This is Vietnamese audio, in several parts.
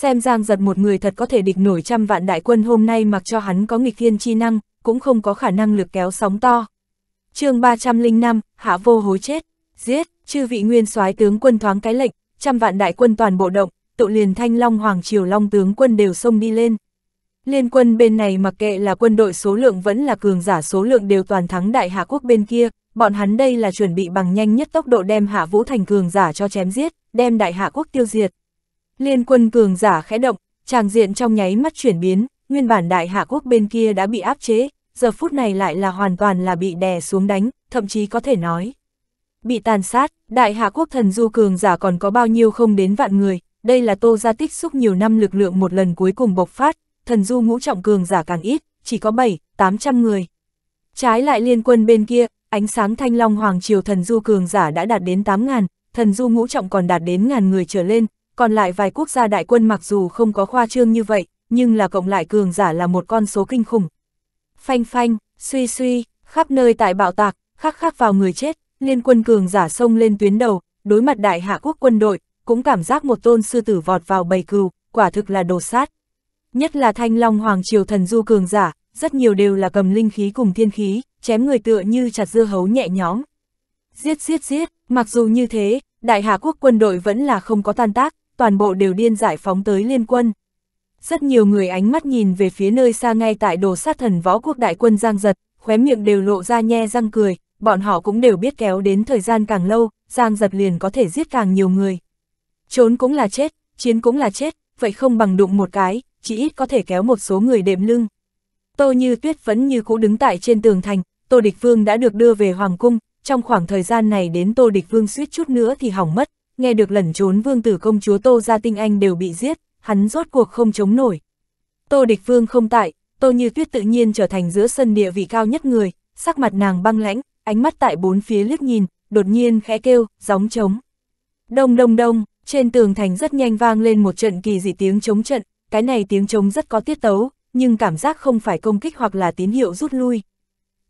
xem Giang giật một người thật có thể địch nổi trăm vạn đại quân hôm nay mặc cho hắn có nghịch thiên chi năng, cũng không có khả năng lực kéo sóng to. chương 305, hạ vô hối chết, giết, chư vị nguyên soái tướng quân thoáng cái lệnh, trăm vạn đại quân toàn bộ động, tụ liền thanh long hoàng triều long tướng quân đều xông đi lên. Liên quân bên này mặc kệ là quân đội số lượng vẫn là cường giả số lượng đều toàn thắng đại hạ quốc bên kia, bọn hắn đây là chuẩn bị bằng nhanh nhất tốc độ đem hạ vũ thành cường giả cho chém giết, đem đại hạ quốc tiêu diệt, Liên quân cường giả khẽ động, tràng diện trong nháy mắt chuyển biến, nguyên bản đại hạ quốc bên kia đã bị áp chế, giờ phút này lại là hoàn toàn là bị đè xuống đánh, thậm chí có thể nói. Bị tàn sát, đại hạ quốc thần du cường giả còn có bao nhiêu không đến vạn người, đây là tô gia tích xúc nhiều năm lực lượng một lần cuối cùng bộc phát, thần du ngũ trọng cường giả càng ít, chỉ có 7, 800 người. Trái lại liên quân bên kia, ánh sáng thanh long hoàng triều thần du cường giả đã đạt đến 8.000, thần du ngũ trọng còn đạt đến ngàn người trở lên, còn lại vài quốc gia đại quân mặc dù không có khoa trương như vậy, nhưng là cộng lại cường giả là một con số kinh khủng. Phanh phanh, suy suy, khắp nơi tại bạo tạc, khắc khắc vào người chết, liên quân cường giả sông lên tuyến đầu, đối mặt đại hạ quốc quân đội, cũng cảm giác một tôn sư tử vọt vào bầy cừu, quả thực là đồ sát. Nhất là thanh long hoàng triều thần du cường giả, rất nhiều đều là cầm linh khí cùng thiên khí, chém người tựa như chặt dưa hấu nhẹ nhõm. Giết giết giết, mặc dù như thế, đại hạ quốc quân đội vẫn là không có tan tác, toàn bộ đều điên giải phóng tới liên quân. Rất nhiều người ánh mắt nhìn về phía nơi xa ngay tại đồ sát thần võ quốc đại quân giang giật, khóe miệng đều lộ ra nhe răng cười, bọn họ cũng đều biết kéo đến thời gian càng lâu, giang giật liền có thể giết càng nhiều người. Trốn cũng là chết, chiến cũng là chết, vậy không bằng đụng một cái, chỉ ít có thể kéo một số người đệm lưng. Tô Như Tuyết vẫn như cũ đứng tại trên tường thành, Tô Địch Vương đã được đưa về Hoàng Cung, trong khoảng thời gian này đến Tô Địch Vương suýt chút nữa thì hỏng mất, nghe được lẩn trốn vương tử công chúa Tô Gia Tinh Anh đều bị giết, hắn rốt cuộc không chống nổi. Tô Địch Vương không tại, Tô Như Tuyết tự nhiên trở thành giữa sân địa vị cao nhất người, sắc mặt nàng băng lãnh, ánh mắt tại bốn phía liếc nhìn, đột nhiên khẽ kêu, gióng trống. Đông đông đông, trên tường thành rất nhanh vang lên một trận kỳ dị tiếng chống trận, cái này tiếng chống rất có tiết tấu, nhưng cảm giác không phải công kích hoặc là tín hiệu rút lui.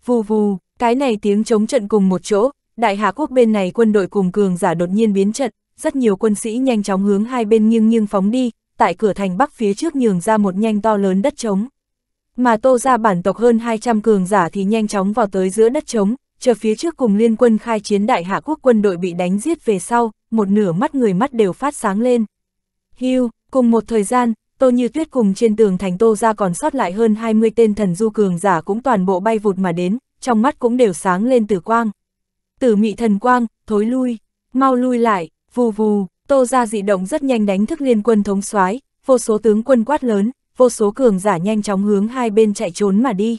Vù vù, cái này tiếng chống trận cùng một chỗ, đại hạ quốc bên này quân đội cùng cường giả đột nhiên biến trận, rất nhiều quân sĩ nhanh chóng hướng hai bên nghiêng nghiêng phóng đi, tại cửa thành bắc phía trước nhường ra một nhanh to lớn đất trống. Mà tô ra bản tộc hơn 200 cường giả thì nhanh chóng vào tới giữa đất trống, chờ phía trước cùng liên quân khai chiến đại hạ quốc quân đội bị đánh giết về sau, một nửa mắt người mắt đều phát sáng lên. Hưu, cùng một thời gian, Tô Như Tuyết cùng trên tường thành Tô ra còn sót lại hơn 20 tên thần du cường giả cũng toàn bộ bay vụt mà đến, trong mắt cũng đều sáng lên tử quang. Tử mị thần quang, thối lui, mau lui lại, vù vù, tô ra dị động rất nhanh đánh thức liên quân thống soái vô số tướng quân quát lớn, vô số cường giả nhanh chóng hướng hai bên chạy trốn mà đi.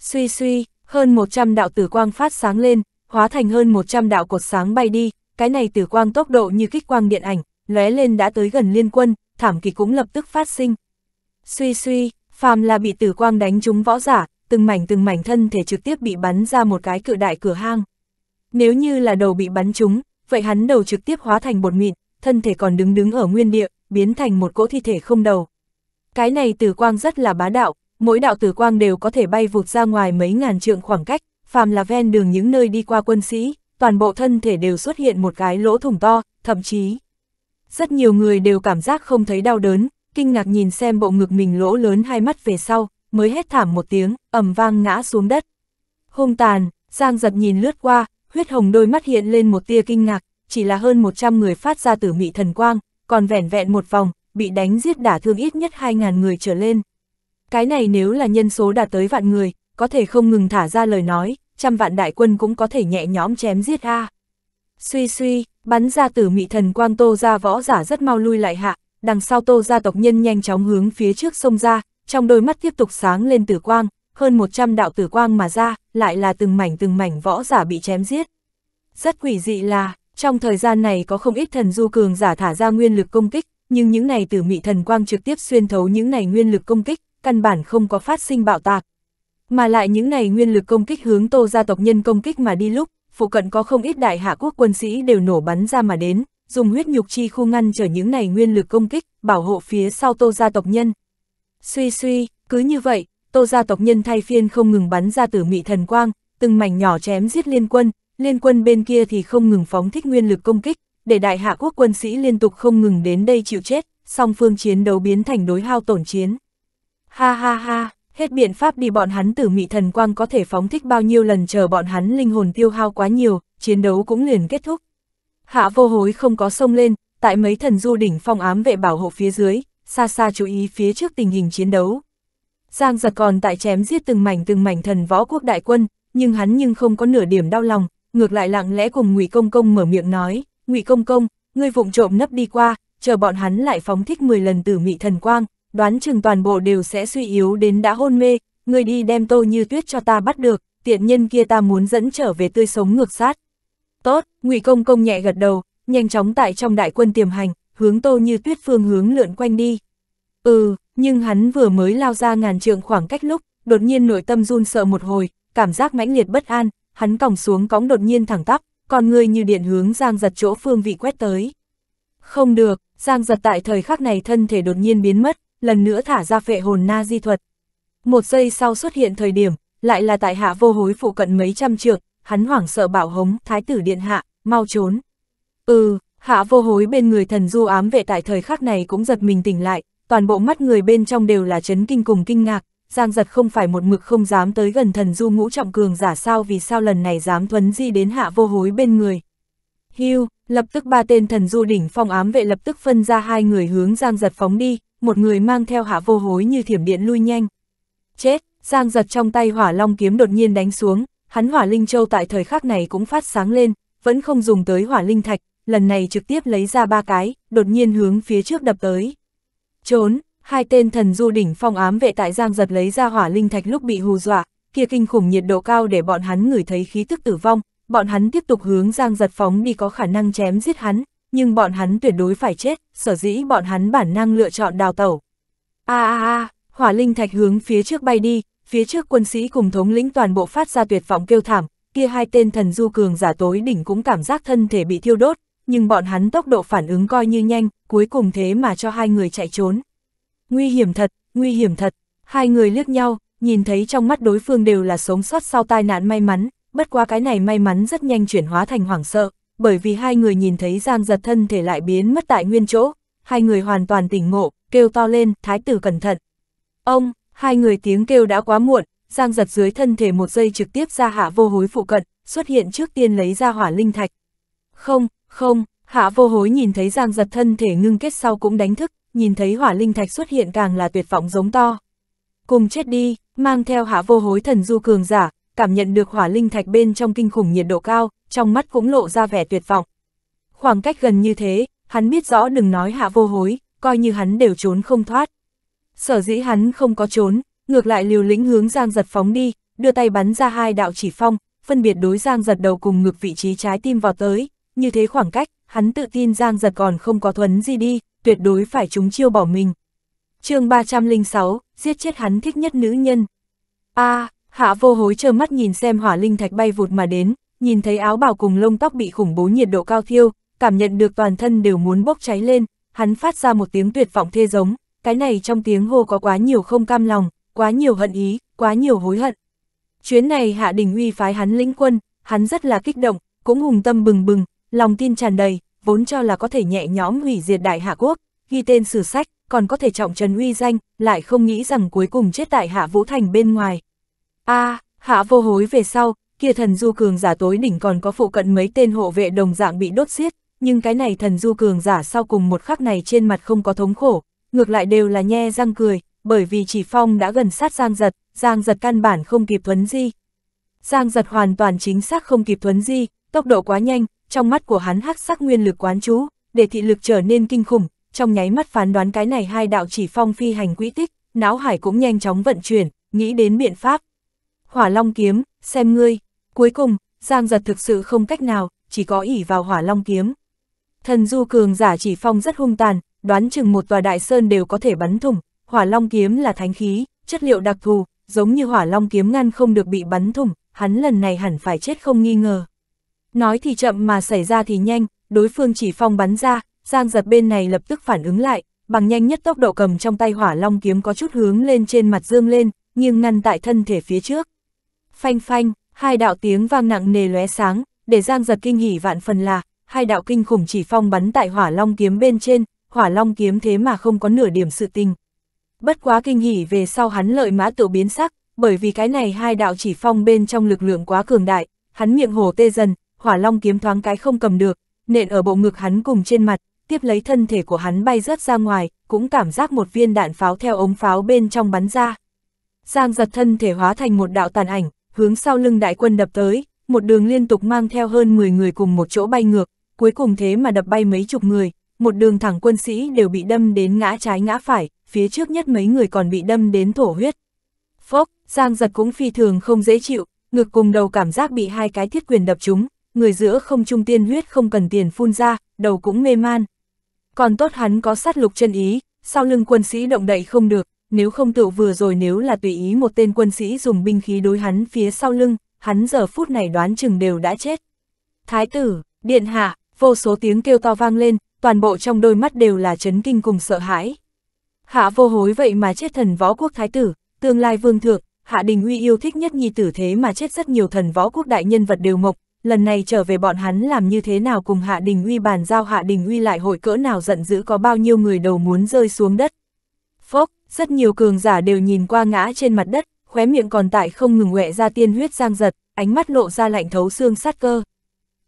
Suy suy, hơn 100 đạo tử quang phát sáng lên, hóa thành hơn 100 đạo cột sáng bay đi, cái này tử quang tốc độ như kích quang điện ảnh, lóe lên đã tới gần liên quân, thảm kỳ cũng lập tức phát sinh. Suy suy, phàm là bị tử quang đánh trúng võ giả, từng mảnh từng mảnh thân thể trực tiếp bị bắn ra một cái cự đại cửa hang. Nếu như là đầu bị bắn trúng, vậy hắn đầu trực tiếp hóa thành bột mịn, thân thể còn đứng đứng ở nguyên địa, biến thành một cỗ thi thể không đầu. Cái này tử quang rất là bá đạo, mỗi đạo tử quang đều có thể bay vụt ra ngoài mấy ngàn trượng khoảng cách, phàm là ven đường những nơi đi qua quân sĩ, toàn bộ thân thể đều xuất hiện một cái lỗ thủng to, thậm chí. Rất nhiều người đều cảm giác không thấy đau đớn, kinh ngạc nhìn xem bộ ngực mình lỗ lớn hai mắt về sau, mới hét thảm một tiếng, ầm vang ngã xuống đất. Hung tàn, Giang giật nhìn lướt qua, huyết hồng đôi mắt hiện lên một tia kinh ngạc, chỉ là hơn 100 người phát ra tử mị thần quang, còn vẻn vẹn một vòng, bị đánh giết đả thương ít nhất 2.000 người trở lên. Cái này nếu là nhân số đạt tới vạn người, có thể không ngừng thả ra lời nói, trăm vạn đại quân cũng có thể nhẹ nhõm chém giết a. Suy suy, bắn ra tử mị thần quang tô ra võ giả rất mau lui lại hạ, đằng sau tô gia tộc nhân nhanh chóng hướng phía trước sông ra, trong đôi mắt tiếp tục sáng lên tử quang, hơn 100 đạo tử quang mà ra, lại là từng mảnh từng mảnh võ giả bị chém giết. Rất quỷ dị là, trong thời gian này có không ít thần du cường giả thả ra nguyên lực công kích, nhưng những này tử mị thần quang trực tiếp xuyên thấu những này nguyên lực công kích, căn bản không có phát sinh bạo tạc. Mà lại những này nguyên lực công kích hướng tô gia tộc nhân công kích mà đi lúc, phụ cận có không ít đại hạ quốc quân sĩ đều nổ bắn ra mà đến, dùng huyết nhục chi khu ngăn trở những này nguyên lực công kích, bảo hộ phía sau tô gia tộc nhân. Suy suy, cứ như vậy, tô gia tộc nhân thay phiên không ngừng bắn ra tử mị thần quang, từng mảnh nhỏ chém giết liên quân, liên quân bên kia thì không ngừng phóng thích nguyên lực công kích, để đại hạ quốc quân sĩ liên tục không ngừng đến đây chịu chết, song phương chiến đấu biến thành đối hao tổn chiến. Ha ha ha, hết biện pháp đi bọn hắn tử mị thần quang có thể phóng thích bao nhiêu lần chờ bọn hắn linh hồn tiêu hao quá nhiều, chiến đấu cũng liền kết thúc. Hạ vô hối không có sông lên, tại mấy thần du đỉnh phong ám vệ bảo hộ phía dưới, xa xa chú ý phía trước tình hình chiến đấu. Giang giật còn tại chém giết từng mảnh từng mảnh thần võ quốc đại quân, nhưng hắn nhưng không có nửa điểm đau lòng, ngược lại lặng lẽ cùng Ngụy Công Công mở miệng nói, "Ngụy Công Công, ngươi vụng trộm nấp đi qua, chờ bọn hắn lại phóng thích 10 lần tử mị thần quang, đoán chừng toàn bộ đều sẽ suy yếu đến đã hôn mê, ngươi đi đem Tô Như Tuyết cho ta bắt được, tiện nhân kia ta muốn dẫn trở về tươi sống ngược sát." "Tốt." Ngụy Công Công nhẹ gật đầu, nhanh chóng tại trong đại quân tiềm hành, hướng Tô Như Tuyết phương hướng lượn quanh đi. "Ừ." Nhưng hắn vừa mới lao ra ngàn trượng khoảng cách lúc, đột nhiên nội tâm run sợ một hồi, cảm giác mãnh liệt bất an, hắn còng xuống cõng đột nhiên thẳng tắp, còn người như điện hướng giang giật chỗ phương vị quét tới. Không được, giang giật tại thời khắc này thân thể đột nhiên biến mất, lần nữa thả ra phệ hồn na di thuật. Một giây sau xuất hiện thời điểm, lại là tại hạ vô hối phụ cận mấy trăm trượng, hắn hoảng sợ bảo hống, thái tử điện hạ, mau trốn. Ừ, hạ vô hối bên người thần du ám vệ tại thời khắc này cũng giật mình tỉnh lại, toàn bộ mắt người bên trong đều là chấn kinh cùng kinh ngạc, Giang giật không phải một mực không dám tới gần thần du ngũ trọng cường giả sao vì sao lần này dám thuấn di đến hạ vô hối bên người. Hưu, lập tức ba tên thần du đỉnh phong ám vệ lập tức phân ra hai người hướng Giang giật phóng đi, một người mang theo hạ vô hối như thiểm điện lui nhanh. Chết, Giang giật trong tay hỏa long kiếm đột nhiên đánh xuống, hắn hỏa linh châu tại thời khắc này cũng phát sáng lên, vẫn không dùng tới hỏa linh thạch, lần này trực tiếp lấy ra ba cái, đột nhiên hướng phía trước đập tới. Trốn, hai tên thần du đỉnh phong ám vệ tại giang giật lấy ra hỏa linh thạch lúc bị hù dọa, kia kinh khủng nhiệt độ cao để bọn hắn ngửi thấy khí tức tử vong, bọn hắn tiếp tục hướng giang giật phóng đi có khả năng chém giết hắn, nhưng bọn hắn tuyệt đối phải chết, sở dĩ bọn hắn bản năng lựa chọn đào tẩu. A a a, hỏa linh thạch hướng phía trước bay đi, phía trước quân sĩ cùng thống lĩnh toàn bộ phát ra tuyệt vọng kêu thảm, kia hai tên thần du cường giả tối đỉnh cũng cảm giác thân thể bị thiêu đốt, nhưng bọn hắn tốc độ phản ứng coi như nhanh, cuối cùng thế mà cho hai người chạy trốn. Nguy hiểm thật, nguy hiểm thật, hai người liếc nhau, nhìn thấy trong mắt đối phương đều là sống sót sau tai nạn may mắn, bất quá cái này may mắn rất nhanh chuyển hóa thành hoảng sợ, bởi vì hai người nhìn thấy Giang giật thân thể lại biến mất tại nguyên chỗ, hai người hoàn toàn tỉnh ngộ, kêu to lên, thái tử cẩn thận. Ông, hai người tiếng kêu đã quá muộn, Giang giật dưới thân thể một giây trực tiếp ra hạ vô hối phụ cận, xuất hiện trước tiên lấy ra hỏa linh thạch. Không, không, hạ vô hối nhìn thấy giang giật thân thể ngưng kết sau cũng đánh thức, nhìn thấy hỏa linh thạch xuất hiện càng là tuyệt vọng giống to. Cùng chết đi, mang theo hạ vô hối thần du cường giả, cảm nhận được hỏa linh thạch bên trong kinh khủng nhiệt độ cao, trong mắt cũng lộ ra vẻ tuyệt vọng. Khoảng cách gần như thế, hắn biết rõ đừng nói hạ vô hối, coi như hắn đều trốn không thoát. Sở dĩ hắn không có trốn, ngược lại liều lĩnh hướng giang giật phóng đi, đưa tay bắn ra hai đạo chỉ phong, phân biệt đối giang giật đầu cùng ngược vị trí trái tim vào tới, như thế khoảng cách, hắn tự tin Giang Giật còn không có thuấn gì đi, tuyệt đối phải chúng chiêu bỏ mình. chương 306, giết chết hắn thích nhất nữ nhân. a à, hạ vô hối trơ mắt nhìn xem hỏa linh thạch bay vụt mà đến, nhìn thấy áo bào cùng lông tóc bị khủng bố nhiệt độ cao thiêu, cảm nhận được toàn thân đều muốn bốc cháy lên, hắn phát ra một tiếng tuyệt vọng thê giống, cái này trong tiếng hô có quá nhiều không cam lòng, quá nhiều hận ý, quá nhiều hối hận. Chuyến này Hạ Đình uy phái hắn lĩnh quân, hắn rất là kích động, cũng hùng tâm bừng bừng, lòng tin tràn đầy, vốn cho là có thể nhẹ nhõm hủy diệt đại hạ quốc, ghi tên sử sách, còn có thể trọng trần uy danh, lại không nghĩ rằng cuối cùng chết tại hạ vũ thành bên ngoài. a à, hạ vô hối về sau, kia thần du cường giả tối đỉnh còn có phụ cận mấy tên hộ vệ đồng dạng bị đốt xiết, nhưng cái này thần du cường giả sau cùng một khắc này trên mặt không có thống khổ, ngược lại đều là nhe răng cười, bởi vì chỉ phong đã gần sát giang giật, giang giật căn bản không kịp thuấn di. Giang giật hoàn toàn chính xác không kịp thuấn di, tốc độ quá nhanh, trong mắt của hắn hắc sắc nguyên lực quán chú, để thị lực trở nên kinh khủng, trong nháy mắt phán đoán cái này hai đạo chỉ phong phi hành quỹ tích, não hải cũng nhanh chóng vận chuyển, nghĩ đến biện pháp. Hỏa Long kiếm, xem ngươi, cuối cùng, Giang Giật thực sự không cách nào, chỉ có ỷ vào Hỏa Long kiếm. Thần du cường giả chỉ phong rất hung tàn, đoán chừng một tòa đại sơn đều có thể bắn thủng, Hỏa Long kiếm là thánh khí, chất liệu đặc thù, giống như Hỏa Long kiếm ngăn không được bị bắn thủng, hắn lần này hẳn phải chết không nghi ngờ. Nói thì chậm mà xảy ra thì nhanh, đối phương chỉ phong bắn ra, Giang giật bên này lập tức phản ứng lại, bằng nhanh nhất tốc độ cầm trong tay hỏa long kiếm có chút hướng lên trên mặt dương lên, nhưng ngăn tại thân thể phía trước. Phanh phanh, hai đạo tiếng vang nặng nề lóe sáng, để Giang giật kinh hỉ vạn phần là, hai đạo kinh khủng chỉ phong bắn tại hỏa long kiếm bên trên, hỏa long kiếm thế mà không có nửa điểm sự tình. Bất quá kinh hỉ về sau hắn lợi mã tự biến sắc, bởi vì cái này hai đạo chỉ phong bên trong lực lượng quá cường đại, hắn miệng hồ tê dần, hỏa long kiếm thoáng cái không cầm được, nện ở bộ ngực hắn cùng trên mặt, tiếp lấy thân thể của hắn bay rớt ra ngoài, cũng cảm giác một viên đạn pháo theo ống pháo bên trong bắn ra. Giang giật thân thể hóa thành một đạo tàn ảnh, hướng sau lưng đại quân đập tới, một đường liên tục mang theo hơn 10 người cùng một chỗ bay ngược, cuối cùng thế mà đập bay mấy chục người, một đường thẳng quân sĩ đều bị đâm đến ngã trái ngã phải, phía trước nhất mấy người còn bị đâm đến thổ huyết. Phốc, Giang giật cũng phi thường không dễ chịu, ngực cùng đầu cảm giác bị hai cái thiết quyền đập trúng, người giữa không trung tiên huyết không cần tiền phun ra, đầu cũng mê man. Còn tốt hắn có sát lục chân ý, sau lưng quân sĩ động đậy không được, nếu không tự vừa rồi nếu là tùy ý một tên quân sĩ dùng binh khí đối hắn phía sau lưng, hắn giờ phút này đoán chừng đều đã chết. Thái tử, điện hạ, vô số tiếng kêu to vang lên, toàn bộ trong đôi mắt đều là chấn kinh cùng sợ hãi. Hạ vô hối vậy mà chết thần võ quốc thái tử, tương lai vương thượng, Hạ Đình Uy yêu thích nhất nhi tử thế mà chết rất nhiều thần võ quốc đại nhân vật đều mộc, lần này trở về bọn hắn làm như thế nào cùng Hạ Đình Uy bàn giao Hạ Đình Uy lại hội cỡ nào giận dữ có bao nhiêu người đầu muốn rơi xuống đất. Phốc, rất nhiều cường giả đều nhìn qua ngã trên mặt đất, khóe miệng còn tại không ngừng quẹ ra tiên huyết giang giật, ánh mắt lộ ra lạnh thấu xương sát cơ.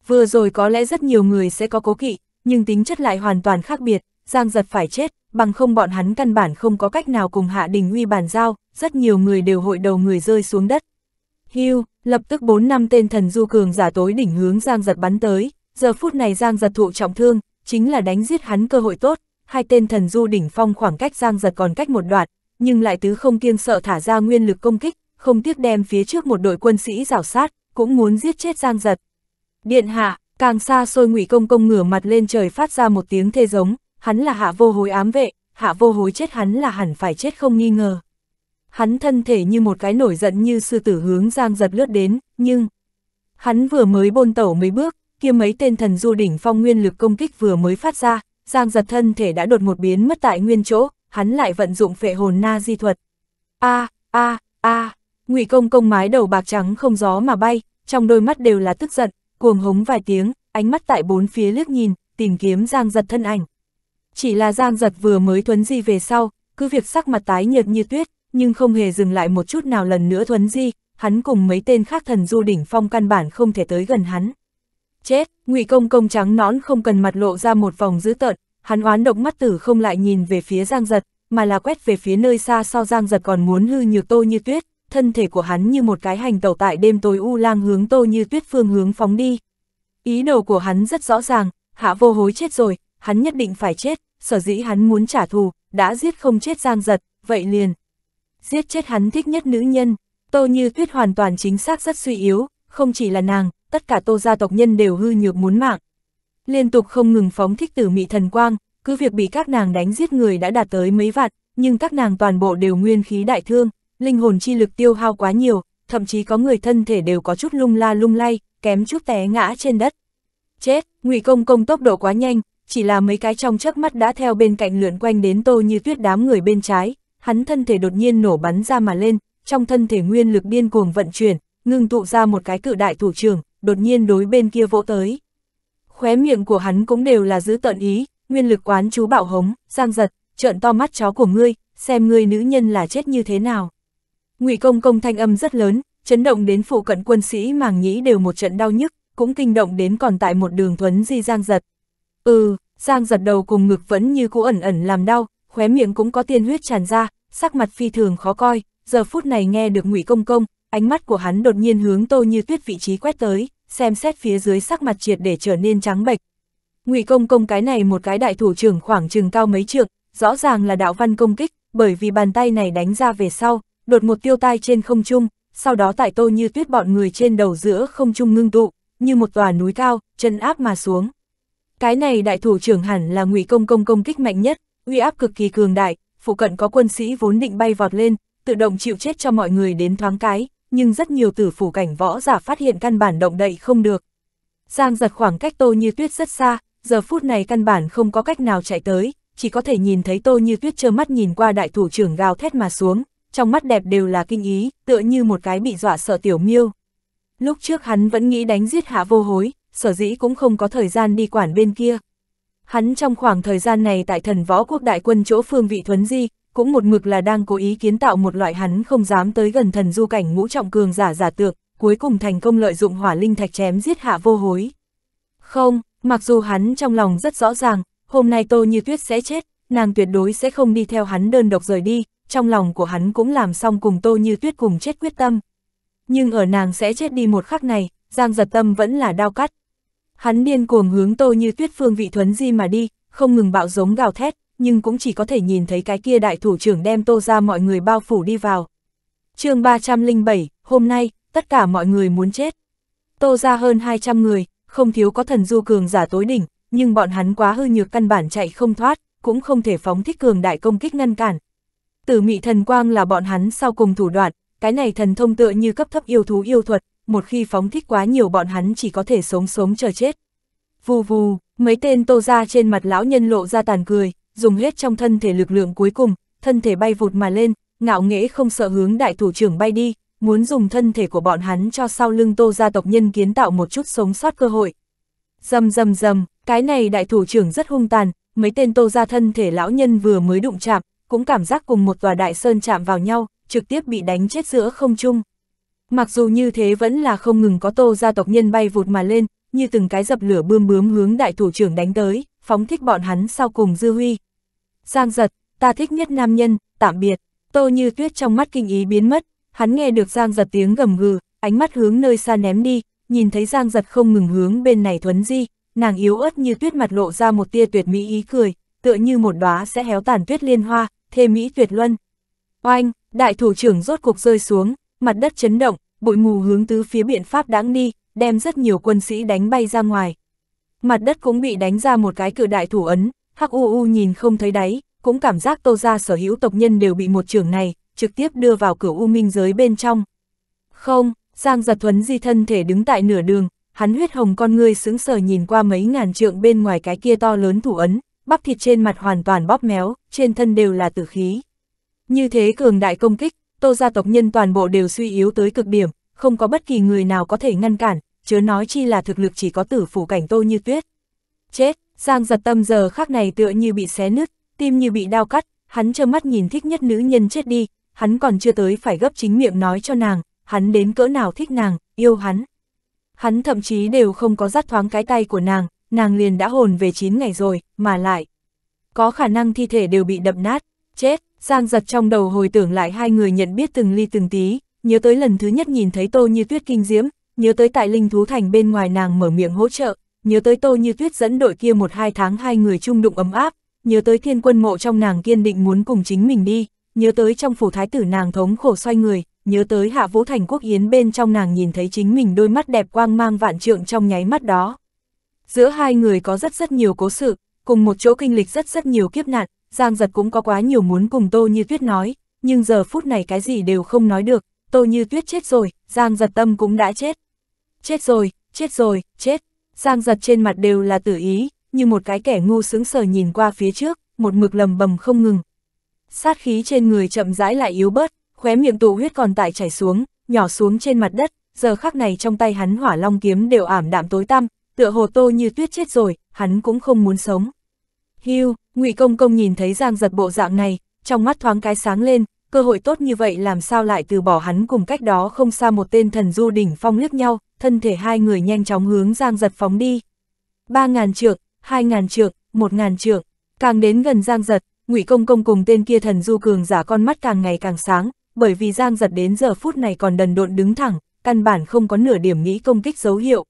Vừa rồi có lẽ rất nhiều người sẽ có cố kỵ, nhưng tính chất lại hoàn toàn khác biệt, giang giật phải chết, bằng không bọn hắn căn bản không có cách nào cùng Hạ Đình Uy bàn giao, rất nhiều người đều hội đầu người rơi xuống đất. Hưu, Lập tức bốn năm tên thần du cường giả tối đỉnh hướng Giang Giật bắn tới, giờ phút này Giang Giật thụ trọng thương, chính là đánh giết hắn cơ hội tốt, hai tên thần du đỉnh phong khoảng cách Giang Giật còn cách một đoạn, nhưng lại tứ không kiêng sợ thả ra nguyên lực công kích, không tiếc đem phía trước một đội quân sĩ rảo sát, cũng muốn giết chết Giang Giật. Điện hạ, càng xa xôi ngụy Công Công ngửa mặt lên trời phát ra một tiếng thê giống, hắn là hạ vô hối ám vệ, hạ vô hối chết hắn là hẳn phải chết không nghi ngờ hắn thân thể như một cái nổi giận như sư tử hướng giang giật lướt đến, nhưng... Hắn vừa mới bôn tẩu mấy bước, kia mấy tên thần du đỉnh phong nguyên lực công kích vừa mới phát ra, giang giật thân thể đã đột một biến mất tại nguyên chỗ, hắn lại vận dụng phệ hồn na di thuật. A, a, a, ngụy công công mái đầu bạc trắng không gió mà bay, trong đôi mắt đều là tức giận, cuồng hống vài tiếng, ánh mắt tại bốn phía liếc nhìn, tìm kiếm giang giật thân ảnh. Chỉ là giang giật vừa mới thuấn di về sau, cứ việc sắc mặt tái nhợt như tuyết, nhưng không hề dừng lại một chút nào lần nữa thuấn di, hắn cùng mấy tên khác thần du đỉnh phong căn bản không thể tới gần hắn. Chết, ngụy công công trắng nón không cần mặt lộ ra một vòng dữ tợn, hắn oán độc mắt tử không lại nhìn về phía giang giật, mà là quét về phía nơi xa sau giang giật còn muốn hư như tô như tuyết, thân thể của hắn như một cái hành tẩu tại đêm tối u lang hướng tô như tuyết phương hướng phóng đi. Ý đồ của hắn rất rõ ràng, hạ vô hối chết rồi, hắn nhất định phải chết, sở dĩ hắn muốn trả thù, đã giết không chết giang giật, vậy liền, giết chết hắn thích nhất nữ nhân. Tô Như Tuyết hoàn toàn chính xác rất suy yếu, không chỉ là nàng, tất cả tô gia tộc nhân đều hư nhược muốn mạng. Liên tục không ngừng phóng thích tử mị thần quang, cứ việc bị các nàng đánh giết người đã đạt tới mấy vạn, nhưng các nàng toàn bộ đều nguyên khí đại thương, linh hồn chi lực tiêu hao quá nhiều, thậm chí có người thân thể đều có chút lung la lung lay, kém chút té ngã trên đất. Chết, Ngụy Công công tốc độ quá nhanh, chỉ là mấy cái trong chớp mắt đã theo bên cạnh lượn quanh đến Tô Như Tuyết đám người bên trái, hắn thân thể đột nhiên nổ bắn ra mà lên, trong thân thể nguyên lực điên cuồng vận chuyển, ngưng tụ ra một cái cự đại thủ trường, đột nhiên đối bên kia vỗ tới. Khóe miệng của hắn cũng đều là giữ tận ý, nguyên lực quán chú bạo hống, giang giật, trợn to mắt chó của ngươi, xem ngươi nữ nhân là chết như thế nào. Ngụy công công thanh âm rất lớn, chấn động đến phụ cận quân sĩ màng nhĩ đều một trận đau nhức, cũng kinh động đến còn tại một đường thuấn di giang giật. Ừ, giang giật đầu cùng ngực vẫn như cũ ẩn ẩn làm đau, khóe miệng cũng có tiên huyết tràn ra, sắc mặt phi thường khó coi, giờ phút này nghe được ngụy Công Công, ánh mắt của hắn đột nhiên hướng Tô Như Tuyết vị trí quét tới, xem xét phía dưới sắc mặt triệt để trở nên trắng bệch. Ngụy Công Công cái này một cái đại thủ trưởng khoảng chừng cao mấy trượng, rõ ràng là đạo văn công kích, bởi vì bàn tay này đánh ra về sau, đột một tiêu tai trên không trung, sau đó tại Tô Như Tuyết bọn người trên đầu giữa không trung ngưng tụ, như một tòa núi cao, chân áp mà xuống. Cái này đại thủ trưởng hẳn là Ngụy Công Công công kích mạnh nhất, uy áp cực kỳ cường đại, phụ cận có quân sĩ vốn định bay vọt lên, tự động chịu chết cho mọi người đến thoáng cái, nhưng rất nhiều tử phủ cảnh võ giả phát hiện căn bản động đậy không được. Giang giật khoảng cách tô như tuyết rất xa, giờ phút này căn bản không có cách nào chạy tới, chỉ có thể nhìn thấy tô như tuyết trơ mắt nhìn qua đại thủ trưởng gào thét mà xuống, trong mắt đẹp đều là kinh ý, tựa như một cái bị dọa sợ tiểu miêu. Lúc trước hắn vẫn nghĩ đánh giết hạ vô hối, sở dĩ cũng không có thời gian đi quản bên kia, Hắn trong khoảng thời gian này tại thần võ quốc đại quân chỗ phương vị thuấn di, cũng một mực là đang cố ý kiến tạo một loại hắn không dám tới gần thần du cảnh ngũ trọng cường giả giả tượng, cuối cùng thành công lợi dụng hỏa linh thạch chém giết hạ vô hối. Không, mặc dù hắn trong lòng rất rõ ràng, hôm nay Tô Như Tuyết sẽ chết, nàng tuyệt đối sẽ không đi theo hắn đơn độc rời đi, trong lòng của hắn cũng làm xong cùng Tô Như Tuyết cùng chết quyết tâm. Nhưng ở nàng sẽ chết đi một khắc này, Giang Giật Tâm vẫn là đau cắt, Hắn điên cuồng hướng Tô Như Tuyết phương vị thuấn di mà đi, không ngừng bạo giống gào thét, nhưng cũng chỉ có thể nhìn thấy cái kia đại thủ trưởng đem Tô ra mọi người bao phủ đi vào. chương 307, hôm nay, tất cả mọi người muốn chết. Tô ra hơn 200 người, không thiếu có thần du cường giả tối đỉnh, nhưng bọn hắn quá hư nhược căn bản chạy không thoát, cũng không thể phóng thích cường đại công kích ngăn cản. Tử mị thần quang là bọn hắn sau cùng thủ đoạn, cái này thần thông tựa như cấp thấp yêu thú yêu thuật, một khi phóng thích quá nhiều bọn hắn chỉ có thể sống sống chờ chết. Vù vù, mấy tên tô ra trên mặt lão nhân lộ ra tàn cười, dùng hết trong thân thể lực lượng cuối cùng, thân thể bay vụt mà lên, ngạo nghễ không sợ hướng đại thủ trưởng bay đi, muốn dùng thân thể của bọn hắn cho sau lưng tô gia tộc nhân kiến tạo một chút sống sót cơ hội. Dầm dầm dầm, cái này đại thủ trưởng rất hung tàn, mấy tên tô gia thân thể lão nhân vừa mới đụng chạm, cũng cảm giác cùng một tòa đại sơn chạm vào nhau, trực tiếp bị đánh chết giữa không trung. Mặc dù như thế vẫn là không ngừng có tô gia tộc nhân bay vụt mà lên, như từng cái dập lửa bươm bướm hướng đại thủ trưởng đánh tới, phóng thích bọn hắn sau cùng dư huy. Giang giật, ta thích nhất nam nhân, tạm biệt, tô như tuyết trong mắt kinh ý biến mất, hắn nghe được giang giật tiếng gầm gừ, ánh mắt hướng nơi xa ném đi, nhìn thấy giang giật không ngừng hướng bên này thuấn di, nàng yếu ớt như tuyết mặt lộ ra một tia tuyệt mỹ ý cười, tựa như một đóa sẽ héo tàn tuyết liên hoa, thê mỹ tuyệt luân. Oanh, đại thủ trưởng rốt cục rơi xuống, mặt đất chấn động, bụi mù hướng tứ phía biện pháp đáng ni, đem rất nhiều quân sĩ đánh bay ra ngoài. Mặt đất cũng bị đánh ra một cái cự đại thủ ấn, Hắc U U nhìn không thấy đáy, cũng cảm giác Tô gia sở hữu tộc nhân đều bị một trường này trực tiếp đưa vào cửa U Minh giới bên trong. Không, Giang Giật Thuấn di thân thể đứng tại nửa đường, hắn huyết hồng con ngươi sững sờ nhìn qua mấy ngàn trượng bên ngoài cái kia to lớn thủ ấn, bắp thịt trên mặt hoàn toàn bóp méo, trên thân đều là tử khí. Như thế cường đại công kích, Tô gia tộc nhân toàn bộ đều suy yếu tới cực điểm, không có bất kỳ người nào có thể ngăn cản, chớ nói chi là thực lực chỉ có tử phủ cảnh Tô Như Tuyết. Chết, Giang giật tâm giờ khắc này tựa như bị xé nứt, tim như bị đau cắt, hắn trơ mắt nhìn thích nhất nữ nhân chết đi, hắn còn chưa tới phải gấp chính miệng nói cho nàng, hắn đến cỡ nào thích nàng, yêu hắn. Hắn thậm chí đều không có dắt thoáng cái tay của nàng, nàng liền đã hồn về 9 ngày rồi, mà lại. Có khả năng thi thể đều bị đập nát, chết, Giang giật trong đầu hồi tưởng lại hai người nhận biết từng ly từng tí, nhớ tới lần thứ nhất nhìn thấy tô như tuyết kinh diễm, nhớ tới tại linh thú thành bên ngoài nàng mở miệng hỗ trợ, nhớ tới tô như tuyết dẫn đội kia một hai tháng hai người chung đụng ấm áp, nhớ tới thiên quân mộ trong nàng kiên định muốn cùng chính mình đi, nhớ tới trong phủ thái tử nàng thống khổ xoay người, nhớ tới hạ vũ thành quốc yến bên trong nàng nhìn thấy chính mình đôi mắt đẹp quang mang vạn trượng trong nháy mắt đó. Giữa hai người có rất rất nhiều cố sự, cùng một chỗ kinh lịch rất rất nhiều kiếp nạn, Giang giật cũng có quá nhiều muốn cùng Tô Như Tuyết nói, nhưng giờ phút này cái gì đều không nói được, Tô Như Tuyết chết rồi, Giang giật tâm cũng đã chết. Chết rồi, chết rồi, chết. Giang giật trên mặt đều là tử ý, như một cái kẻ ngu sướng sờ nhìn qua phía trước, một mực lầm bầm không ngừng. Sát khí trên người chậm rãi lại yếu bớt, khóe miệng tụ huyết còn tại chảy xuống, nhỏ xuống trên mặt đất, giờ khắc này trong tay hắn hỏa long kiếm đều ảm đạm tối tăm, tựa hồ tô như tuyết chết rồi, hắn cũng không muốn sống. Hưu, Ngụy Công Công nhìn thấy Giang Giật bộ dạng này, trong mắt thoáng cái sáng lên, cơ hội tốt như vậy làm sao lại từ bỏ hắn cùng cách đó không xa một tên thần du đỉnh phong liếc nhau, thân thể hai người nhanh chóng hướng Giang Giật phóng đi. Ba ngàn trượng, hai ngàn trượng, một ngàn trượng, càng đến gần Giang Giật, Ngụy Công Công cùng tên kia thần du cường giả con mắt càng ngày càng sáng, bởi vì Giang Giật đến giờ phút này còn đần độn đứng thẳng, căn bản không có nửa điểm nghĩ công kích dấu hiệu.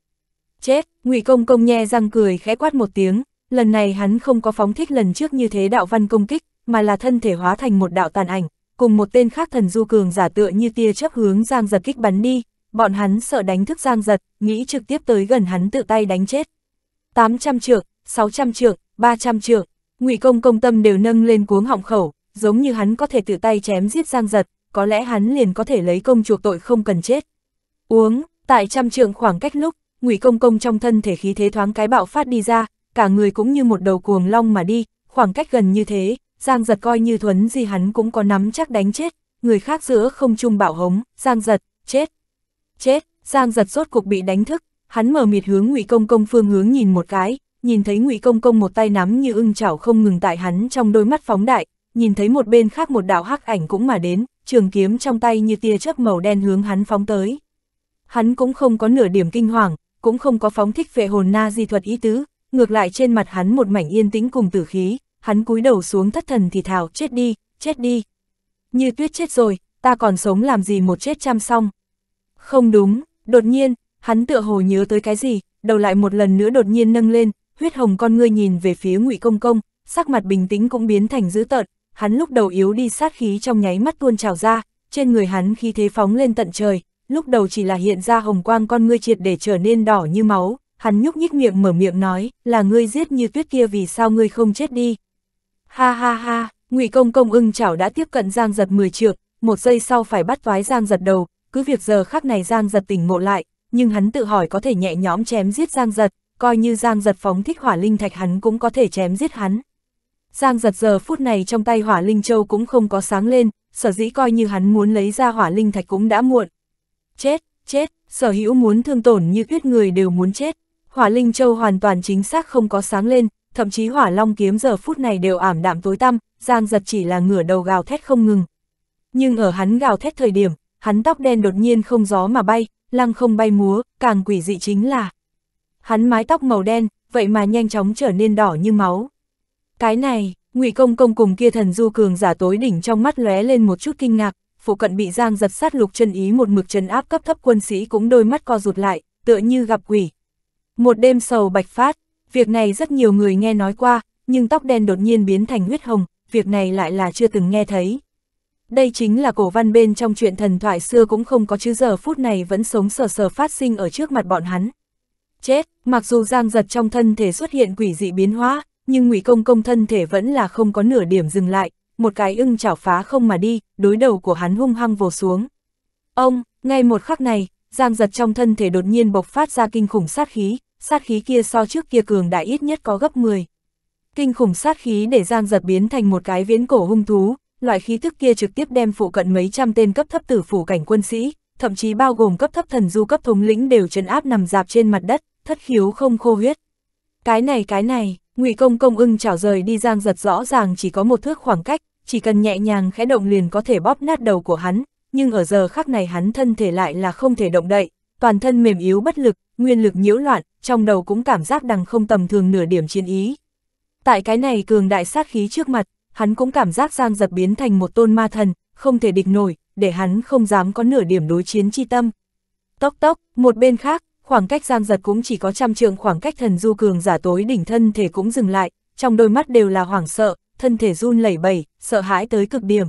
Chết, Ngụy Công Công nhe răng cười khẽ quát một tiếng, lần này hắn không có phóng thích lần trước như thế đạo văn công kích, mà là thân thể hóa thành một đạo tàn ảnh, cùng một tên khác thần du cường giả tựa như tia chấp hướng Giang Giật kích bắn đi, bọn hắn sợ đánh thức Giang Giật, nghĩ trực tiếp tới gần hắn tự tay đánh chết. 800 trượng, 600 trượng, 300 trượng, ngụy công công tâm đều nâng lên cuống họng khẩu, giống như hắn có thể tự tay chém giết Giang Giật, có lẽ hắn liền có thể lấy công chuộc tội không cần chết. Uống, tại trăm trượng khoảng cách lúc, ngụy công công trong thân thể khí thế thoáng cái bạo phát đi ra, cả người cũng như một đầu cuồng long mà đi, khoảng cách gần như thế, Giang giật coi như thuấn gì hắn cũng có nắm chắc đánh chết, người khác giữa không trung bạo hống, Giang giật, chết, chết, Giang giật rốt cục bị đánh thức, hắn mở mịt hướng ngụy Công Công phương hướng nhìn một cái, nhìn thấy ngụy Công Công một tay nắm như ưng chảo không ngừng tại hắn trong đôi mắt phóng đại, nhìn thấy một bên khác một đạo hắc ảnh cũng mà đến, trường kiếm trong tay như tia chớp màu đen hướng hắn phóng tới. Hắn cũng không có nửa điểm kinh hoàng, cũng không có phóng thích về hồn na di thuật ý tứ, ngược lại trên mặt hắn một mảnh yên tĩnh cùng tử khí, hắn cúi đầu xuống thất thần thì thào, chết đi, chết đi. Như tuyết chết rồi, ta còn sống làm gì một chết chăm xong. Không đúng, đột nhiên, hắn tựa hồ nhớ tới cái gì, đầu lại một lần nữa đột nhiên nâng lên, huyết hồng con ngươi nhìn về phía ngụy Công Công, sắc mặt bình tĩnh cũng biến thành dữ tợn, hắn lúc đầu yếu đi sát khí trong nháy mắt tuôn trào ra, trên người hắn khi thế phóng lên tận trời, lúc đầu chỉ là hiện ra hồng quang con ngươi triệt để trở nên đỏ như máu, hắn nhúc nhích miệng mở miệng nói, là ngươi giết như tuyết kia vì sao ngươi không chết đi. Ha ha ha, ngụy công công ưng chảo đã tiếp cận giang giật 10 trượng, một giây sau phải bắt toái giang giật đầu, cứ việc giờ khắc này giang giật tỉnh ngộ lại, nhưng hắn tự hỏi có thể nhẹ nhõm chém giết giang giật, coi như giang giật phóng thích hỏa linh thạch hắn cũng có thể chém giết hắn. Giang giật giờ phút này trong tay hỏa linh châu cũng không có sáng lên, sở dĩ coi như hắn muốn lấy ra hỏa linh thạch cũng đã muộn. Chết, chết, sở hữu muốn thương tổn như tuyết người đều muốn chết. Hỏa Linh Châu hoàn toàn chính xác không có sáng lên, thậm chí hỏa long kiếm giờ phút này đều ảm đạm tối tăm, Giang giật chỉ là ngửa đầu gào thét không ngừng. Nhưng ở hắn gào thét thời điểm, hắn tóc đen đột nhiên không gió mà bay, lăng không bay múa, càng quỷ dị chính là. Hắn mái tóc màu đen, vậy mà nhanh chóng trở nên đỏ như máu. Cái này, ngụy Công Công cùng kia thần du cường giả tối đỉnh trong mắt lóe lên một chút kinh ngạc, phụ cận bị Giang giật sát lục chân ý một mực chân áp cấp thấp quân sĩ cũng đôi mắt co rụt lại, tựa như gặp quỷ, một đêm sầu bạch phát, việc này rất nhiều người nghe nói qua, nhưng tóc đen đột nhiên biến thành huyết hồng, việc này lại là chưa từng nghe thấy. Đây chính là cổ văn bên trong chuyện thần thoại xưa cũng không có chứ giờ phút này vẫn sống sờ sờ phát sinh ở trước mặt bọn hắn. Chết, mặc dù giang giật trong thân thể xuất hiện quỷ dị biến hóa, nhưng ngụy công công thân thể vẫn là không có nửa điểm dừng lại, một cái ưng chảo phá không mà đi, đối đầu của hắn hung hăng vồ xuống. Ông, ngay một khắc này, Giang giật trong thân thể đột nhiên bộc phát ra kinh khủng sát khí, sát khí kia so trước kia cường đại ít nhất có gấp 10. Kinh khủng sát khí để Giang giật biến thành một cái viễn cổ hung thú, loại khí thức kia trực tiếp đem phụ cận mấy trăm tên cấp thấp tử phủ cảnh quân sĩ, thậm chí bao gồm cấp thấp thần du cấp thống lĩnh đều trấn áp nằm dạp trên mặt đất, thất khiếu không khô huyết. Cái này cái này, ngụy công công ưng chảo rời đi Giang giật rõ ràng chỉ có một thước khoảng cách, chỉ cần nhẹ nhàng khẽ động liền có thể bóp nát đầu của hắn, nhưng ở giờ khắc này hắn thân thể lại là không thể động đậy, toàn thân mềm yếu bất lực, nguyên lực nhiễu loạn, trong đầu cũng cảm giác đằng không tầm thường nửa điểm chiến ý. Tại cái này cường đại sát khí trước mặt, hắn cũng cảm giác Giang Giật biến thành một tôn ma thần, không thể địch nổi, để hắn không dám có nửa điểm đối chiến chi tâm. Tốc tốc, một bên khác, khoảng cách Giang Giật cũng chỉ có trăm trường khoảng cách thần du cường giả tối đỉnh thân thể cũng dừng lại, trong đôi mắt đều là hoảng sợ, thân thể run lẩy bẩy, sợ hãi tới cực điểm,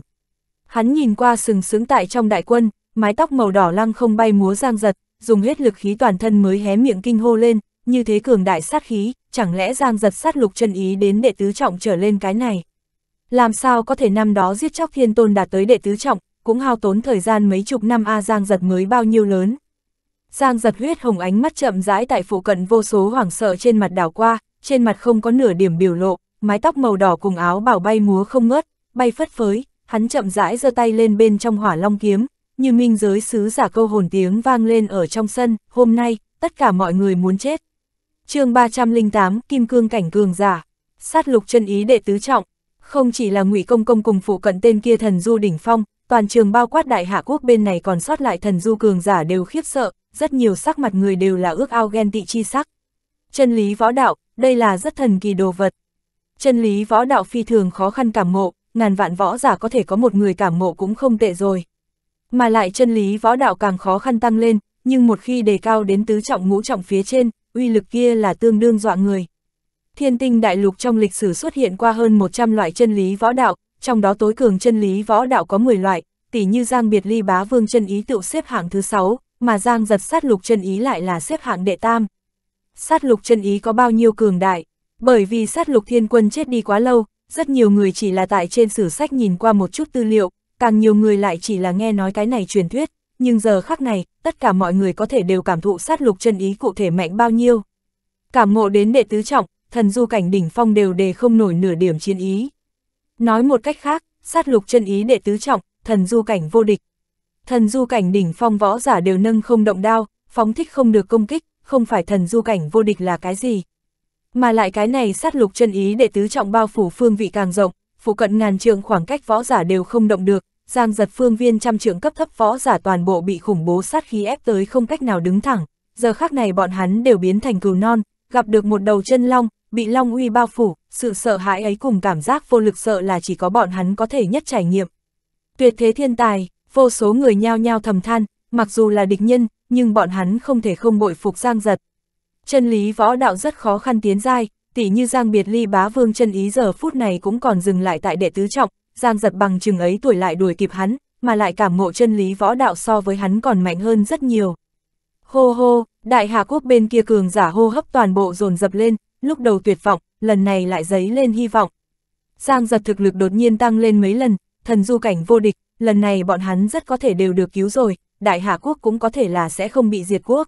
Hắn nhìn qua sừng sướng tại trong đại quân, mái tóc màu đỏ lăng không bay múa giang giật, dùng hết lực khí toàn thân mới hé miệng kinh hô lên, như thế cường đại sát khí, chẳng lẽ giang giật sát lục chân ý đến đệ tứ trọng trở lên cái này. Làm sao có thể năm đó giết chóc thiên tôn đạt tới đệ tứ trọng, cũng hao tốn thời gian mấy chục năm A giang giật mới bao nhiêu lớn. Giang giật huyết hồng ánh mắt chậm rãi tại phụ cận vô số hoảng sợ trên mặt đảo qua, trên mặt không có nửa điểm biểu lộ, mái tóc màu đỏ cùng áo bảo bay múa không ngớt, bay phất phới, hắn chậm rãi giơ tay lên bên trong hỏa long kiếm, như minh giới sứ giả câu hồn tiếng vang lên ở trong sân, hôm nay, tất cả mọi người muốn chết. chương 308, Kim Cương Cảnh Cường Giả, sát lục chân ý đệ tứ trọng, không chỉ là ngụy Công Công cùng phụ cận tên kia thần du đỉnh phong, toàn trường bao quát đại hạ quốc bên này còn sót lại thần du cường giả đều khiếp sợ, rất nhiều sắc mặt người đều là ước ao ghen tị chi sắc. Chân lý võ đạo, đây là rất thần kỳ đồ vật. Chân lý võ đạo phi thường khó khăn cảm ngộ, ngàn vạn võ giả có thể có một người cảm ngộ cũng không tệ rồi. Mà lại chân lý võ đạo càng khó khăn tăng lên, nhưng một khi đề cao đến tứ trọng ngũ trọng phía trên, uy lực kia là tương đương dọa người. Thiên tinh đại lục trong lịch sử xuất hiện qua hơn 100 loại chân lý võ đạo, trong đó tối cường chân lý võ đạo có 10 loại, tỷ như Giang Biệt Ly Bá Vương chân ý tựu xếp hạng thứ 6, mà Giang giật sát lục chân ý lại là xếp hạng đệ tam. Sát lục chân ý có bao nhiêu cường đại? Bởi vì sát lục thiên quân chết đi quá lâu, rất nhiều người chỉ là tại trên sử sách nhìn qua một chút tư liệu, càng nhiều người lại chỉ là nghe nói cái này truyền thuyết, nhưng giờ khắc này, tất cả mọi người có thể đều cảm thụ sát lục chân ý cụ thể mạnh bao nhiêu. Cảm ngộ đến đệ tứ trọng, thần du cảnh đỉnh phong đều đề không nổi nửa điểm chiến ý. Nói một cách khác, sát lục chân ý đệ tứ trọng, thần du cảnh vô địch. Thần du cảnh đỉnh phong võ giả đều nâng không động đao, phóng thích không được công kích, không phải thần du cảnh vô địch là cái gì, mà lại cái này sát lục chân ý để tứ trọng bao phủ phương vị càng rộng, phụ cận ngàn trượng khoảng cách võ giả đều không động được, giang giật phương viên trăm trượng cấp thấp võ giả toàn bộ bị khủng bố sát khí ép tới không cách nào đứng thẳng, giờ khác này bọn hắn đều biến thành cừu non, gặp được một đầu chân long, bị long uy bao phủ, sự sợ hãi ấy cùng cảm giác vô lực sợ là chỉ có bọn hắn có thể nhất trải nghiệm. Tuyệt thế thiên tài, vô số người nhao nhao thầm than, mặc dù là địch nhân, nhưng bọn hắn không thể không bội phục giang giật, chân lý võ đạo rất khó khăn tiến giai, tỷ như Giang Biệt Ly bá vương chân ý giờ phút này cũng còn dừng lại tại đệ tứ trọng, Giang giật bằng chừng ấy tuổi lại đuổi kịp hắn, mà lại cảm ngộ chân lý võ đạo so với hắn còn mạnh hơn rất nhiều. Hô hô, đại hạ quốc bên kia cường giả hô hấp toàn bộ dồn dập lên, lúc đầu tuyệt vọng, lần này lại dấy lên hy vọng. Giang giật thực lực đột nhiên tăng lên mấy lần, thần du cảnh vô địch, lần này bọn hắn rất có thể đều được cứu rồi, đại hạ quốc cũng có thể là sẽ không bị diệt quốc.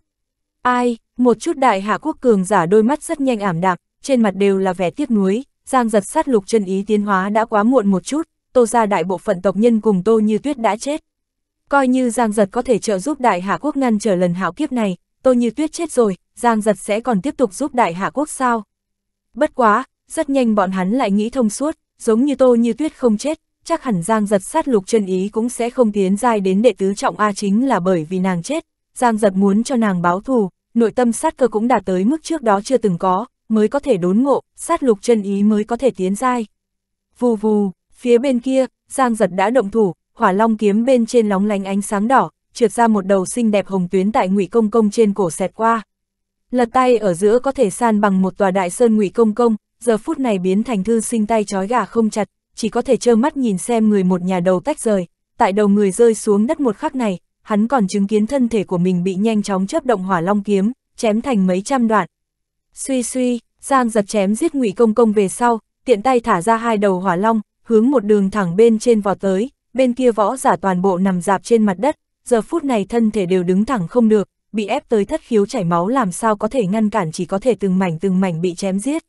Ai, một chút đại hạ quốc cường giả đôi mắt rất nhanh ảm đạm, trên mặt đều là vẻ tiếc nuối, giang giật sát lục chân ý tiến hóa đã quá muộn một chút, tô ra đại bộ phận tộc nhân cùng tô như tuyết đã chết. Coi như giang giật có thể trợ giúp đại hạ quốc ngăn trở lần hạo kiếp này, tô như tuyết chết rồi, giang giật sẽ còn tiếp tục giúp đại hạ quốc sao. Bất quá, rất nhanh bọn hắn lại nghĩ thông suốt, giống như tô như tuyết không chết, chắc hẳn giang giật sát lục chân ý cũng sẽ không tiến dai đến đệ tứ trọng A chính là bởi vì nàng chết, giang giật muốn cho nàng báo thù, nội tâm sát cơ cũng đạt tới mức trước đó chưa từng có, mới có thể đốn ngộ, sát lục chân ý mới có thể tiến dai. Vù vù, phía bên kia, Giang Giật đã động thủ, hỏa long kiếm bên trên lóng lánh ánh sáng đỏ, trượt ra một đầu xinh đẹp hồng tuyến tại ngụy công công trên cổ xẹt qua. Lật tay ở giữa có thể san bằng một tòa đại sơn ngụy công công, giờ phút này biến thành thư sinh tay trói gà không chặt, chỉ có thể trơ mắt nhìn xem người một nhà đầu tách rời, tại đầu người rơi xuống đất một khắc này, hắn còn chứng kiến thân thể của mình bị nhanh chóng chấp động hỏa long kiếm, chém thành mấy trăm đoạn. Suy suy, Giang giật chém giết ngụy Công Công về sau, tiện tay thả ra hai đầu hỏa long, hướng một đường thẳng bên trên vọt tới, bên kia võ giả toàn bộ nằm dạp trên mặt đất, giờ phút này thân thể đều đứng thẳng không được, bị ép tới thất khiếu chảy máu làm sao có thể ngăn cản chỉ có thể từng mảnh từng mảnh bị chém giết.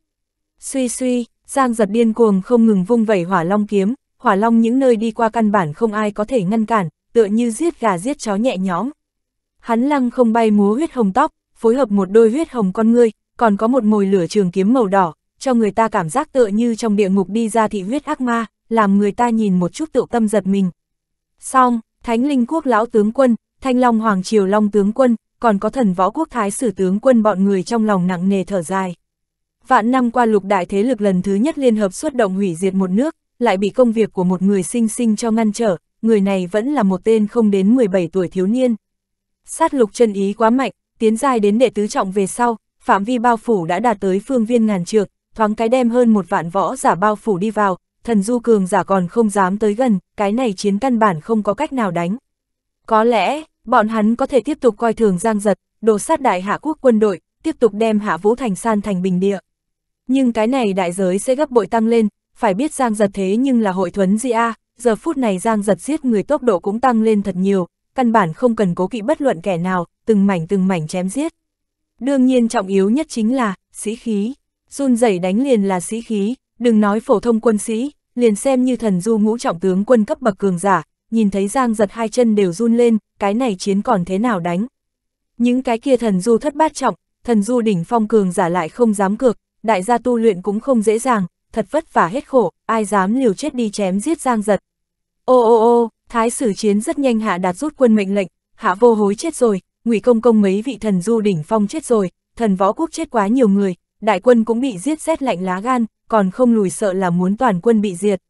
Suy suy, Giang giật điên cuồng không ngừng vung vẩy hỏa long kiếm, hỏa long những nơi đi qua căn bản không ai có thể ngăn cản, tựa như giết gà giết chó nhẹ nhõm. Hắn lăng không bay múa huyết hồng tóc, phối hợp một đôi huyết hồng con ngươi, còn có một mồi lửa trường kiếm màu đỏ, cho người ta cảm giác tựa như trong địa ngục đi ra thị huyết ác ma, làm người ta nhìn một chút tựu tâm giật mình. Xong, Thánh Linh Quốc Lão Tướng Quân, Thanh Long Hoàng Triều Long Tướng Quân, còn có thần võ quốc Thái Sử Tướng Quân bọn người trong lòng nặng nề thở dài. Vạn năm qua lục đại thế lực lần thứ nhất liên hợp xuất động hủy diệt một nước, lại bị công việc của một người sinh sinh cho ngăn trở, người này vẫn là một tên không đến 17 tuổi thiếu niên. Sát lục chân ý quá mạnh, tiến dài đến đệ tứ trọng về sau, phạm vi bao phủ đã đạt tới phương viên ngàn trược, thoáng cái đem hơn một vạn võ giả bao phủ đi vào, thần du cường giả còn không dám tới gần, cái này chiến căn bản không có cách nào đánh. Có lẽ, bọn hắn có thể tiếp tục coi thường giang giật, đổ sát đại hạ quốc quân đội, tiếp tục đem hạ vũ thành san thành bình địa. Nhưng cái này đại giới sẽ gấp bội tăng lên, phải biết giang giật thế nhưng là hội thuấn di a, giờ phút này Giang giật giết người tốc độ cũng tăng lên thật nhiều, căn bản không cần cố kỵ bất luận kẻ nào, từng mảnh từng mảnh chém giết. Đương nhiên trọng yếu nhất chính là, sĩ khí. Run rẩy đánh liền là sĩ khí, đừng nói phổ thông quân sĩ, liền xem như thần du ngũ trọng tướng quân cấp bậc cường giả, nhìn thấy Giang giật hai chân đều run lên, cái này chiến còn thế nào đánh. Những cái kia thần du thất bát trọng, thần du đỉnh phong cường giả lại không dám cược, đại gia tu luyện cũng không dễ dàng, thật vất vả hết khổ, ai dám liều chết đi chém giết giang giật. Ô ô ô, thái sử chiến rất nhanh hạ đạt rút quân mệnh lệnh, hạ vô hối chết rồi, ngụy công công mấy vị thần du đỉnh phong chết rồi, thần võ quốc chết quá nhiều người, đại quân cũng bị giết rét lạnh lá gan, còn không lùi sợ là muốn toàn quân bị diệt.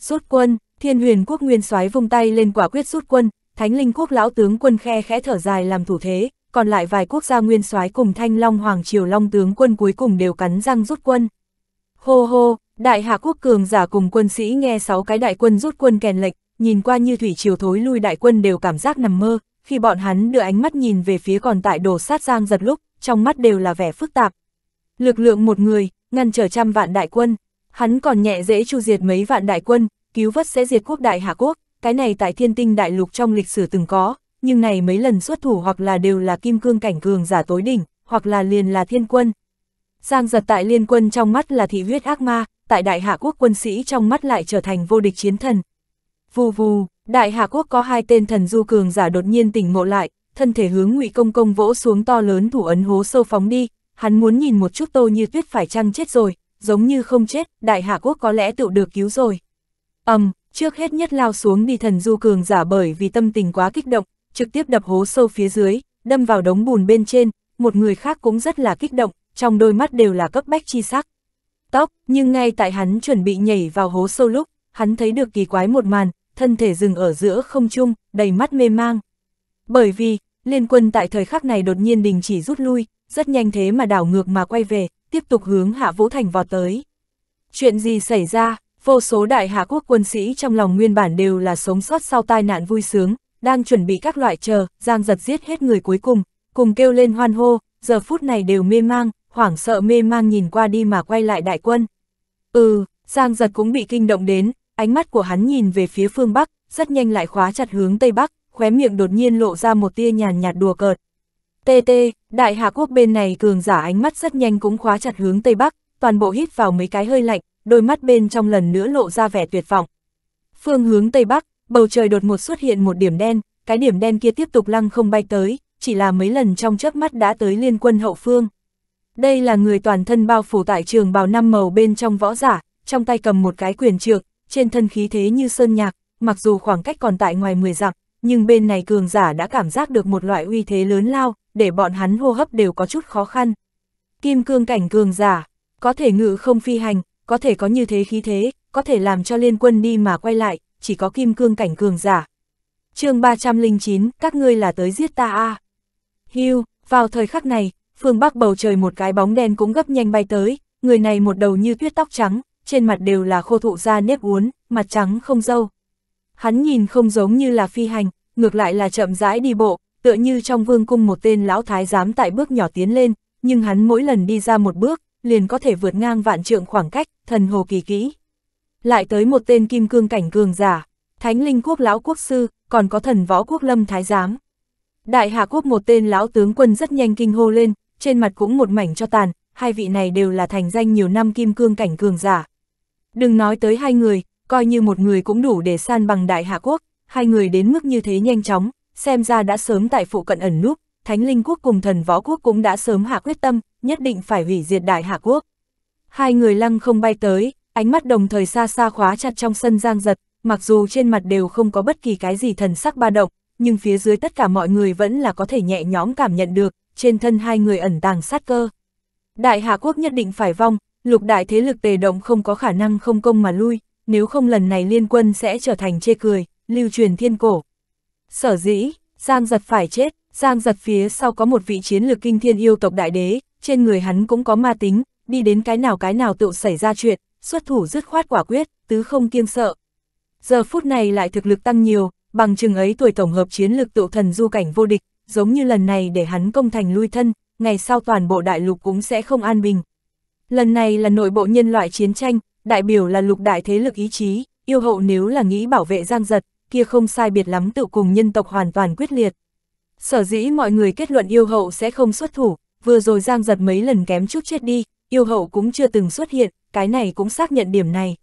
Rút quân, thiên huyền quốc nguyên soái vung tay lên quả quyết rút quân, thánh linh quốc lão tướng quân khe khẽ thở dài làm thủ thế, còn lại vài quốc gia nguyên soái cùng thanh long hoàng triều long tướng quân cuối cùng đều cắn răng rút quân. Hô hô, đại hạ quốc cường giả cùng quân sĩ nghe sáu cái đại quân rút quân kèn lệch, nhìn qua như thủy chiều thối lui đại quân đều cảm giác nằm mơ, khi bọn hắn đưa ánh mắt nhìn về phía còn tại đổ sát giang giật lúc, trong mắt đều là vẻ phức tạp. Lực lượng một người, ngăn trở trăm vạn đại quân, hắn còn nhẹ dễ chu diệt mấy vạn đại quân, cứu vớt sẽ diệt quốc đại hạ quốc, cái này tại thiên tinh đại lục trong lịch sử từng có, nhưng này mấy lần xuất thủ hoặc là đều là kim cương cảnh cường giả tối đỉnh, hoặc là liền là thiên quân, Giang giật tại liên quân trong mắt là thị huyết ác ma, tại đại hạ quốc quân sĩ trong mắt lại trở thành vô địch chiến thần. Vù vù, đại hạ quốc có hai tên thần du cường giả đột nhiên tỉnh ngộ lại, thân thể hướng ngụy công công vỗ xuống to lớn thủ ấn hố sâu phóng đi, hắn muốn nhìn một chút tô như tuyết phải chăng chết rồi, giống như không chết, đại hạ quốc có lẽ tự được cứu rồi. ầm um, trước hết nhất lao xuống đi thần du cường giả bởi vì tâm tình quá kích động, trực tiếp đập hố sâu phía dưới, đâm vào đống bùn bên trên, một người khác cũng rất là kích động, trong đôi mắt đều là cấp bách chi sắc. Tóc, nhưng ngay tại hắn chuẩn bị nhảy vào hố sâu lúc, hắn thấy được kỳ quái một màn, thân thể dừng ở giữa không trung, đầy mắt mê mang. Bởi vì, liên quân tại thời khắc này đột nhiên đình chỉ rút lui, rất nhanh thế mà đảo ngược mà quay về, tiếp tục hướng Hạ Vũ Thành vọt tới. Chuyện gì xảy ra, vô số đại hạ quốc quân sĩ trong lòng nguyên bản đều là sống sót sau tai nạn vui sướng, đang chuẩn bị các loại chờ, giang giật giết hết người cuối cùng, cùng kêu lên hoan hô, giờ phút này đều mê mang, hoảng sợ mê mang nhìn qua đi mà quay lại đại quân. Ừ, Giang giật cũng bị kinh động đến, ánh mắt của hắn nhìn về phía phương Bắc, rất nhanh lại khóa chặt hướng Tây Bắc, khóe miệng đột nhiên lộ ra một tia nhàn nhạt đùa cợt. Tê tê, đại hạ quốc bên này cường giả ánh mắt rất nhanh cũng khóa chặt hướng Tây Bắc, toàn bộ hít vào mấy cái hơi lạnh, đôi mắt bên trong lần nữa lộ ra vẻ tuyệt vọng. Phương hướng Tây Bắc, bầu trời đột một xuất hiện một điểm đen, cái điểm đen kia tiếp tục lăng không bay tới, chỉ là mấy lần trong chớp mắt đã tới liên quân hậu phương. Đây là người toàn thân bao phủ tại trường bào năm màu bên trong võ giả, trong tay cầm một cái quyền trược, trên thân khí thế như sơn nhạc, mặc dù khoảng cách còn tại ngoài 10 dặm, nhưng bên này cường giả đã cảm giác được một loại uy thế lớn lao, để bọn hắn hô hấp đều có chút khó khăn. Kim cương cảnh cường giả, có thể ngự không phi hành, có thể có như thế khí thế, có thể làm cho liên quân đi mà quay lại, chỉ có kim cương cảnh cường giả. chương 309, các ngươi là tới giết ta a à. Hưu, vào thời khắc này, phương Bắc bầu trời một cái bóng đen cũng gấp nhanh bay tới, người này một đầu như tuyết tóc trắng, trên mặt đều là khô thụ da nếp uốn, mặt trắng không dâu. Hắn nhìn không giống như là phi hành, ngược lại là chậm rãi đi bộ, tựa như trong vương cung một tên lão thái giám tại bước nhỏ tiến lên, nhưng hắn mỗi lần đi ra một bước, liền có thể vượt ngang vạn trượng khoảng cách, thần hồ kỳ kỹ. Lại tới một tên kim cương cảnh cường giả, thánh linh quốc lão quốc sư, còn có thần võ quốc lâm thái giám. Đại hạ quốc một tên lão tướng quân rất nhanh kinh hô lên, trên mặt cũng một mảnh cho tàn, hai vị này đều là thành danh nhiều năm kim cương cảnh cường giả. Đừng nói tới hai người, coi như một người cũng đủ để san bằng đại hạ quốc, hai người đến mức như thế nhanh chóng, xem ra đã sớm tại phụ cận ẩn núp, Thánh Linh Quốc cùng Thần Võ Quốc cũng đã sớm hạ quyết tâm, nhất định phải hủy diệt đại hạ quốc. Hai người lăng không bay tới, ánh mắt đồng thời xa xa khóa chặt trong sân giang giật, mặc dù trên mặt đều không có bất kỳ cái gì thần sắc ba động, nhưng phía dưới tất cả mọi người vẫn là có thể nhẹ nhõm cảm nhận được, trên thân hai người ẩn tàng sát cơ. Đại hạ quốc nhất định phải vong, lục đại thế lực tề động không có khả năng không công mà lui, nếu không lần này liên quân sẽ trở thành chê cười, lưu truyền thiên cổ. Sở dĩ, Giang giật phải chết, Giang giật phía sau có một vị chiến lược kinh thiên yêu tộc đại đế, trên người hắn cũng có ma tính, đi đến cái nào cái nào tự xảy ra chuyện, xuất thủ dứt khoát quả quyết, tứ không kiêng sợ. Giờ phút này lại thực lực tăng nhiều, bằng chừng ấy tuổi tổng hợp chiến lược tụ thần du cảnh vô địch, giống như lần này để hắn công thành lui thân, ngày sau toàn bộ đại lục cũng sẽ không an bình. Lần này là nội bộ nhân loại chiến tranh, đại biểu là lục đại thế lực ý chí, yêu hậu nếu là nghĩ bảo vệ giang giật, kia không sai biệt lắm tự cùng nhân tộc hoàn toàn quyết liệt. Sở dĩ mọi người kết luận yêu hậu sẽ không xuất thủ, vừa rồi giang giật mấy lần kém chút chết đi, yêu hậu cũng chưa từng xuất hiện, cái này cũng xác nhận điểm này.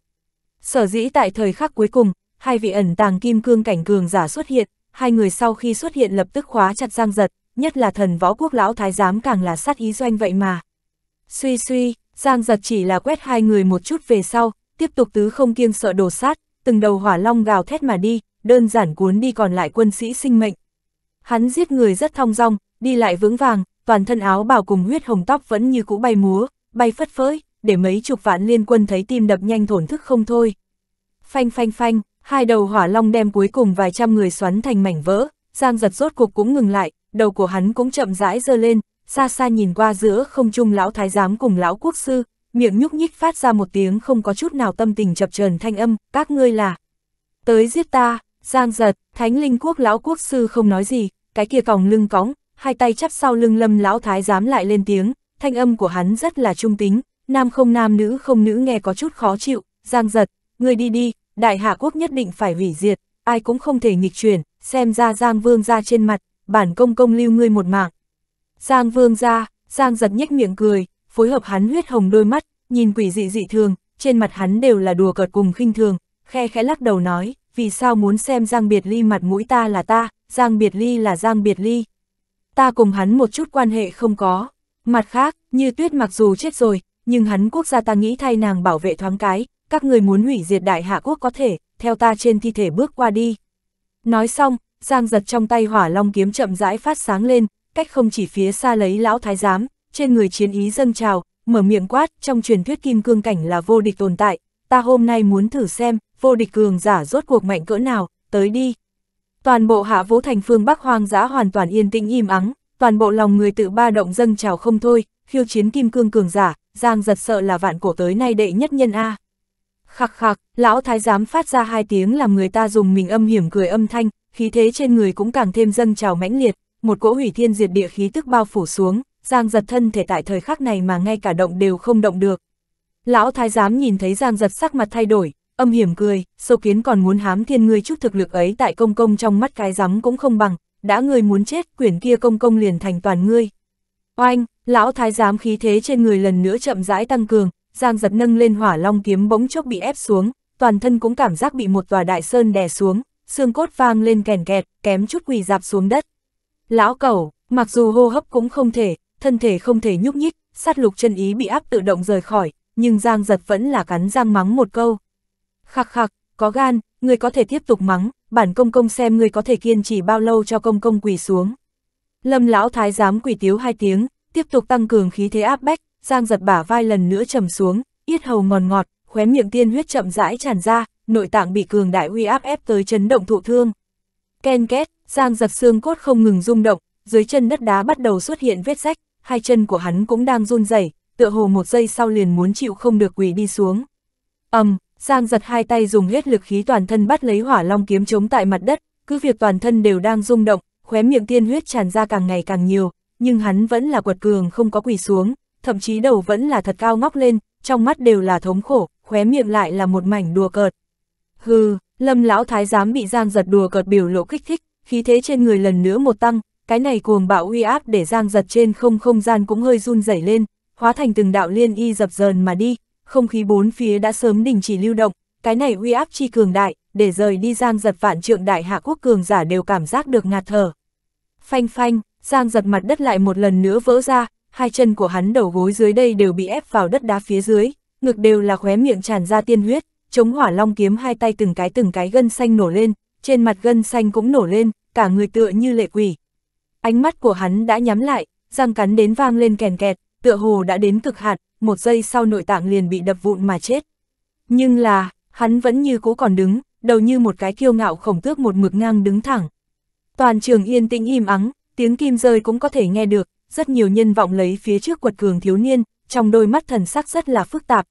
Sở dĩ tại thời khắc cuối cùng, hai vị ẩn tàng kim cương cảnh cường giả xuất hiện, hai người sau khi xuất hiện lập tức khóa chặt Giang Giật, nhất là thần võ quốc lão thái giám càng là sát ý doanh vậy mà. Suy suy, Giang Giật chỉ là quét hai người một chút về sau, tiếp tục tứ không kiêng sợ đổ sát, từng đầu hỏa long gào thét mà đi, đơn giản cuốn đi còn lại quân sĩ sinh mệnh. Hắn giết người rất thong dong, đi lại vững vàng, toàn thân áo bào cùng huyết hồng tóc vẫn như cũ bay múa, bay phất phới, để mấy chục vạn liên quân thấy tim đập nhanh thổn thức không thôi. Phanh phanh phanh, Hai đầu hỏa long đem cuối cùng vài trăm người xoắn thành mảnh vỡ, Giang giật rốt cuộc cũng ngừng lại, đầu của hắn cũng chậm rãi dơ lên, xa xa nhìn qua giữa không trung lão thái giám cùng lão quốc sư, miệng nhúc nhích phát ra một tiếng không có chút nào tâm tình chập trờn thanh âm, các ngươi là. Tới giết ta, Giang giật, thánh linh quốc lão quốc sư không nói gì, cái kia còng lưng cóng, hai tay chắp sau lưng lâm lão thái giám lại lên tiếng, thanh âm của hắn rất là trung tính, nam không nam nữ không nữ nghe có chút khó chịu, Giang giật, ngươi đi đi, đại hạ quốc nhất định phải hủy diệt, ai cũng không thể nghịch chuyển, xem ra Giang Vương ra trên mặt, bản công công lưu ngươi một mạng. Giang Vương ra, Giang giật nhếch miệng cười, phối hợp hắn huyết hồng đôi mắt, nhìn quỷ dị dị thường, trên mặt hắn đều là đùa cợt cùng khinh thường, khe khẽ lắc đầu nói, vì sao muốn xem Giang Biệt Ly mặt mũi ta là ta, Giang Biệt Ly là Giang Biệt Ly. Ta cùng hắn một chút quan hệ không có. Mặt khác, như tuyết mặc dù chết rồi, nhưng hắn quốc gia ta nghĩ thay nàng bảo vệ thoáng cái, các người muốn hủy diệt đại hạ quốc có thể, theo ta trên thi thể bước qua đi. Nói xong, Giang giật trong tay hỏa long kiếm chậm rãi phát sáng lên, cách không chỉ phía xa lấy lão thái giám, trên người chiến ý dâng trào, mở miệng quát, trong truyền thuyết kim cương cảnh là vô địch tồn tại, ta hôm nay muốn thử xem, vô địch cường giả rốt cuộc mạnh cỡ nào, tới đi. Toàn bộ hạ vũ thành phương Bắc hoang dã hoàn toàn yên tĩnh im ắng, toàn bộ lòng người tự ba động dâng trào không thôi, khiêu chiến kim cương cường giả, Giang giật sợ là vạn cổ tới nay đệ nhất nhân A. Khặc khặc, lão thái giám phát ra hai tiếng làm người ta dùng mình âm hiểm cười âm thanh, khí thế trên người cũng càng thêm dâng trào mãnh liệt, một cỗ hủy thiên diệt địa khí tức bao phủ xuống, Giang giật thân thể tại thời khắc này mà ngay cả động đều không động được. Lão thái giám nhìn thấy Giang giật sắc mặt thay đổi, âm hiểm cười, sâu kiến còn muốn hám thiên ngươi chút thực lực ấy tại công công trong mắt cái giám cũng không bằng, đã ngươi muốn chết quyển kia công công liền thành toàn ngươi. Oanh, lão thái giám khí thế trên người lần nữa chậm rãi tăng cường, Giang giật nâng lên hỏa long kiếm bỗng chốc bị ép xuống, toàn thân cũng cảm giác bị một tòa đại sơn đè xuống, xương cốt vang lên kèn kẹt, kém chút quỳ dạp xuống đất. Lão cẩu, mặc dù hô hấp cũng không thể, thân thể không thể nhúc nhích, sát lục chân ý bị áp tự động rời khỏi, nhưng Giang giật vẫn là cắn Giang mắng một câu. Khắc khắc, có gan, người có thể tiếp tục mắng, bản công công xem người có thể kiên trì bao lâu cho công công quỳ xuống. Lâm lão thái giám quỳ tiếu hai tiếng, tiếp tục tăng cường khí thế áp bách, Giang giật bả vai lần nữa trầm xuống, yết hầu ngòn ngọt, khóe miệng tiên huyết chậm rãi tràn ra, nội tạng bị cường đại uy áp ép tới chấn động thụ thương. Ken két, Giang giật xương cốt không ngừng rung động, dưới chân đất đá bắt đầu xuất hiện vết rách, hai chân của hắn cũng đang run rẩy, tựa hồ một giây sau liền muốn chịu không được quỳ đi xuống. Ầm, um, Giang giật hai tay dùng hết lực khí toàn thân bắt lấy hỏa long kiếm chống tại mặt đất, cứ việc toàn thân đều đang rung động, khóe miệng tiên huyết tràn ra càng ngày càng nhiều, nhưng hắn vẫn là quật cường không có quỳ xuống, thậm chí đầu vẫn là thật cao ngóc lên, trong mắt đều là thống khổ, khóe miệng lại là một mảnh đùa cợt. Hừ, lâm lão thái giám bị Giang giật đùa cợt biểu lộ kích thích, khí thế trên người lần nữa một tăng, cái này cuồng bạo uy áp để Giang giật trên không không gian cũng hơi run rẩy lên, hóa thành từng đạo liên y dập dờn mà đi, không khí bốn phía đã sớm đình chỉ lưu động, cái này uy áp chi cường đại, để rời đi Giang giật vạn trượng đại hạ quốc cường giả đều cảm giác được ngạt thở. Phanh phanh, Giang giật mặt đất lại một lần nữa vỡ ra, hai chân của hắn đầu gối dưới đây đều bị ép vào đất đá phía dưới, ngực đều là khóe miệng tràn ra tiên huyết, chống hỏa long kiếm hai tay từng cái từng cái gân xanh nổ lên, trên mặt gân xanh cũng nổ lên, cả người tựa như lệ quỷ. Ánh mắt của hắn đã nhắm lại, răng cắn đến vang lên kèn kẹt, tựa hồ đã đến cực hạn, một giây sau nội tạng liền bị đập vụn mà chết. Nhưng là, hắn vẫn như cố còn đứng, đầu như một cái kiêu ngạo khổng tước một mực ngang đứng thẳng. Toàn trường yên tĩnh im ắng, tiếng kim rơi cũng có thể nghe được, rất nhiều nhân vọng lấy phía trước quật cường thiếu niên, trong đôi mắt thần sắc rất là phức tạp.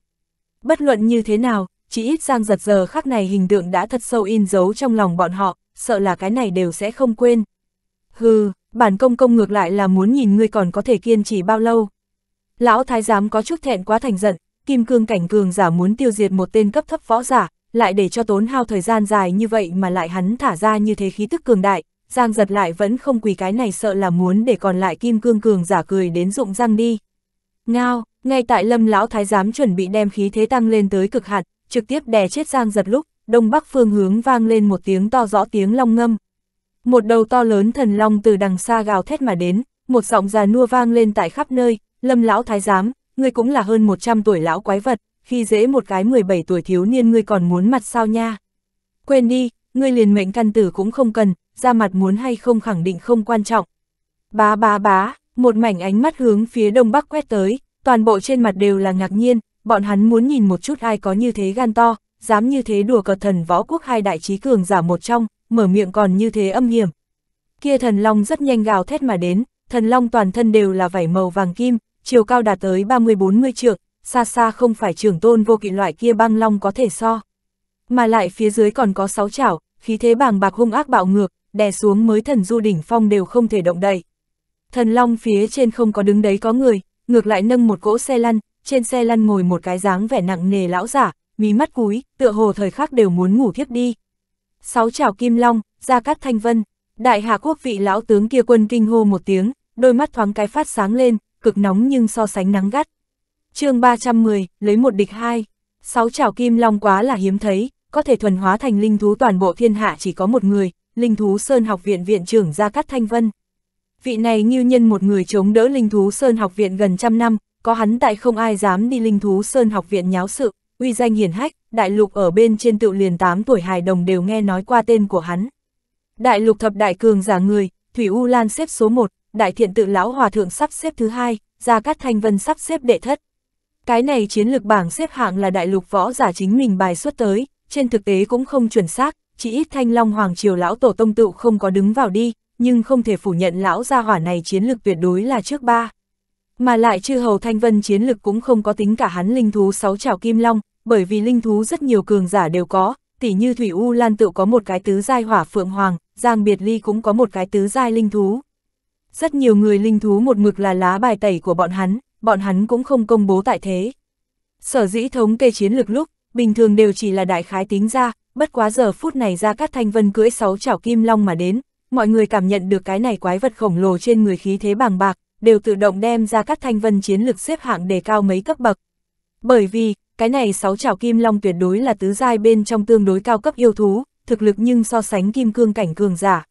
Bất luận như thế nào, chỉ ít Giang giật giờ khắc này hình tượng đã thật sâu in dấu trong lòng bọn họ, sợ là cái này đều sẽ không quên. Hừ, bản công công ngược lại là muốn nhìn ngươi còn có thể kiên trì bao lâu. Lão thái giám có chút thẹn quá thành giận, kim cương cảnh cường giả muốn tiêu diệt một tên cấp thấp võ giả, lại để cho tốn hao thời gian dài như vậy mà lại hắn thả ra như thế khí tức cường đại, Giang giật lại vẫn không quỳ cái này sợ là muốn để còn lại kim cương cường giả cười đến rụng răng đi. Ngao, ngay tại lâm lão thái giám chuẩn bị đem khí thế tăng lên tới cực hạn, trực tiếp đè chết giang giật lúc, đông bắc phương hướng vang lên một tiếng to rõ tiếng long ngâm. Một đầu to lớn thần long từ đằng xa gào thét mà đến, một giọng già nua vang lên tại khắp nơi, lâm lão thái giám, ngươi cũng là hơn 100 tuổi lão quái vật, khi dễ một cái 17 tuổi thiếu niên ngươi còn muốn mặt sao nha. Quên đi, ngươi liền mệnh căn tử cũng không cần, ra mặt muốn hay không khẳng định không quan trọng. Bá bá bá, một mảnh ánh mắt hướng phía đông bắc quét tới, toàn bộ trên mặt đều là ngạc nhiên, bọn hắn muốn nhìn một chút ai có như thế gan to, dám như thế đùa cợt thần võ quốc hai đại trí cường giả một trong, mở miệng còn như thế âm hiểm. Kia thần long rất nhanh gào thét mà đến, thần long toàn thân đều là vảy màu vàng kim, chiều cao đạt tới 30-40 trượng, xa xa không phải trưởng tôn vô kỵ loại kia băng long có thể so. Mà lại phía dưới còn có sáu chảo, khí thế bàng bạc hung ác bạo ngược, đè xuống mới thần du đỉnh phong đều không thể động đậy. Thần long phía trên không có đứng đấy có người, ngược lại nâng một cỗ xe lăn, trên xe lăn ngồi một cái dáng vẻ nặng nề lão giả, mí mắt cúi, tựa hồ thời khắc đều muốn ngủ thiếp đi. Sáu chảo kim long, ra cát thanh vân, đại hạ quốc vị lão tướng kia quân kinh hô một tiếng, đôi mắt thoáng cái phát sáng lên, cực nóng nhưng so sánh nắng gắt. chương 310, lấy một địch hai, sáu chảo kim long quá là hiếm thấy, có thể thuần hóa thành linh thú toàn bộ thiên hạ chỉ có một người, Linh Thú Sơn học viện viện trưởng Gia Cát Thanh Vân. Vị này như nhân một người chống đỡ Linh Thú Sơn học viện gần trăm năm, có hắn tại không ai dám đi Linh Thú Sơn học viện nháo sự, uy danh hiển hách, đại lục ở bên trên tựu liền 8 tuổi hài đồng đều nghe nói qua tên của hắn. Đại lục thập đại cường giả người, Thủy U Lan xếp số 1, Đại Thiện Tự Lão Hòa Thượng sắp xếp thứ hai, Gia Cát Thanh Vân sắp xếp đệ thất. Cái này chiến lược bảng xếp hạng là đại lục võ giả chính mình bài xuất tới, trên thực tế cũng không chuẩn xác, chỉ ít thanh long hoàng triều lão tổ tông tựu không có đứng vào đi, nhưng không thể phủ nhận lão gia hỏa này chiến lực tuyệt đối là trước ba. Mà lại chư hầu thanh vân chiến lực cũng không có tính cả hắn linh thú sáu trảo kim long, bởi vì linh thú rất nhiều cường giả đều có, tỉ như Thủy U Lan tựu có một cái tứ giai hỏa phượng hoàng, Giang Biệt Ly cũng có một cái tứ giai linh thú. Rất nhiều người linh thú một mực là lá bài tẩy của bọn hắn, bọn hắn cũng không công bố tại thế. Sở dĩ thống kê chiến lực lúc, bình thường đều chỉ là đại khái tính ra, bất quá giờ phút này ra các thanh vân cưỡi sáu chảo kim long mà đến, mọi người cảm nhận được cái này quái vật khổng lồ trên người khí thế bàng bạc, đều tự động đem ra các thanh vân chiến lực xếp hạng đề cao mấy cấp bậc. Bởi vì, cái này sáu chảo kim long tuyệt đối là tứ giai bên trong tương đối cao cấp yêu thú, thực lực nhưng so sánh kim cương cảnh cường giả.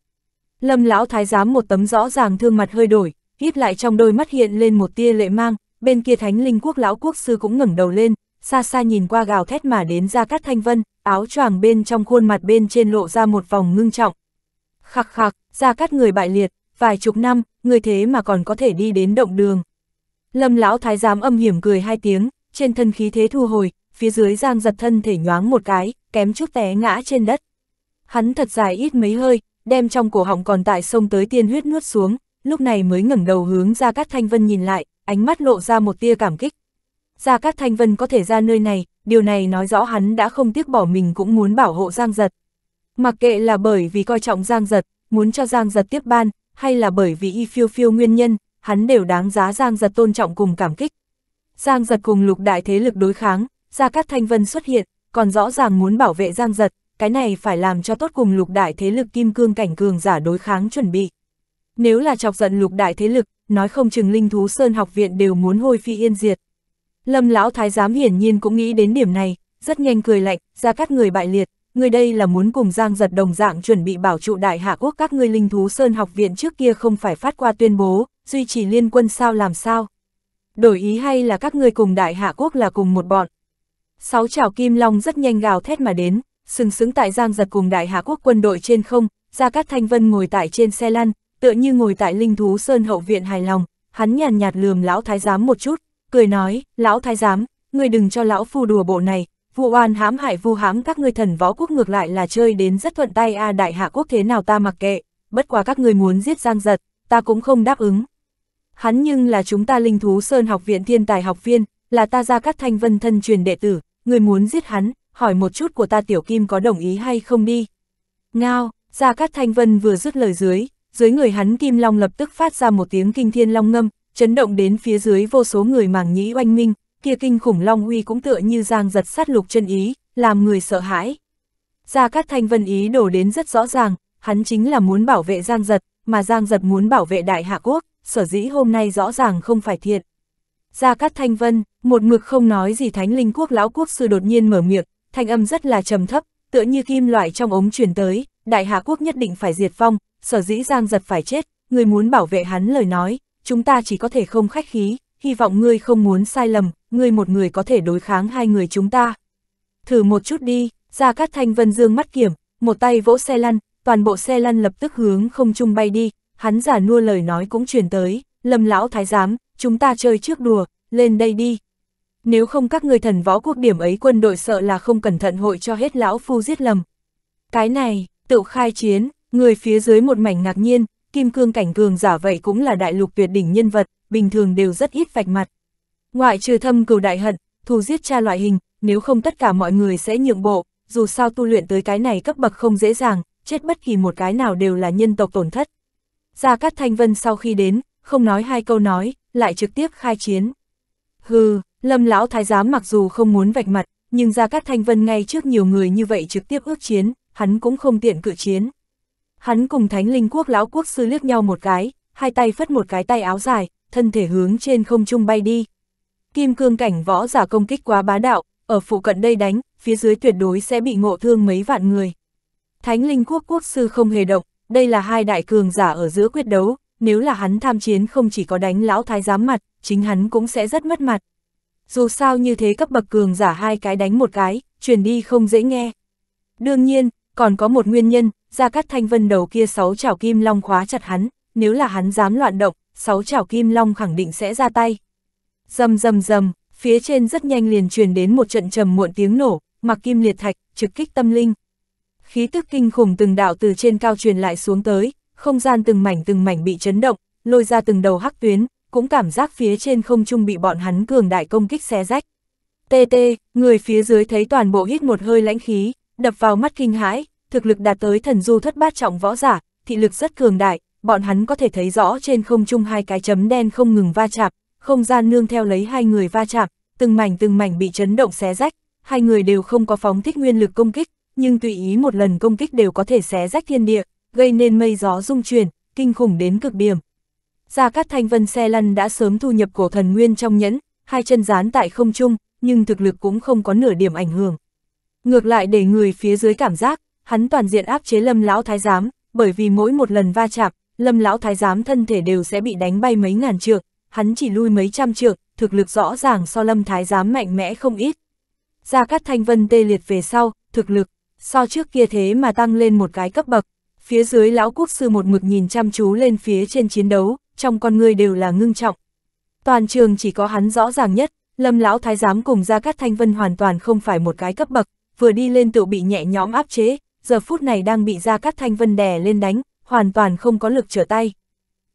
Lâm lão thái giám một tấm rõ ràng thương mặt hơi đổi, híp lại trong đôi mắt hiện lên một tia lệ mang, bên kia thánh linh quốc lão quốc sư cũng ngẩng đầu lên, xa xa nhìn qua gào thét mà đến ra cát thanh vân, áo choàng bên trong khuôn mặt bên trên lộ ra một vòng ngưng trọng. Khắc khắc, ra cát người bại liệt, vài chục năm, người thế mà còn có thể đi đến động đường. Lâm lão thái giám âm hiểm cười hai tiếng, trên thân khí thế thu hồi, phía dưới giang giật thân thể nhoáng một cái, kém chút té ngã trên đất. Hắn thật dài ít mấy hơi, đem trong cổ họng còn tại sông tới tiên huyết nuốt xuống, lúc này mới ngẩng đầu hướng ra cát thanh vân nhìn lại, ánh mắt lộ ra một tia cảm kích, Gia Cát Thanh Vân có thể ra nơi này, điều này nói rõ hắn đã không tiếc bỏ mình cũng muốn bảo hộ Giang Giật. Mặc kệ là bởi vì coi trọng Giang Giật, muốn cho Giang Giật tiếp ban, hay là bởi vì y phiêu phiêu nguyên nhân, hắn đều đáng giá Giang Giật tôn trọng cùng cảm kích. Giang Giật cùng lục đại thế lực đối kháng, Gia Cát Thanh Vân xuất hiện, còn rõ ràng muốn bảo vệ Giang Giật, cái này phải làm cho tốt cùng lục đại thế lực kim cương cảnh cường giả đối kháng chuẩn bị. Nếu là chọc giận lục đại thế lực, nói không chừng linh thú Sơn học viện đều muốn hôi phi yên diệt. Lâm lão thái giám hiển nhiên cũng nghĩ đến điểm này, rất nhanh cười lạnh, ra cắt người bại liệt, người đây là muốn cùng Giang giật đồng dạng chuẩn bị bảo trụ đại hạ quốc các ngươi linh thú sơn học viện trước kia không phải phát qua tuyên bố, duy trì liên quân sao làm sao. Đổi ý hay là các ngươi cùng đại hạ quốc là cùng một bọn. Sáu chảo kim long rất nhanh gào thét mà đến, sừng sững tại Giang giật cùng đại hạ quốc quân đội trên không, ra cắt thanh vân ngồi tại trên xe lăn, tựa như ngồi tại linh thú sơn hậu viện hài lòng, hắn nhàn nhạt lườm lão thái giám một chút, cười nói, lão thái giám, ngươi đừng cho lão phu đùa bộ này, vụ oan hãm hại vu hãm các ngươi thần võ quốc ngược lại là chơi đến rất thuận tay a à đại hạ quốc thế nào ta mặc kệ, bất quá các ngươi muốn giết giang giật, ta cũng không đáp ứng. Hắn nhưng là chúng ta linh thú sơn học viện thiên tài học viên, là ta ra các thanh vân thân truyền đệ tử, người muốn giết hắn, hỏi một chút của ta tiểu kim có đồng ý hay không đi. Ngao, ra các thanh vân vừa dứt lời dưới, dưới người hắn kim long lập tức phát ra một tiếng kinh thiên long ngâm, chấn động đến phía dưới vô số người màng nhĩ oanh minh, kia kinh khủng long uy cũng tựa như giang giật sát lục chân ý, làm người sợ hãi. Gia Cát Thanh Vân ý đổ đến rất rõ ràng, hắn chính là muốn bảo vệ giang giật, mà giang giật muốn bảo vệ đại hạ quốc, sở dĩ hôm nay rõ ràng không phải thiện. Gia Cát Thanh Vân, một mực không nói gì thánh linh quốc lão quốc sư đột nhiên mở miệng, thanh âm rất là trầm thấp, tựa như kim loại trong ống truyền tới, đại hạ quốc nhất định phải diệt vong, sở dĩ giang giật phải chết, người muốn bảo vệ hắn lời nói, chúng ta chỉ có thể không khách khí, hy vọng ngươi không muốn sai lầm, ngươi một người có thể đối kháng hai người chúng ta. Thử một chút đi, Ra các Thanh Vân dương mắt kiểm, một tay vỗ xe lăn, toàn bộ xe lăn lập tức hướng không trung bay đi, hắn giả nua lời nói cũng truyền tới, Lâm lão thái giám, chúng ta chơi trước đùa, lên đây đi. Nếu không các người thần võ quốc điểm ấy quân đội sợ là không cẩn thận hội cho hết lão phu giết lầm. Cái này, tự khai chiến, người phía dưới một mảnh ngạc nhiên, kim cương cảnh cường giả vậy cũng là đại lục tuyệt đỉnh nhân vật, bình thường đều rất ít vạch mặt. Ngoại trừ thâm cừu đại hận, thù giết cha loại hình, nếu không tất cả mọi người sẽ nhượng bộ, dù sao tu luyện tới cái này cấp bậc không dễ dàng, chết bất kỳ một cái nào đều là nhân tộc tổn thất. Gia Cát Thanh Vân sau khi đến, không nói hai câu nói, lại trực tiếp khai chiến. Hừ, Lâm Lão Thái Giám mặc dù không muốn vạch mặt, nhưng Gia Cát Thanh Vân ngay trước nhiều người như vậy trực tiếp ước chiến, hắn cũng không tiện cự chiến. Hắn cùng thánh linh quốc lão quốc sư liếc nhau một cái, hai tay phất một cái tay áo dài, thân thể hướng trên không trung bay đi. Kim cương cảnh võ giả công kích quá bá đạo, ở phụ cận đây đánh, phía dưới tuyệt đối sẽ bị ngộ thương mấy vạn người. Thánh linh quốc quốc sư không hề động, đây là hai đại cường giả ở giữa quyết đấu, nếu là hắn tham chiến không chỉ có đánh lão thái giám mặt, chính hắn cũng sẽ rất mất mặt. Dù sao như thế cấp bậc cường giả hai cái đánh một cái, truyền đi không dễ nghe. Đương nhiên, còn có một nguyên nhân, ra Cát Thanh Vân đầu kia sáu chảo kim long khóa chặt hắn, nếu là hắn dám loạn động, sáu chảo kim long khẳng định sẽ ra tay. Dầm dầm dầm, phía trên rất nhanh liền truyền đến một trận trầm muộn tiếng nổ, mặc kim liệt thạch, trực kích tâm linh. Khí tức kinh khủng từng đạo từ trên cao truyền lại xuống tới, không gian từng mảnh từng mảnh bị chấn động, lôi ra từng đầu hắc tuyến, cũng cảm giác phía trên không trung bị bọn hắn cường đại công kích xé rách. TT, người phía dưới thấy toàn bộ hít một hơi lãnh khí, đập vào mắt kinh hãi, thực lực đạt tới thần du thất bát trọng võ giả, thị lực rất cường đại, bọn hắn có thể thấy rõ trên không trung hai cái chấm đen không ngừng va chạm, không gian nương theo lấy hai người va chạm, từng mảnh từng mảnh bị chấn động xé rách, hai người đều không có phóng thích nguyên lực công kích, nhưng tùy ý một lần công kích đều có thể xé rách thiên địa, gây nên mây gió rung chuyển, kinh khủng đến cực điểm. Gia Cát Thanh Vân xe lăn đã sớm thu nhập cổ thần nguyên trong nhẫn, hai chân dán tại không trung, nhưng thực lực cũng không có nửa điểm ảnh hưởng. Ngược lại để người phía dưới cảm giác, hắn toàn diện áp chế lâm lão thái giám, bởi vì mỗi một lần va chạm, lâm lão thái giám thân thể đều sẽ bị đánh bay mấy ngàn trượng, hắn chỉ lui mấy trăm trượng, thực lực rõ ràng so lâm thái giám mạnh mẽ không ít. Gia Cát Thanh Vân tê liệt về sau, thực lực, so trước kia thế mà tăng lên một cái cấp bậc, phía dưới lão quốc sư một mực nhìn chăm chú lên phía trên chiến đấu, trong con người đều là ngưng trọng. Toàn trường chỉ có hắn rõ ràng nhất, lâm lão thái giám cùng Gia Cát Thanh Vân hoàn toàn không phải một cái cấp bậc, vừa đi lên tựu bị nhẹ nhõm áp chế, giờ phút này đang bị ra Cát Thanh Vân đè lên đánh, hoàn toàn không có lực trở tay.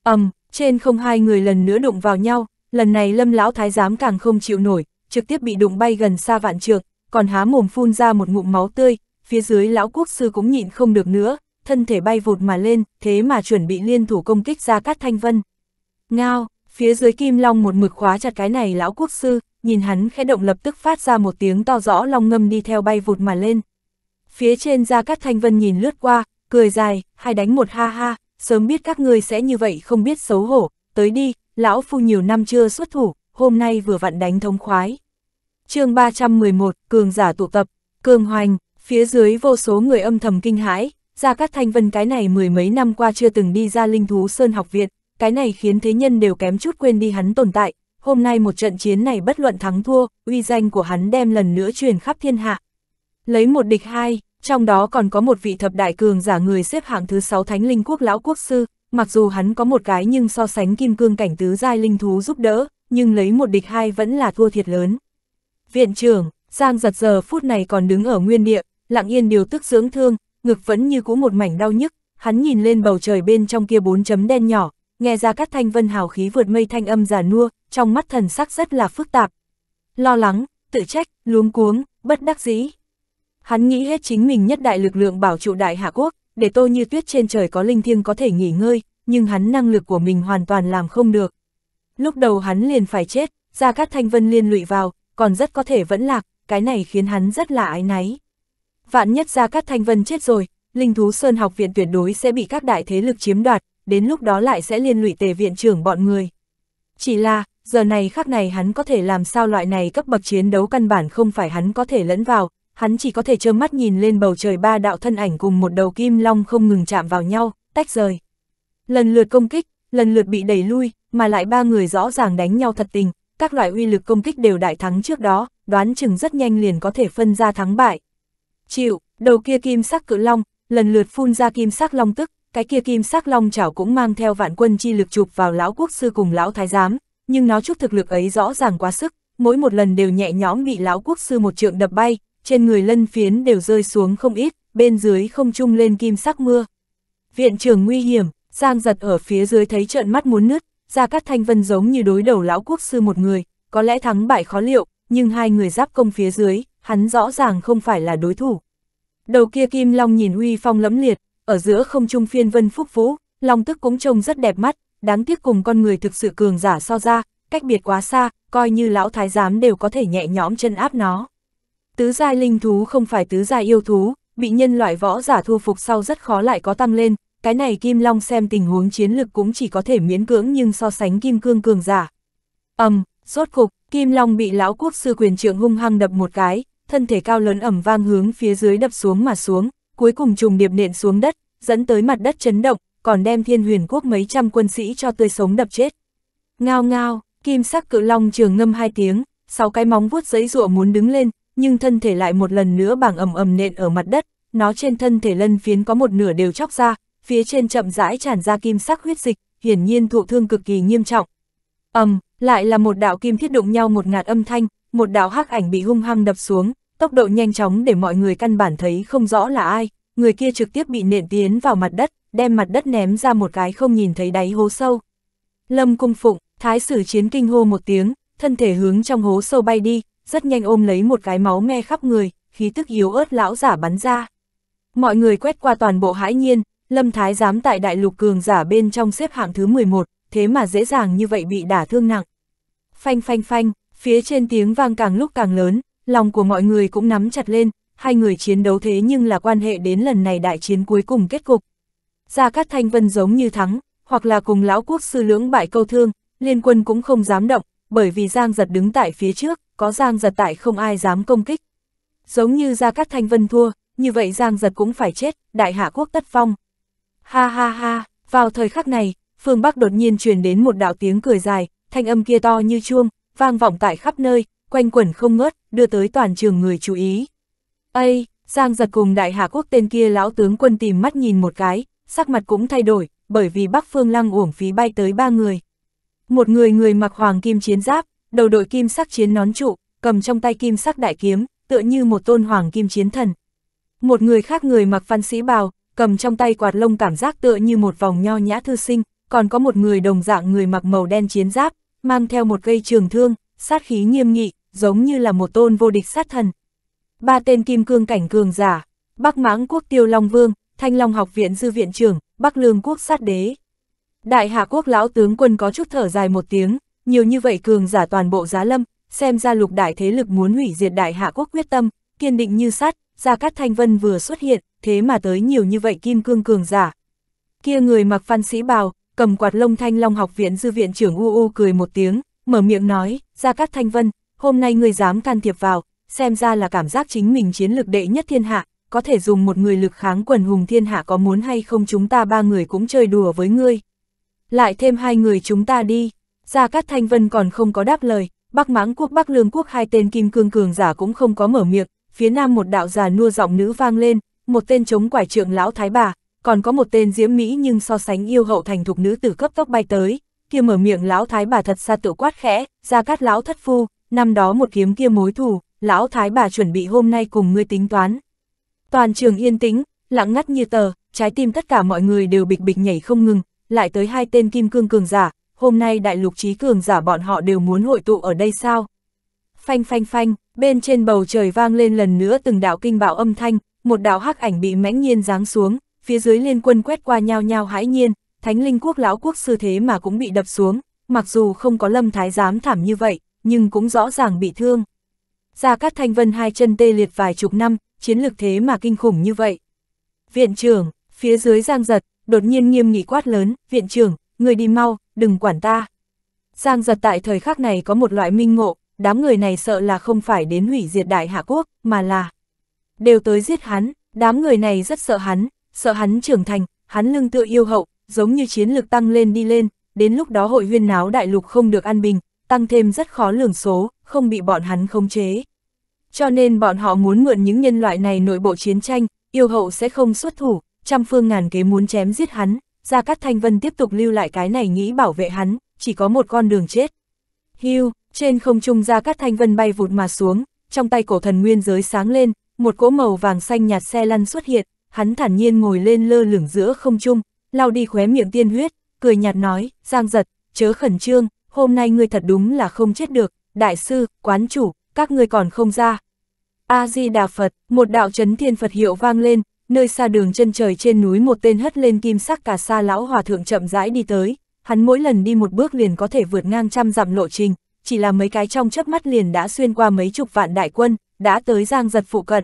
ầm, trên không hai người lần nữa đụng vào nhau, lần này Lâm Lão Thái Giám càng không chịu nổi, trực tiếp bị đụng bay gần xa vạn trượng, còn há mồm phun ra một ngụm máu tươi, phía dưới Lão Quốc Sư cũng nhịn không được nữa, thân thể bay vụt mà lên, thế mà chuẩn bị liên thủ công kích ra Cát Thanh Vân. Ngao, phía dưới Kim Long một mực khóa chặt cái này Lão Quốc Sư, nhìn hắn khẽ động lập tức phát ra một tiếng to rõ long ngâm đi theo bay vụt mà lên. Phía trên ra các thanh vân nhìn lướt qua, cười dài, hai đánh một ha ha, sớm biết các ngươi sẽ như vậy không biết xấu hổ, tới đi, lão phu nhiều năm chưa xuất thủ, hôm nay vừa vặn đánh thống khoái. chương 311, cường giả tụ tập, cường hoành, phía dưới vô số người âm thầm kinh hãi, ra các thanh vân cái này mười mấy năm qua chưa từng đi ra linh thú sơn học viện, cái này khiến thế nhân đều kém chút quên đi hắn tồn tại, hôm nay một trận chiến này bất luận thắng thua, uy danh của hắn đem lần nữa truyền khắp thiên hạ. Lấy một địch hai, trong đó còn có một vị thập đại cường giả người xếp hạng thứ sáu Thánh Linh Quốc Lão Quốc Sư, mặc dù hắn có một cái nhưng so sánh kim cương cảnh tứ giai linh thú giúp đỡ, nhưng lấy một địch hai vẫn là thua thiệt lớn. Viện trưởng, Giang giật giờ phút này còn đứng ở nguyên địa, lặng yên điều tức dưỡng thương, ngực vẫn như cũ một mảnh đau nhức, hắn nhìn lên bầu trời bên trong kia bốn chấm đen nhỏ, nghe ra các thanh vân hào khí vượt mây thanh âm giả nua, trong mắt thần sắc rất là phức tạp. Lo lắng, tự trách, luống cuống, bất đắc dĩ. Hắn nghĩ hết chính mình nhất đại lực lượng bảo trụ đại hạ quốc, để tô như tuyết trên trời có linh thiêng có thể nghỉ ngơi, nhưng hắn năng lực của mình hoàn toàn làm không được. Lúc đầu hắn liền phải chết, ra các thanh vân liên lụy vào, còn rất có thể vẫn lạc, cái này khiến hắn rất là ái náy. Vạn nhất ra các thanh vân chết rồi, linh thú sơn học viện tuyệt đối sẽ bị các đại thế lực chiếm đoạt, đến lúc đó lại sẽ liên lụy tề viện trưởng bọn người. Chỉ là, giờ này khắc này hắn có thể làm sao loại này cấp bậc chiến đấu căn bản không phải hắn có thể lẫn vào, hắn chỉ có thể trơ mắt nhìn lên bầu trời ba đạo thân ảnh cùng một đầu kim long không ngừng chạm vào nhau, tách rời. Lần lượt công kích, lần lượt bị đẩy lui, mà lại ba người rõ ràng đánh nhau thật tình, các loại uy lực công kích đều đại thắng trước đó, đoán chừng rất nhanh liền có thể phân ra thắng bại. Chịu, đầu kia kim sắc cự long, lần lượt phun ra kim sắc long tức, cái kia kim sắc long chảo cũng mang theo vạn quân chi lực chụp vào lão quốc sư cùng lão thái giám, nhưng nó chút thực lực ấy rõ ràng quá sức, mỗi một lần đều nhẹ nhõm bị lão quốc sư một trượng đập bay, trên người lân phiến đều rơi xuống không ít, bên dưới không trung lên kim sắc mưa. Viện trưởng nguy hiểm, Giang giật ở phía dưới thấy trợn mắt muốn nứt, ra các thanh vân giống như đối đầu lão quốc sư một người, có lẽ thắng bại khó liệu, nhưng hai người giáp công phía dưới, hắn rõ ràng không phải là đối thủ. Đầu kia kim long nhìn uy phong lẫm liệt, ở giữa không trung phiên vân phúc vũ, long tức cũng trông rất đẹp mắt, đáng tiếc cùng con người thực sự cường giả so ra, cách biệt quá xa, coi như lão thái giám đều có thể nhẹ nhõm chân áp nó. Tứ giai linh thú không phải tứ giai yêu thú, bị nhân loại võ giả thu phục sau rất khó lại có tăng lên, cái này Kim Long xem tình huống chiến lực cũng chỉ có thể miễn cưỡng nhưng so sánh Kim Cương cường giả. Ầm, um, rốt cục, Kim Long bị lão quốc sư quyền trượng hung hăng đập một cái, thân thể cao lớn ẩm vang hướng phía dưới đập xuống mà xuống, cuối cùng trùng điệp nện xuống đất, dẫn tới mặt đất chấn động, còn đem thiên huyền quốc mấy trăm quân sĩ cho tươi sống đập chết. Ngao ngao, kim sắc cự long trường ngâm hai tiếng, sáu cái móng vuốt giấy rụa muốn đứng lên, nhưng thân thể lại một lần nữa bảng ầm ầm nện ở mặt đất, nó trên thân thể lân phiến có một nửa đều chóc ra, phía trên chậm rãi tràn ra kim sắc huyết dịch, hiển nhiên thụ thương cực kỳ nghiêm trọng. Ầm, lại là một đạo kim thiết đụng nhau một ngạt âm thanh, một đạo hắc ảnh bị hung hăng đập xuống, tốc độ nhanh chóng để mọi người căn bản thấy không rõ là ai, người kia trực tiếp bị nện tiến vào mặt đất, đem mặt đất ném ra một cái không nhìn thấy đáy hố sâu. Lâm Cung Phụng, thái sử chiến kinh hô một tiếng, thân thể hướng trong hố sâu bay đi, rất nhanh ôm lấy một cái máu me khắp người, khí tức yếu ớt lão giả bắn ra. Mọi người quét qua toàn bộ hãi nhiên, Lâm Thái dám tại đại lục cường giả bên trong xếp hạng thứ 11, thế mà dễ dàng như vậy bị đả thương nặng. Phanh phanh phanh, phía trên tiếng vang càng lúc càng lớn, lòng của mọi người cũng nắm chặt lên, hai người chiến đấu thế nhưng là quan hệ đến lần này đại chiến cuối cùng kết cục. Gia Cát Thanh Vân giống như thắng, hoặc là cùng lão quốc sư lưỡng bại câu thương, liên quân cũng không dám động, bởi vì Giang Giật đứng tại phía trước, có Giang Giật tại không ai dám công kích. Giống như Gia Cát Thanh Vân thua, như vậy Giang Giật cũng phải chết, đại hạ quốc tất phong. Ha ha ha, vào thời khắc này, phương Bắc đột nhiên truyền đến một đạo tiếng cười dài, thanh âm kia to như chuông, vang vọng tại khắp nơi, quanh quẩn không ngớt, đưa tới toàn trường người chú ý. Ây, Giang giật cùng đại hạ quốc tên kia lão tướng quân tìm mắt nhìn một cái, sắc mặt cũng thay đổi, bởi vì Bắc Phương Lăng uổng phí bay tới ba người. Một người người mặc hoàng kim chiến giáp, đầu đội kim sắc chiến nón trụ, cầm trong tay kim sắc đại kiếm, tựa như một tôn hoàng kim chiến thần. Một người khác người mặc văn sĩ bào, cầm trong tay quạt lông cảm giác tựa như một vòng nho nhã thư sinh, còn có một người đồng dạng người mặc màu đen chiến giáp, mang theo một cây trường thương, sát khí nghiêm nghị, giống như là một tôn vô địch sát thần. Ba tên kim cương cảnh cường giả, Bắc Mãng quốc Tiêu Long Vương, Thanh Long học viện dư viện trưởng, Bắc Lương quốc sát đế. Đại Hạ quốc lão tướng quân có chút thở dài một tiếng, nhiều như vậy cường giả toàn bộ giá lâm, xem ra lục đại thế lực muốn hủy diệt Đại Hạ quốc quyết tâm, kiên định như sắt, Gia Cát Thanh Vân vừa xuất hiện, thế mà tới nhiều như vậy kim cương cường giả. Kia người mặc phan sĩ bào, cầm quạt lông Thanh Long học viện dư viện trưởng u u cười một tiếng, mở miệng nói, Gia Cát Thanh Vân, hôm nay ngươi dám can thiệp vào, xem ra là cảm giác chính mình chiến lực đệ nhất thiên hạ, có thể dùng một người lực kháng quần hùng thiên hạ có muốn hay không chúng ta ba người cũng chơi đùa với ngươi. Lại thêm hai người chúng ta đi, Gia Cát Thanh Vân còn không có đáp lời, Bắc Mãng Quốc Bắc Lương Quốc hai tên kim cương cường giả cũng không có mở miệng, phía nam một đạo già nua giọng nữ vang lên, một tên chống quải trượng lão thái bà, còn có một tên diễm mỹ nhưng so sánh yêu hậu thành thục nữ tử cấp tốc bay tới, kia mở miệng lão thái bà thật xa tự quát khẽ, Gia Cát lão thất phu, năm đó một kiếm kia mối thủ, lão thái bà chuẩn bị hôm nay cùng ngươi tính toán. Toàn trường yên tĩnh, lặng ngắt như tờ, trái tim tất cả mọi người đều bịch bịch nhảy không ngừng, lại tới hai tên kim cương cường giả, hôm nay đại lục trí cường giả bọn họ đều muốn hội tụ ở đây sao? Phanh phanh phanh, bên trên bầu trời vang lên lần nữa từng đạo kinh bạo âm thanh, một đạo hắc ảnh bị mãnh nhiên giáng xuống, phía dưới liên quân quét qua nhau nhau hãi nhiên, thánh linh quốc lão quốc sư thế mà cũng bị đập xuống, mặc dù không có lâm thái giám thảm như vậy, nhưng cũng rõ ràng bị thương. Gia Cát Thanh Vân hai chân tê liệt vài chục năm, chiến lược thế mà kinh khủng như vậy. Viện trưởng, phía dưới Giang Giật, đột nhiên nghiêm nghị quát lớn, viện trưởng, người đi mau, đừng quản ta. Giang Giật tại thời khắc này có một loại minh ngộ, đám người này sợ là không phải đến hủy diệt đại hạ quốc, mà là đều tới giết hắn, đám người này rất sợ hắn, sợ hắn trưởng thành, hắn lưng tựa yêu hậu, giống như chiến lược tăng lên đi lên, đến lúc đó hội huyên náo đại lục không được an bình, tăng thêm rất khó lường số, không bị bọn hắn khống chế. Cho nên bọn họ muốn mượn những nhân loại này nội bộ chiến tranh, yêu hậu sẽ không xuất thủ, trăm phương ngàn kế muốn chém giết hắn, Gia Cát Thanh Vân tiếp tục lưu lại cái này nghĩ bảo vệ hắn, chỉ có một con đường chết. Hưu, trên không trung Gia Cát Thanh Vân bay vụt mà xuống, trong tay cổ thần nguyên giới sáng lên, một cỗ màu vàng xanh nhạt xe lăn xuất hiện, hắn thản nhiên ngồi lên lơ lửng giữa không trung, lao đi khóe miệng tiên huyết, cười nhạt nói, Giang giật, chớ khẩn trương, hôm nay ngươi thật đúng là không chết được, đại sư, quán chủ, các ngươi còn không ra. A-di-đà Phật, một đạo chấn thiên Phật hiệu vang lên, nơi xa đường chân trời trên núi một tên hất lên kim sắc cả xa lão hòa thượng chậm rãi đi tới, hắn mỗi lần đi một bước liền có thể vượt ngang trăm dặm lộ trình, chỉ là mấy cái trong chớp mắt liền đã xuyên qua mấy chục vạn đại quân, đã tới giang giật phụ cận.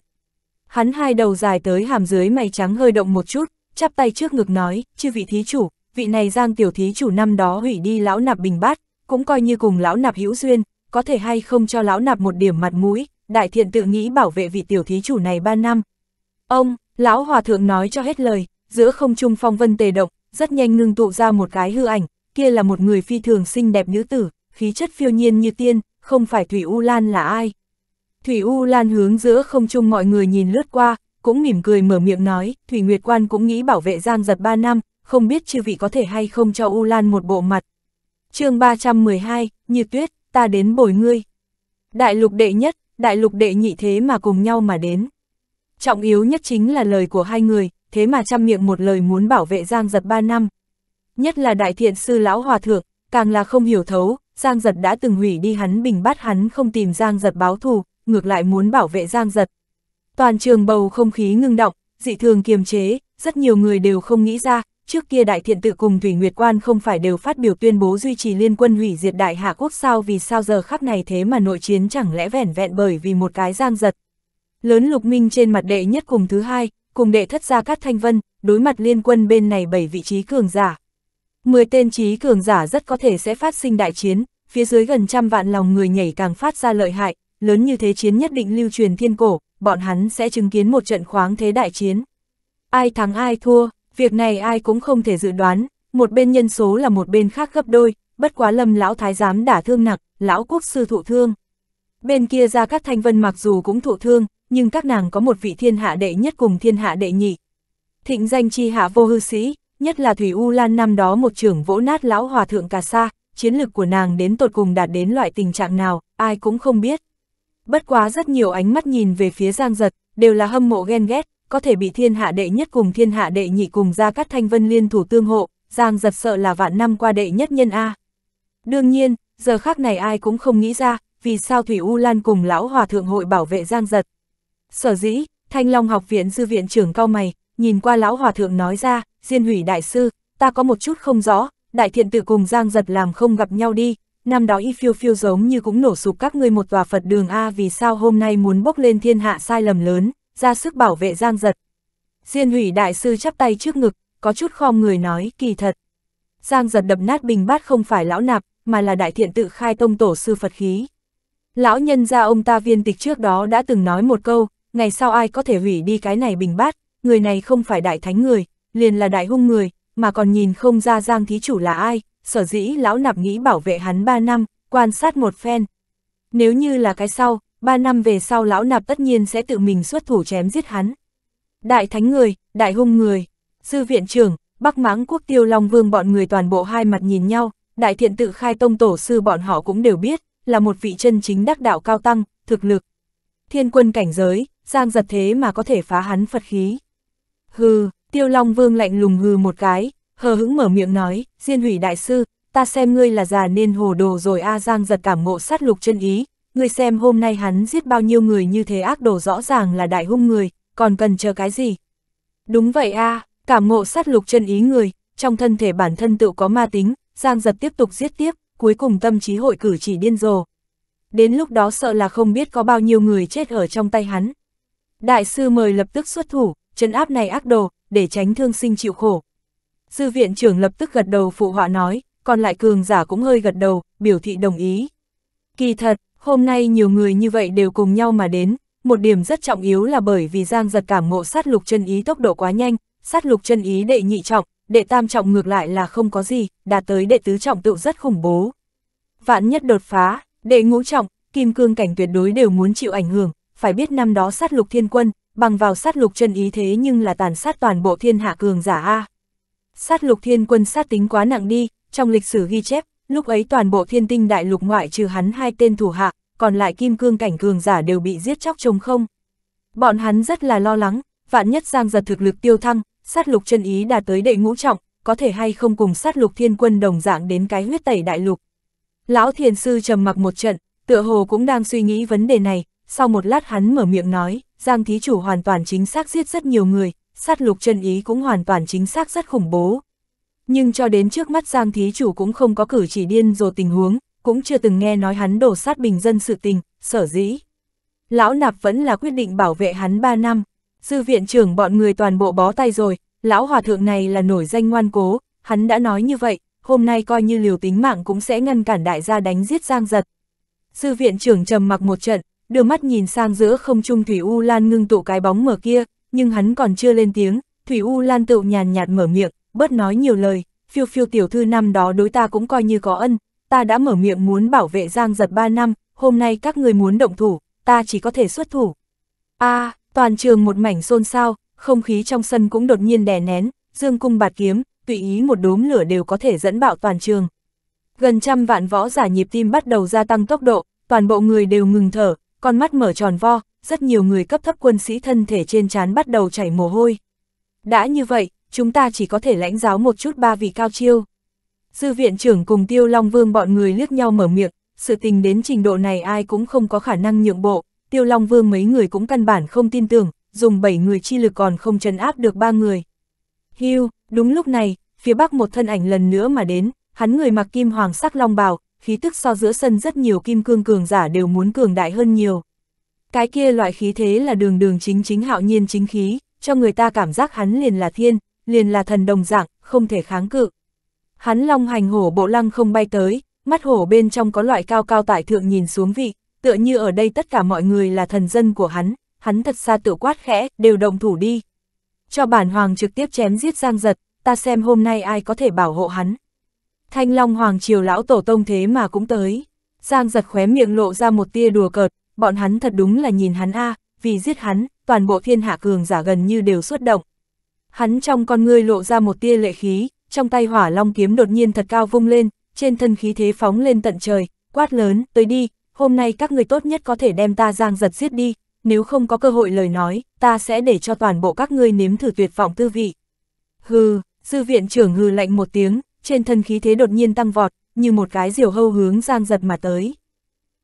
Hắn hai đầu dài tới hàm dưới mày trắng hơi động một chút, chắp tay trước ngực nói, chư vị thí chủ, vị này giang tiểu thí chủ năm đó hủy đi lão nạp bình bát, cũng coi như cùng lão nạp hữu duyên, có thể hay không cho lão nạp một điểm mặt mũi, đại thiện tự nghĩ bảo vệ vị tiểu thí chủ này ba năm. Ông, lão hòa thượng nói cho hết lời, giữa không trung phong vân tề động, rất nhanh ngưng tụ ra một cái hư ảnh, kia là một người phi thường xinh đẹp nữ tử, khí chất phiêu nhiên như tiên, không phải Thủy U Lan là ai. Thủy U Lan hướng giữa không trung mọi người nhìn lướt qua, cũng mỉm cười mở miệng nói, Thủy Nguyệt Quan cũng nghĩ bảo vệ Giang giật ba năm, không biết chư vị có thể hay không cho U Lan một bộ mặt, chương 312, như tuyết, ta đến bồi ngươi. Đại lục đệ nhất, đại lục đệ nhị thế mà cùng nhau mà đến. Trọng yếu nhất chính là lời của hai người, thế mà chăm miệng một lời muốn bảo vệ Giang Giật ba năm. Nhất là đại thiện sư lão hòa thượng, càng là không hiểu thấu, Giang Giật đã từng hủy đi hắn bình bát hắn không tìm Giang Giật báo thù, ngược lại muốn bảo vệ Giang Giật. Toàn trường bầu không khí ngưng động, dị thường kiềm chế, rất nhiều người đều không nghĩ ra, trước kia đại thiện tự cùng Thủy Nguyệt Quan không phải đều phát biểu tuyên bố duy trì liên quân hủy diệt đại hạ quốc sao vì sao giờ khắc này thế mà nội chiến chẳng lẽ vẻn vẹn bởi vì một cái giang giật. Lớn lục minh trên mặt đệ nhất cùng thứ hai, cùng đệ thất gia Cát Thanh Vân, đối mặt liên quân bên này bảy vị trí cường giả. Mười tên trí cường giả rất có thể sẽ phát sinh đại chiến, phía dưới gần trăm vạn lòng người nhảy càng phát ra lợi hại, lớn như thế chiến nhất định lưu truyền thiên cổ, bọn hắn sẽ chứng kiến một trận khoáng thế đại chiến. Ai thắng ai thua, việc này ai cũng không thể dự đoán, một bên nhân số là một bên khác gấp đôi, bất quá lâm lão thái giám đả thương nặng, lão quốc sư thụ thương. Bên kia ra các thanh vân mặc dù cũng thụ thương, nhưng các nàng có một vị thiên hạ đệ nhất cùng thiên hạ đệ nhị. Thịnh danh chi hạ vô hư sĩ, nhất là Thủy U Lan năm đó một trưởng vỗ nát lão hòa thượng cà sa, chiến lực của nàng đến tột cùng đạt đến loại tình trạng nào, ai cũng không biết. Bất quá rất nhiều ánh mắt nhìn về phía Giang Giật, đều là hâm mộ ghen ghét, có thể bị thiên hạ đệ nhất cùng thiên hạ đệ nhị cùng ra các thanh vân liên thủ tương hộ, Giang giật sợ là vạn năm qua đệ nhất nhân A. Đương nhiên, giờ khác này ai cũng không nghĩ ra, vì sao Thủy U Lan cùng lão hòa thượng hội bảo vệ Giang giật. Sở dĩ, Thanh Long học viện sư viện trưởng cao mày, nhìn qua lão hòa thượng nói ra, diên hủy đại sư, ta có một chút không rõ, đại thiện tử cùng Giang giật làm không gặp nhau đi, năm đó y phiêu phiêu giống như cũng nổ sụp các ngươi một tòa Phật đường A vì sao hôm nay muốn bốc lên thiên hạ sai lầm lớn ra sức bảo vệ Giang Giật. Diên hủy đại sư chắp tay trước ngực, có chút khom người nói, kỳ thật. Giang Giật đập nát bình bát không phải lão nạp, mà là đại thiện tự khai tông tổ sư Phật khí. Lão nhân gia ông ta viên tịch trước đó đã từng nói một câu, ngày sau ai có thể hủy đi cái này bình bát, người này không phải đại thánh người, liền là đại hung người, mà còn nhìn không ra Giang thí chủ là ai, sở dĩ lão nạp nghĩ bảo vệ hắn 3 năm, quan sát một phen. Nếu như là cái sau, ba năm về sau lão nạp tất nhiên sẽ tự mình xuất thủ chém giết hắn. Đại thánh người, đại hung người, sư viện trưởng, bắc mãng quốc tiêu long vương bọn người toàn bộ hai mặt nhìn nhau, đại thiện tự khai tông tổ sư bọn họ cũng đều biết, là một vị chân chính đắc đạo cao tăng, thực lực. Thiên quân cảnh giới, giang giật thế mà có thể phá hắn Phật khí. Hừ, tiêu long vương lạnh lùng hừ một cái, hờ hững mở miệng nói, diên hủy đại sư, ta xem ngươi là già nên hồ đồ rồi a giang giật cảm ngộ sát lục chân ý, ngươi xem hôm nay hắn giết bao nhiêu người như thế ác đồ rõ ràng là đại hung người, còn cần chờ cái gì? Đúng vậy a à, cảm ngộ sát lục chân ý người, trong thân thể bản thân tự có ma tính, Giang giật tiếp tục giết tiếp, cuối cùng tâm trí hội cử chỉ điên rồ. Đến lúc đó sợ là không biết có bao nhiêu người chết ở trong tay hắn. Đại sư mời lập tức xuất thủ, chân áp này ác đồ, để tránh thương sinh chịu khổ. Sư viện trưởng lập tức gật đầu phụ họa nói, còn lại cường giả cũng hơi gật đầu, biểu thị đồng ý. Kỳ thật, Hôm nay nhiều người như vậy đều cùng nhau mà đến, một điểm rất trọng yếu là bởi vì Giang giật cảm ngộ sát lục chân ý tốc độ quá nhanh, sát lục chân ý đệ nhị trọng, đệ tam trọng ngược lại là không có gì, đạt tới đệ tứ trọng tựu rất khủng bố. Vạn nhất đột phá, đệ ngũ trọng, kim cương cảnh tuyệt đối đều muốn chịu ảnh hưởng, phải biết năm đó sát lục thiên quân, bằng vào sát lục chân ý thế nhưng là tàn sát toàn bộ thiên hạ cường giả A. Sát lục thiên quân sát tính quá nặng đi, trong lịch sử ghi chép, Lúc ấy toàn bộ thiên tinh đại lục ngoại trừ hắn hai tên thủ hạ, còn lại kim cương cảnh cường giả đều bị giết chóc trông không. Bọn hắn rất là lo lắng, vạn nhất giang giật thực lực tiêu thăng, sát lục chân ý đã tới đệ ngũ trọng, có thể hay không cùng sát lục thiên quân đồng dạng đến cái huyết tẩy đại lục. Lão thiền sư trầm mặc một trận, tựa hồ cũng đang suy nghĩ vấn đề này, sau một lát hắn mở miệng nói, giang thí chủ hoàn toàn chính xác giết rất nhiều người, sát lục chân ý cũng hoàn toàn chính xác rất khủng bố, nhưng cho đến trước mắt Giang Thí Chủ cũng không có cử chỉ điên rồ tình huống, cũng chưa từng nghe nói hắn đổ sát bình dân sự tình, sở dĩ. Lão Nạp vẫn là quyết định bảo vệ hắn 3 năm, sư viện trưởng bọn người toàn bộ bó tay rồi, lão hòa thượng này là nổi danh ngoan cố, hắn đã nói như vậy, hôm nay coi như liều tính mạng cũng sẽ ngăn cản đại gia đánh giết Giang giật. Sư viện trưởng trầm mặc một trận, đưa mắt nhìn sang giữa không trung Thủy U Lan ngưng tụ cái bóng mở kia, nhưng hắn còn chưa lên tiếng, Thủy U Lan tự nhàn nhạt mở miệng, bớt nói nhiều lời, phiêu phiêu tiểu thư năm đó đối ta cũng coi như có ân, ta đã mở miệng muốn bảo vệ giang giật ba năm, hôm nay các người muốn động thủ, ta chỉ có thể xuất thủ. a à, toàn trường một mảnh xôn xao, không khí trong sân cũng đột nhiên đè nén, dương cung bạt kiếm, tùy ý một đốm lửa đều có thể dẫn bạo toàn trường. Gần trăm vạn võ giả nhịp tim bắt đầu gia tăng tốc độ, toàn bộ người đều ngừng thở, con mắt mở tròn vo, rất nhiều người cấp thấp quân sĩ thân thể trên trán bắt đầu chảy mồ hôi. Đã như vậy, chúng ta chỉ có thể lãnh giáo một chút ba vị cao chiêu. sư viện trưởng cùng Tiêu Long Vương bọn người liếc nhau mở miệng, sự tình đến trình độ này ai cũng không có khả năng nhượng bộ, Tiêu Long Vương mấy người cũng căn bản không tin tưởng, dùng 7 người chi lực còn không trấn áp được ba người. Hưu, đúng lúc này, phía bắc một thân ảnh lần nữa mà đến, hắn người mặc kim hoàng sắc long bào, khí tức so giữa sân rất nhiều kim cương cường giả đều muốn cường đại hơn nhiều. Cái kia loại khí thế là đường đường chính chính hạo nhiên chính khí, cho người ta cảm giác hắn liền là thiên, liền là thần đồng dạng, không thể kháng cự. Hắn long hành hổ bộ lăng không bay tới, mắt hổ bên trong có loại cao cao tại thượng nhìn xuống vị, tựa như ở đây tất cả mọi người là thần dân của hắn, hắn thật xa tự quát khẽ, đều động thủ đi. Cho bản hoàng trực tiếp chém giết giang giật, ta xem hôm nay ai có thể bảo hộ hắn. Thanh Long Hoàng Triều lão tổ tông thế mà cũng tới. Giang giật khóe miệng lộ ra một tia đùa cợt, bọn hắn thật đúng là nhìn hắn a à, vì giết hắn, toàn bộ thiên hạ cường giả gần như đều xuất động. Hắn trong con ngươi lộ ra một tia lệ khí, trong tay hỏa long kiếm đột nhiên thật cao vung lên, trên thân khí thế phóng lên tận trời, quát lớn, tới đi, hôm nay các người tốt nhất có thể đem ta giang giật giết đi, nếu không có cơ hội lời nói, ta sẽ để cho toàn bộ các ngươi nếm thử tuyệt vọng tư vị. Hừ, sư viện trưởng hừ lạnh một tiếng, trên thân khí thế đột nhiên tăng vọt, như một cái diều hâu hướng giang giật mà tới.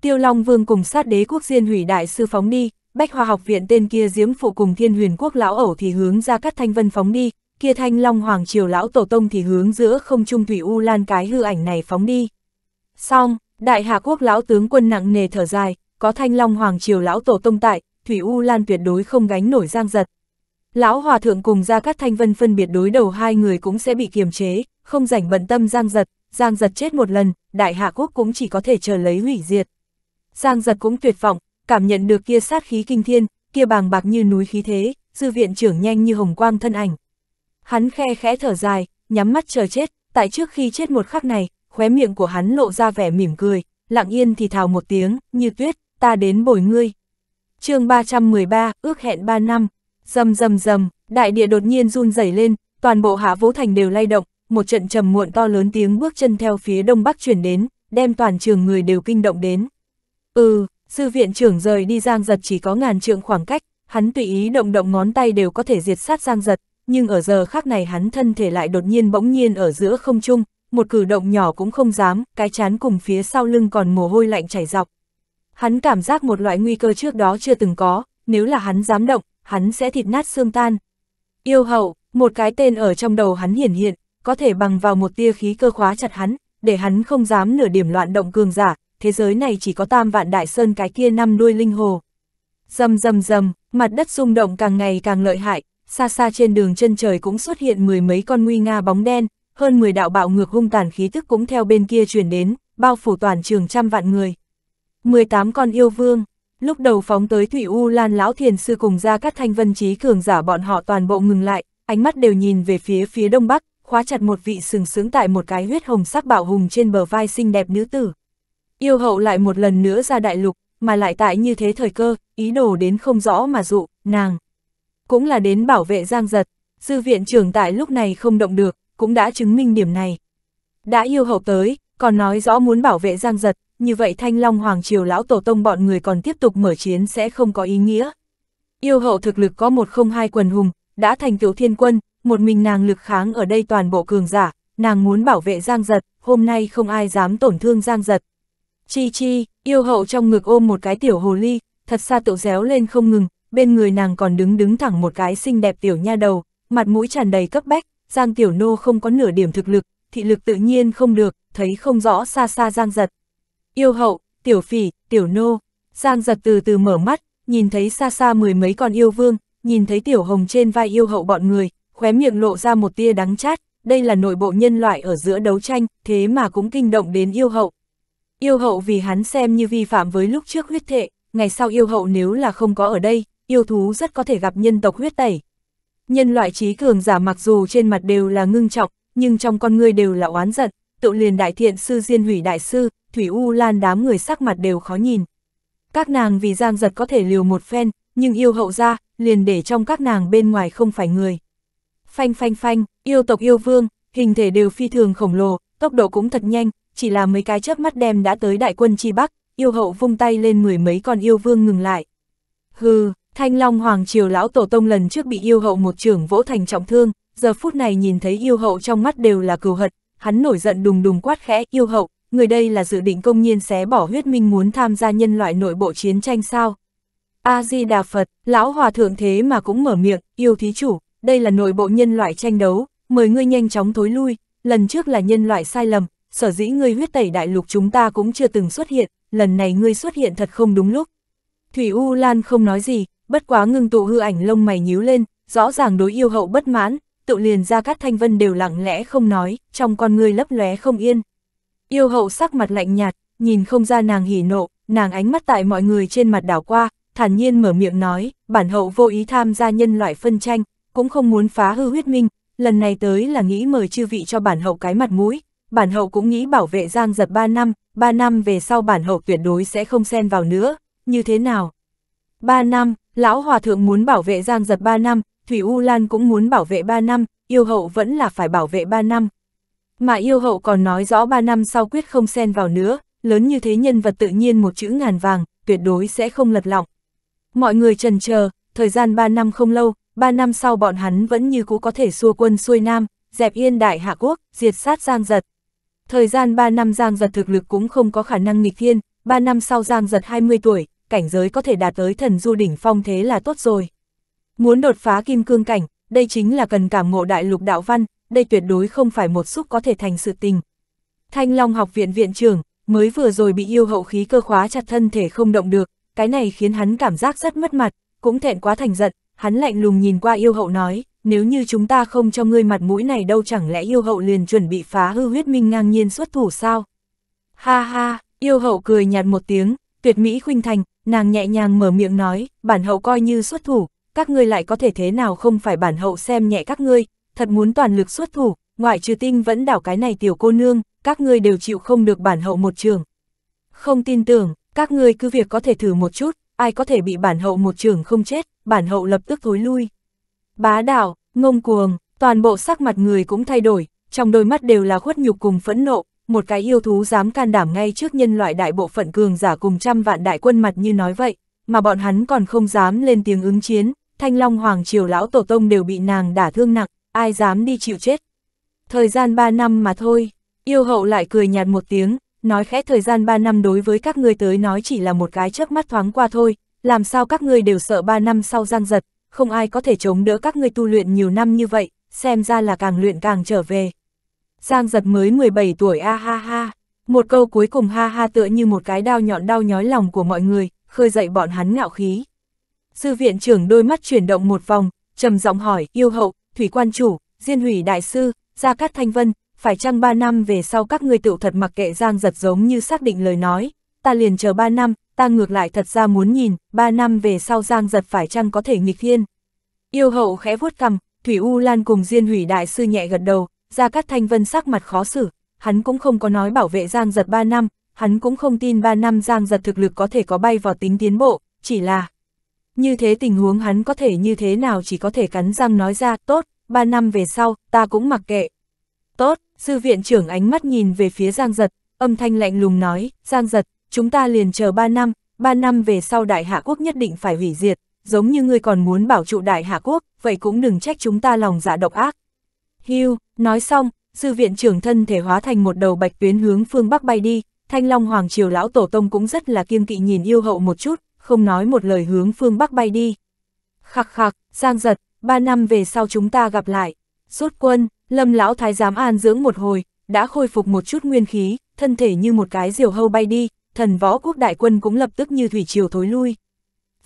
Tiêu Long Vương cùng sát đế quốc diên hủy đại sư phóng đi, Bách Hoa học viện tên kia diếm phụ cùng thiên huyền quốc lão ẩu thì hướng ra cắt thanh vân phóng đi, kia thanh long hoàng triều lão tổ tông thì hướng giữa không trung thủy u lan cái hư ảnh này phóng đi. Xong, đại hạ quốc lão tướng quân nặng nề thở dài, có thanh long hoàng triều lão tổ tông tại, thủy u lan tuyệt đối không gánh nổi giang giật. Lão hòa thượng cùng ra cắt thanh vân phân biệt đối đầu hai người cũng sẽ bị kiềm chế, không rảnh bận tâm giang giật, giang giật chết một lần, đại hạ quốc cũng chỉ có thể chờ lấy hủy diệt. Giang giật cũng tuyệt vọng, cảm nhận được kia sát khí kinh thiên, kia bàng bạc như núi khí thế, dư viện trưởng nhanh như hồng quang thân ảnh. Hắn khe khẽ thở dài, nhắm mắt chờ chết, tại trước khi chết một khắc này, khóe miệng của hắn lộ ra vẻ mỉm cười, lặng yên thì thào một tiếng, như tuyết, ta đến bồi ngươi. chương 313, ước hẹn 3 năm, rầm rầm rầm, đại địa đột nhiên run rẩy lên, toàn bộ hạ vũ thành đều lay động, một trận trầm muộn to lớn tiếng bước chân theo phía đông bắc chuyển đến, đem toàn trường người đều kinh động đến. Ừ, Sư viện trưởng rời đi Giang Giật chỉ có ngàn trượng khoảng cách, hắn tùy ý động động ngón tay đều có thể diệt sát Giang Giật, nhưng ở giờ khác này hắn thân thể lại đột nhiên bỗng nhiên ở giữa không trung, một cử động nhỏ cũng không dám, cái chán cùng phía sau lưng còn mồ hôi lạnh chảy dọc. Hắn cảm giác một loại nguy cơ trước đó chưa từng có, nếu là hắn dám động, hắn sẽ thịt nát xương tan. Yêu hậu, một cái tên ở trong đầu hắn hiển hiện, có thể bằng vào một tia khí cơ khóa chặt hắn, để hắn không dám nửa điểm loạn động cường giả, thế giới này chỉ có tam vạn đại sơn cái kia năm đuôi linh hồ. Dầm dầm dầm, mặt đất rung động càng ngày càng lợi hại, xa xa trên đường chân trời cũng xuất hiện mười mấy con nguy nga bóng đen, hơn mười đạo bạo ngược hung tàn khí tức cũng theo bên kia chuyển đến, bao phủ toàn trường trăm vạn người. mười tám con yêu vương, lúc đầu phóng tới Thủy U Lan Lão Thiền Sư cùng ra các thanh vân trí cường giả bọn họ toàn bộ ngừng lại, ánh mắt đều nhìn về phía phía đông bắc, khóa chặt một vị sừng sướng tại một cái huyết hồng sắc bạo hùng trên bờ vai xinh đẹp nữ tử yêu hậu lại một lần nữa ra đại lục, mà lại tại như thế thời cơ, ý đồ đến không rõ mà dụ, nàng. Cũng là đến bảo vệ giang giật, dư viện trưởng tại lúc này không động được, cũng đã chứng minh điểm này. Đã yêu hậu tới, còn nói rõ muốn bảo vệ giang giật, như vậy thanh long hoàng triều lão tổ tông bọn người còn tiếp tục mở chiến sẽ không có ý nghĩa. Yêu hậu thực lực có một không hai quần hùng, đã thành tiểu thiên quân, một mình nàng lực kháng ở đây toàn bộ cường giả, nàng muốn bảo vệ giang giật, hôm nay không ai dám tổn thương giang giật, Chi chi, yêu hậu trong ngực ôm một cái tiểu hồ ly, thật xa tựu réo lên không ngừng, bên người nàng còn đứng đứng thẳng một cái xinh đẹp tiểu nha đầu, mặt mũi tràn đầy cấp bách, Giang Tiểu Nô không có nửa điểm thực lực, thị lực tự nhiên không được, thấy không rõ xa xa Giang Giật. Yêu hậu, tiểu phỉ, tiểu nô, Giang Giật từ từ mở mắt, nhìn thấy xa xa mười mấy con yêu vương, nhìn thấy tiểu hồng trên vai yêu hậu bọn người, khóe miệng lộ ra một tia đắng chát, đây là nội bộ nhân loại ở giữa đấu tranh, thế mà cũng kinh động đến yêu hậu, Yêu hậu vì hắn xem như vi phạm với lúc trước huyết thệ, ngày sau yêu hậu nếu là không có ở đây, yêu thú rất có thể gặp nhân tộc huyết tẩy. Nhân loại trí cường giả mặc dù trên mặt đều là ngưng trọng, nhưng trong con người đều là oán giận, tự liền đại thiện sư diên hủy đại sư, thủy u lan đám người sắc mặt đều khó nhìn. Các nàng vì giang giật có thể liều một phen, nhưng yêu hậu ra, liền để trong các nàng bên ngoài không phải người. Phanh phanh phanh, yêu tộc yêu vương, hình thể đều phi thường khổng lồ, tốc độ cũng thật nhanh, chỉ là mấy cái chớp mắt đem đã tới đại quân chi Bắc, yêu hậu vung tay lên mười mấy con yêu vương ngừng lại. Hừ, thanh long hoàng triều lão tổ tông lần trước bị yêu hậu một trưởng vỗ thành trọng thương, giờ phút này nhìn thấy yêu hậu trong mắt đều là cừu hật hắn nổi giận đùng đùng quát khẽ yêu hậu, người đây là dự định công nhiên xé bỏ huyết minh muốn tham gia nhân loại nội bộ chiến tranh sao. A-di-đà Phật, lão hòa thượng thế mà cũng mở miệng, yêu thí chủ, đây là nội bộ nhân loại tranh đấu, mời ngươi nhanh chóng thối lui, lần trước là nhân loại sai lầm, sở dĩ ngươi huyết tẩy đại lục chúng ta cũng chưa từng xuất hiện, lần này ngươi xuất hiện thật không đúng lúc. Thủy U Lan không nói gì, bất quá ngưng tụ hư ảnh lông mày nhíu lên, rõ ràng đối yêu hậu bất mãn, tự liền ra các thanh vân đều lặng lẽ không nói, trong con ngươi lấp lóe không yên. Yêu hậu sắc mặt lạnh nhạt, nhìn không ra nàng hỉ nộ, nàng ánh mắt tại mọi người trên mặt đảo qua, thản nhiên mở miệng nói, bản hậu vô ý tham gia nhân loại phân tranh, cũng không muốn phá hư huyết minh, lần này tới là nghĩ mời chư vị cho bản hậu cái mặt mũi, bản hậu cũng nghĩ bảo vệ Giang giật 3 năm, 3 năm về sau bản hậu tuyệt đối sẽ không xen vào nữa, như thế nào? 3 năm, lão hòa thượng muốn bảo vệ Giang giật 3 năm, Thủy U Lan cũng muốn bảo vệ 3 năm, yêu hậu vẫn là phải bảo vệ 3 năm. Mà yêu hậu còn nói rõ 3 năm sau quyết không xen vào nữa, lớn như thế nhân vật tự nhiên một chữ ngàn vàng, tuyệt đối sẽ không lật lọng. Mọi người trần chờ, thời gian 3 năm không lâu, 3 năm sau bọn hắn vẫn như cũ có thể xua quân xuôi nam, dẹp yên đại hạ quốc, diệt sát Giang giật. Thời gian 3 năm Giang Giật thực lực cũng không có khả năng nghịch thiên, 3 năm sau Giang Giật 20 tuổi, cảnh giới có thể đạt tới thần du đỉnh phong thế là tốt rồi. Muốn đột phá kim cương cảnh, đây chính là cần cảm ngộ đại lục đạo văn, đây tuyệt đối không phải một xúc có thể thành sự tình. Thanh Long học viện viện trưởng, mới vừa rồi bị yêu hậu khí cơ khóa chặt thân thể không động được, cái này khiến hắn cảm giác rất mất mặt, cũng thẹn quá thành giận, hắn lạnh lùng nhìn qua yêu hậu nói, nếu như chúng ta không cho ngươi mặt mũi này đâu chẳng lẽ yêu hậu liền chuẩn bị phá hư huyết minh ngang nhiên xuất thủ sao? Ha ha, yêu hậu cười nhạt một tiếng, tuyệt mỹ khuynh thành, nàng nhẹ nhàng mở miệng nói, bản hậu coi như xuất thủ, các ngươi lại có thể thế nào không phải bản hậu xem nhẹ các ngươi, thật muốn toàn lực xuất thủ, ngoại trừ tinh vẫn đảo cái này tiểu cô nương, các ngươi đều chịu không được bản hậu một trường. Không tin tưởng, các ngươi cứ việc có thể thử một chút, ai có thể bị bản hậu một trường không chết, bản hậu lập tức thối lui bá đạo, ngông cuồng, toàn bộ sắc mặt người cũng thay đổi, trong đôi mắt đều là khuất nhục cùng phẫn nộ, một cái yêu thú dám can đảm ngay trước nhân loại đại bộ phận cường giả cùng trăm vạn đại quân mặt như nói vậy, mà bọn hắn còn không dám lên tiếng ứng chiến, thanh long hoàng triều lão tổ tông đều bị nàng đả thương nặng, ai dám đi chịu chết. Thời gian 3 năm mà thôi, yêu hậu lại cười nhạt một tiếng, nói khẽ thời gian 3 năm đối với các ngươi tới nói chỉ là một cái chớp mắt thoáng qua thôi, làm sao các ngươi đều sợ 3 năm sau giang giật, không ai có thể chống đỡ các ngươi tu luyện nhiều năm như vậy, xem ra là càng luyện càng trở về. Giang giật mới 17 tuổi a ha ha, một câu cuối cùng ha ha tựa như một cái đao nhọn đau nhói lòng của mọi người, khơi dậy bọn hắn ngạo khí. Sư viện trưởng đôi mắt chuyển động một vòng, trầm giọng hỏi, yêu hậu, thủy quan chủ, diên hủy đại sư, gia cát thanh vân, phải chăng ba năm về sau các ngươi tựu thật mặc kệ Giang giật giống như xác định lời nói, ta liền chờ ba năm, ta ngược lại thật ra muốn nhìn, ba năm về sau Giang giật phải chăng có thể nghịch thiên. Yêu hậu khẽ vuốt cằm, Thủy U Lan cùng Diên Hủy Đại Sư nhẹ gật đầu, ra các thanh vân sắc mặt khó xử, hắn cũng không có nói bảo vệ Giang giật 3 năm, hắn cũng không tin 3 năm Giang giật thực lực có thể có bay vào tính tiến bộ, chỉ là... Như thế tình huống hắn có thể như thế nào chỉ có thể cắn răng nói ra, tốt, 3 năm về sau, ta cũng mặc kệ. Tốt, sư viện trưởng ánh mắt nhìn về phía Giang giật, âm thanh lạnh lùng nói, Giang giật, chúng ta liền chờ 3 năm, 3 năm về sau đại hạ quốc nhất định phải hủy diệt, giống như ngươi còn muốn bảo trụ đại hạ quốc, vậy cũng đừng trách chúng ta lòng dạ độc ác. Hưu, nói xong, sư viện trưởng thân thể hóa thành một đầu bạch tuyến hướng phương bắc bay đi, thanh long hoàng triều lão tổ tông cũng rất là kiêng kỵ nhìn yêu hậu một chút, không nói một lời hướng phương bắc bay đi. Khạc khạc, giang giật, ba năm về sau chúng ta gặp lại, rút quân, lâm lão thái giám an dưỡng một hồi, đã khôi phục một chút nguyên khí, thân thể như một cái diều hâu bay đi, thần võ quốc đại quân cũng lập tức như thủy triều thối lui.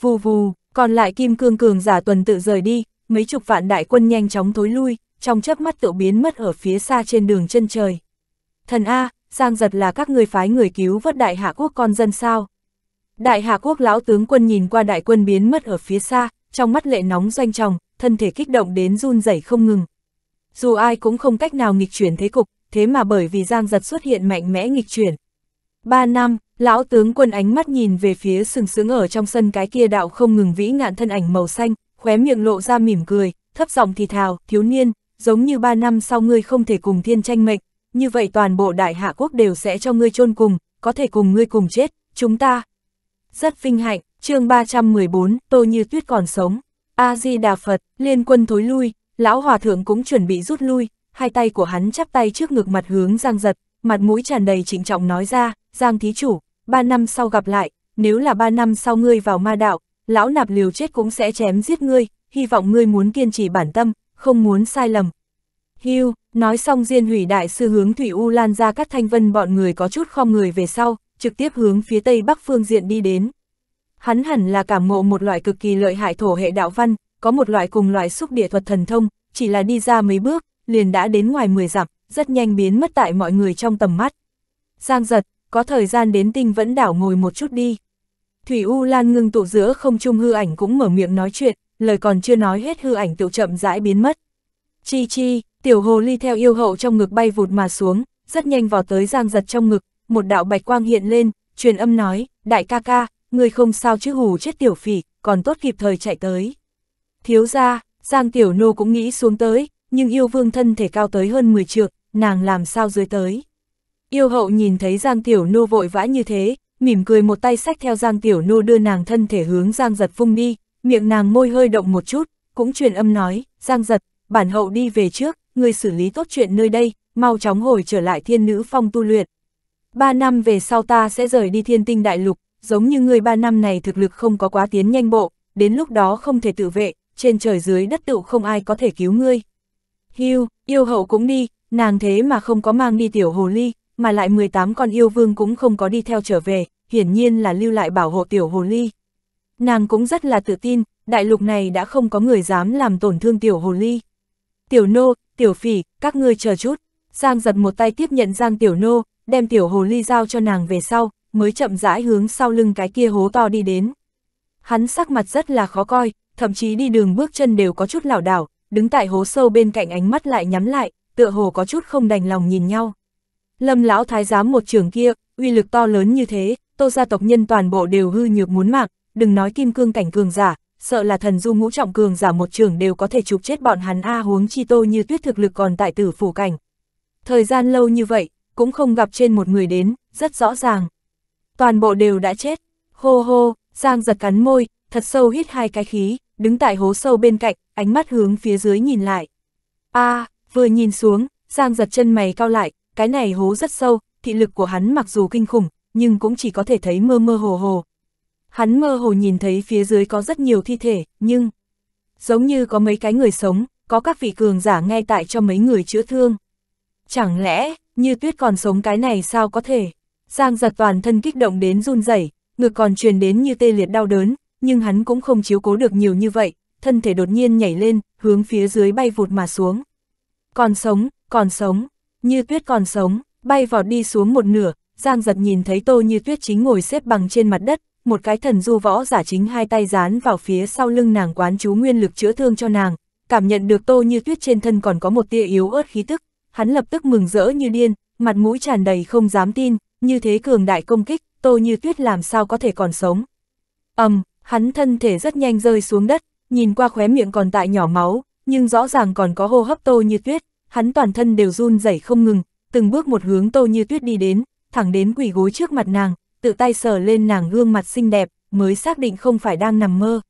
Vù vù, còn lại kim cương cường giả tuần tự rời đi, mấy chục vạn đại quân nhanh chóng thối lui, trong chớp mắt tự biến mất ở phía xa trên đường chân trời. Thần A, Giang giật là các người phái người cứu vớt đại hạ quốc con dân sao. Đại hạ quốc lão tướng quân nhìn qua đại quân biến mất ở phía xa, trong mắt lệ nóng doanh tròng, thân thể kích động đến run rẩy không ngừng. Dù ai cũng không cách nào nghịch chuyển thế cục, thế mà bởi vì Giang giật xuất hiện mạnh mẽ nghịch chuyển. Ba năm, Lão tướng quân ánh mắt nhìn về phía sừng sững ở trong sân cái kia đạo không ngừng vĩ ngạn thân ảnh màu xanh, khóe miệng lộ ra mỉm cười, thấp giọng thì thào, thiếu niên, giống như ba năm sau ngươi không thể cùng thiên tranh mệnh, như vậy toàn bộ đại hạ quốc đều sẽ cho ngươi chôn cùng, có thể cùng ngươi cùng chết, chúng ta. Rất vinh hạnh, chương 314, Tô Như Tuyết còn sống. A-di-đà Phật, liên quân thối lui, lão hòa thượng cũng chuẩn bị rút lui, hai tay của hắn chắp tay trước ngực mặt hướng giang giật, mặt mũi tràn đầy trịnh trọng nói ra, giang thí chủ, ba năm sau gặp lại, nếu là ba năm sau ngươi vào ma đạo, lão nạp liều chết cũng sẽ chém giết ngươi, hy vọng ngươi muốn kiên trì bản tâm, không muốn sai lầm. Hưu, nói xong Diên Hủy đại sư hướng Thủy U Lan ra các thanh vân bọn người có chút khom người về sau, trực tiếp hướng phía tây bắc phương diện đi đến. Hắn hẳn là cảm ngộ một loại cực kỳ lợi hại thổ hệ đạo văn, có một loại cùng loại xúc địa thuật thần thông, chỉ là đi ra mấy bước, liền đã đến ngoài 10 dặm, rất nhanh biến mất tại mọi người trong tầm mắt. Giang giật, có thời gian đến tinh vẫn đảo ngồi một chút đi. Thủy U Lan ngưng tụ giữa không trung hư ảnh cũng mở miệng nói chuyện, lời còn chưa nói hết hư ảnh tự chậm rãi biến mất. Chi chi, tiểu hồ ly theo yêu hậu trong ngực bay vụt mà xuống, rất nhanh vào tới giang giật trong ngực, một đạo bạch quang hiện lên, truyền âm nói, đại ca ca, người không sao chứ hù chết tiểu phỉ, còn tốt kịp thời chạy tới. Thiếu ra, giang tiểu nô cũng nghĩ xuống tới, nhưng yêu vương thân thể cao tới hơn 10 trượng, nàng làm sao dưới tới. Yêu hậu nhìn thấy Giang Tiểu Nô vội vã như thế, mỉm cười một tay sách theo Giang Tiểu Nô đưa nàng thân thể hướng Giang Giật phung đi, miệng nàng môi hơi động một chút, cũng truyền âm nói, Giang Giật, bản hậu đi về trước, người xử lý tốt chuyện nơi đây, mau chóng hồi trở lại thiên nữ phong tu luyện. Ba năm về sau ta sẽ rời đi thiên tinh đại lục, giống như người ba năm này thực lực không có quá tiến nhanh bộ, đến lúc đó không thể tự vệ, trên trời dưới đất tự không ai có thể cứu ngươi. Hiu, yêu hậu cũng đi, nàng thế mà không có mang đi tiểu hồ ly, mà lại 18 con yêu vương cũng không có đi theo trở về, hiển nhiên là lưu lại bảo hộ tiểu hồ ly. Nàng cũng rất là tự tin, đại lục này đã không có người dám làm tổn thương tiểu hồ ly. Tiểu nô, tiểu phỉ, các ngươi chờ chút. Giang giật một tay tiếp nhận Giang tiểu nô, đem tiểu hồ ly giao cho nàng về sau, mới chậm rãi hướng sau lưng cái kia hố to đi đến. Hắn sắc mặt rất là khó coi, thậm chí đi đường bước chân đều có chút lảo đảo, đứng tại hố sâu bên cạnh ánh mắt lại nhắm lại, tựa hồ có chút không đành lòng nhìn nhau. Lâm lão thái giám một trường kia, uy lực to lớn như thế, tô gia tộc nhân toàn bộ đều hư nhược muốn mạng, đừng nói kim cương cảnh cường giả, sợ là thần du ngũ trọng cường giả một trường đều có thể chụp chết bọn hắn A huống chi tô như tuyết thực lực còn tại tử phủ cảnh. Thời gian lâu như vậy, cũng không gặp trên một người đến, rất rõ ràng. Toàn bộ đều đã chết, hô hô, Giang giật cắn môi, thật sâu hít hai cái khí, đứng tại hố sâu bên cạnh, ánh mắt hướng phía dưới nhìn lại. a à, vừa nhìn xuống, Giang giật chân mày cao lại, cái này hố rất sâu, thị lực của hắn mặc dù kinh khủng, nhưng cũng chỉ có thể thấy mơ mơ hồ hồ. Hắn mơ hồ nhìn thấy phía dưới có rất nhiều thi thể, nhưng... Giống như có mấy cái người sống, có các vị cường giả ngay tại cho mấy người chữa thương. Chẳng lẽ, như tuyết còn sống cái này sao có thể? Giang giật toàn thân kích động đến run rẩy ngược còn truyền đến như tê liệt đau đớn, nhưng hắn cũng không chiếu cố được nhiều như vậy, thân thể đột nhiên nhảy lên, hướng phía dưới bay vụt mà xuống. Còn sống, còn sống, như tuyết còn sống, bay vọt đi xuống một nửa, Giang giật nhìn thấy tô như tuyết chính ngồi xếp bằng trên mặt đất, một cái thần du võ giả chính hai tay dán vào phía sau lưng nàng quán chú nguyên lực chữa thương cho nàng, cảm nhận được tô như tuyết trên thân còn có một tia yếu ớt khí tức, hắn lập tức mừng rỡ như điên, mặt mũi tràn đầy không dám tin, như thế cường đại công kích, tô như tuyết làm sao có thể còn sống. ầm, um, hắn thân thể rất nhanh rơi xuống đất, nhìn qua khóe miệng còn tại nhỏ máu, nhưng rõ ràng còn có hô hấp tô như tuyết, hắn toàn thân đều run rẩy không ngừng, từng bước một hướng Tô Như Tuyết đi đến, thẳng đến quỷ gối trước mặt nàng, tự tay sờ lên nàng gương mặt xinh đẹp, mới xác định không phải đang nằm mơ.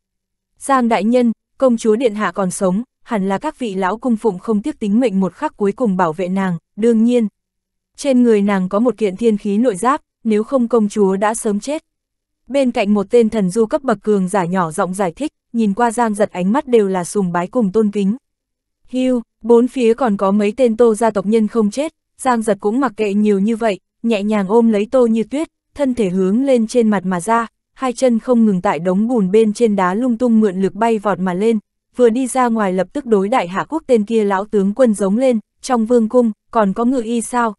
Giang đại nhân, công chúa điện hạ còn sống, hẳn là các vị lão cung phụng không tiếc tính mệnh một khắc cuối cùng bảo vệ nàng, đương nhiên. Trên người nàng có một kiện thiên khí nội giáp, nếu không công chúa đã sớm chết. Bên cạnh một tên thần du cấp bậc cường giả nhỏ giọng giải thích, nhìn qua Giang giật ánh mắt đều là sùng bái cùng tôn kính. Hưu, Bốn phía còn có mấy tên tô gia tộc nhân không chết, Giang giật cũng mặc kệ nhiều như vậy, nhẹ nhàng ôm lấy tô như tuyết, thân thể hướng lên trên mặt mà ra, hai chân không ngừng tại đống bùn bên trên đá lung tung mượn lực bay vọt mà lên, vừa đi ra ngoài lập tức đối đại hạ quốc tên kia lão tướng quân giống lên, trong vương cung, còn có ngự y sao?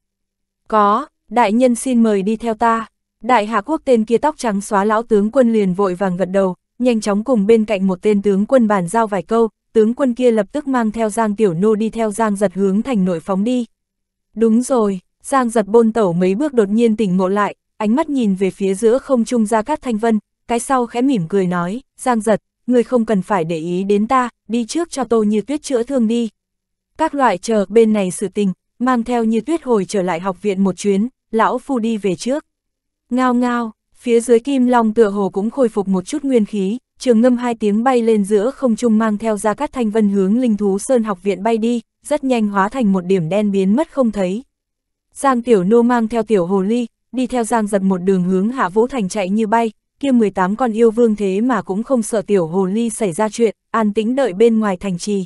Có, đại nhân xin mời đi theo ta. Đại hạ quốc tên kia tóc trắng xóa lão tướng quân liền vội vàng gật đầu, nhanh chóng cùng bên cạnh một tên tướng quân bàn giao vài câu, tướng quân kia lập tức mang theo Giang Tiểu Nô đi theo Giang giật hướng thành nội phóng đi. Đúng rồi, Giang giật bôn tẩu mấy bước đột nhiên tỉnh ngộ lại, ánh mắt nhìn về phía giữa không trung ra các thanh vân, cái sau khẽ mỉm cười nói, Giang giật, người không cần phải để ý đến ta, đi trước cho tô như tuyết chữa thương đi. Các loại chờ bên này sự tình, mang theo như tuyết hồi trở lại học viện một chuyến, lão phu đi về trước. Ngao ngao, phía dưới kim long tựa hồ cũng khôi phục một chút nguyên khí, trường ngâm hai tiếng bay lên giữa không trung mang theo ra các thanh vân hướng linh thú sơn học viện bay đi, rất nhanh hóa thành một điểm đen biến mất không thấy. Giang tiểu nô mang theo tiểu hồ ly, đi theo giang giật một đường hướng hạ vũ thành chạy như bay, kia 18 con yêu vương thế mà cũng không sợ tiểu hồ ly xảy ra chuyện, an tĩnh đợi bên ngoài thành trì.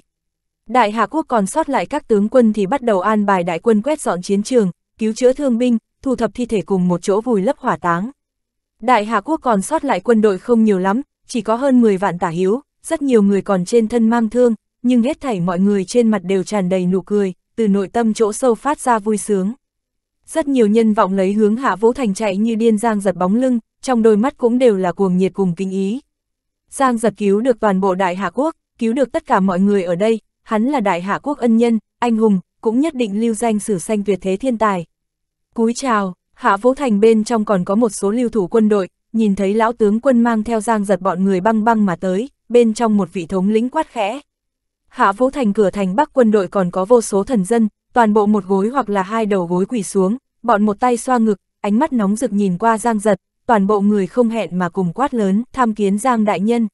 Đại hạ quốc còn sót lại các tướng quân thì bắt đầu an bài đại quân quét dọn chiến trường, cứu chữa thương binh, thu thập thi thể cùng một chỗ vùi lấp hỏa táng. Đại hạ quốc còn sót lại quân đội không nhiều lắm, chỉ có hơn 10 vạn tả hiếu, rất nhiều người còn trên thân mang thương, nhưng hết thảy mọi người trên mặt đều tràn đầy nụ cười, từ nội tâm chỗ sâu phát ra vui sướng. Rất nhiều nhân vọng lấy hướng Hạ Vũ Thành chạy như điên Giang giật bóng lưng, trong đôi mắt cũng đều là cuồng nhiệt cùng kinh ý. Giang giật cứu được toàn bộ Đại Hạ Quốc, cứu được tất cả mọi người ở đây, hắn là Đại Hạ Quốc ân nhân, anh hùng, cũng nhất định lưu danh sử sanh tuyệt thế thiên tài. Cúi chào, Hạ Vũ Thành bên trong còn có một số lưu thủ quân đội, nhìn thấy lão tướng quân mang theo giang giật bọn người băng băng mà tới, bên trong một vị thống lĩnh quát khẽ. Hạ vũ thành cửa thành bắc quân đội còn có vô số thần dân, toàn bộ một gối hoặc là hai đầu gối quỳ xuống, bọn một tay xoa ngực, ánh mắt nóng rực nhìn qua giang giật, toàn bộ người không hẹn mà cùng quát lớn, tham kiến giang đại nhân.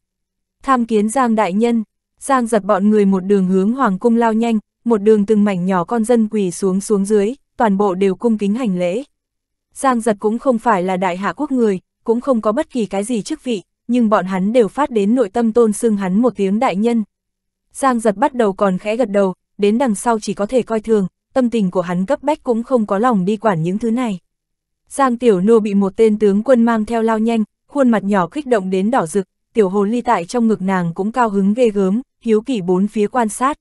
Tham kiến giang đại nhân, giang giật bọn người một đường hướng hoàng cung lao nhanh, một đường từng mảnh nhỏ con dân quỳ xuống xuống dưới, toàn bộ đều cung kính hành lễ. Giang giật cũng không phải là đại hạ quốc người, cũng không có bất kỳ cái gì chức vị, nhưng bọn hắn đều phát đến nội tâm tôn xưng hắn một tiếng đại nhân. Giang giật bắt đầu còn khẽ gật đầu, đến đằng sau chỉ có thể coi thường, tâm tình của hắn cấp bách cũng không có lòng đi quản những thứ này. Giang Tiểu Nô bị một tên tướng quân mang theo lao nhanh, khuôn mặt nhỏ kích động đến đỏ rực, Tiểu Hồ Ly tại trong ngực nàng cũng cao hứng ghê gớm, hiếu kỳ bốn phía quan sát.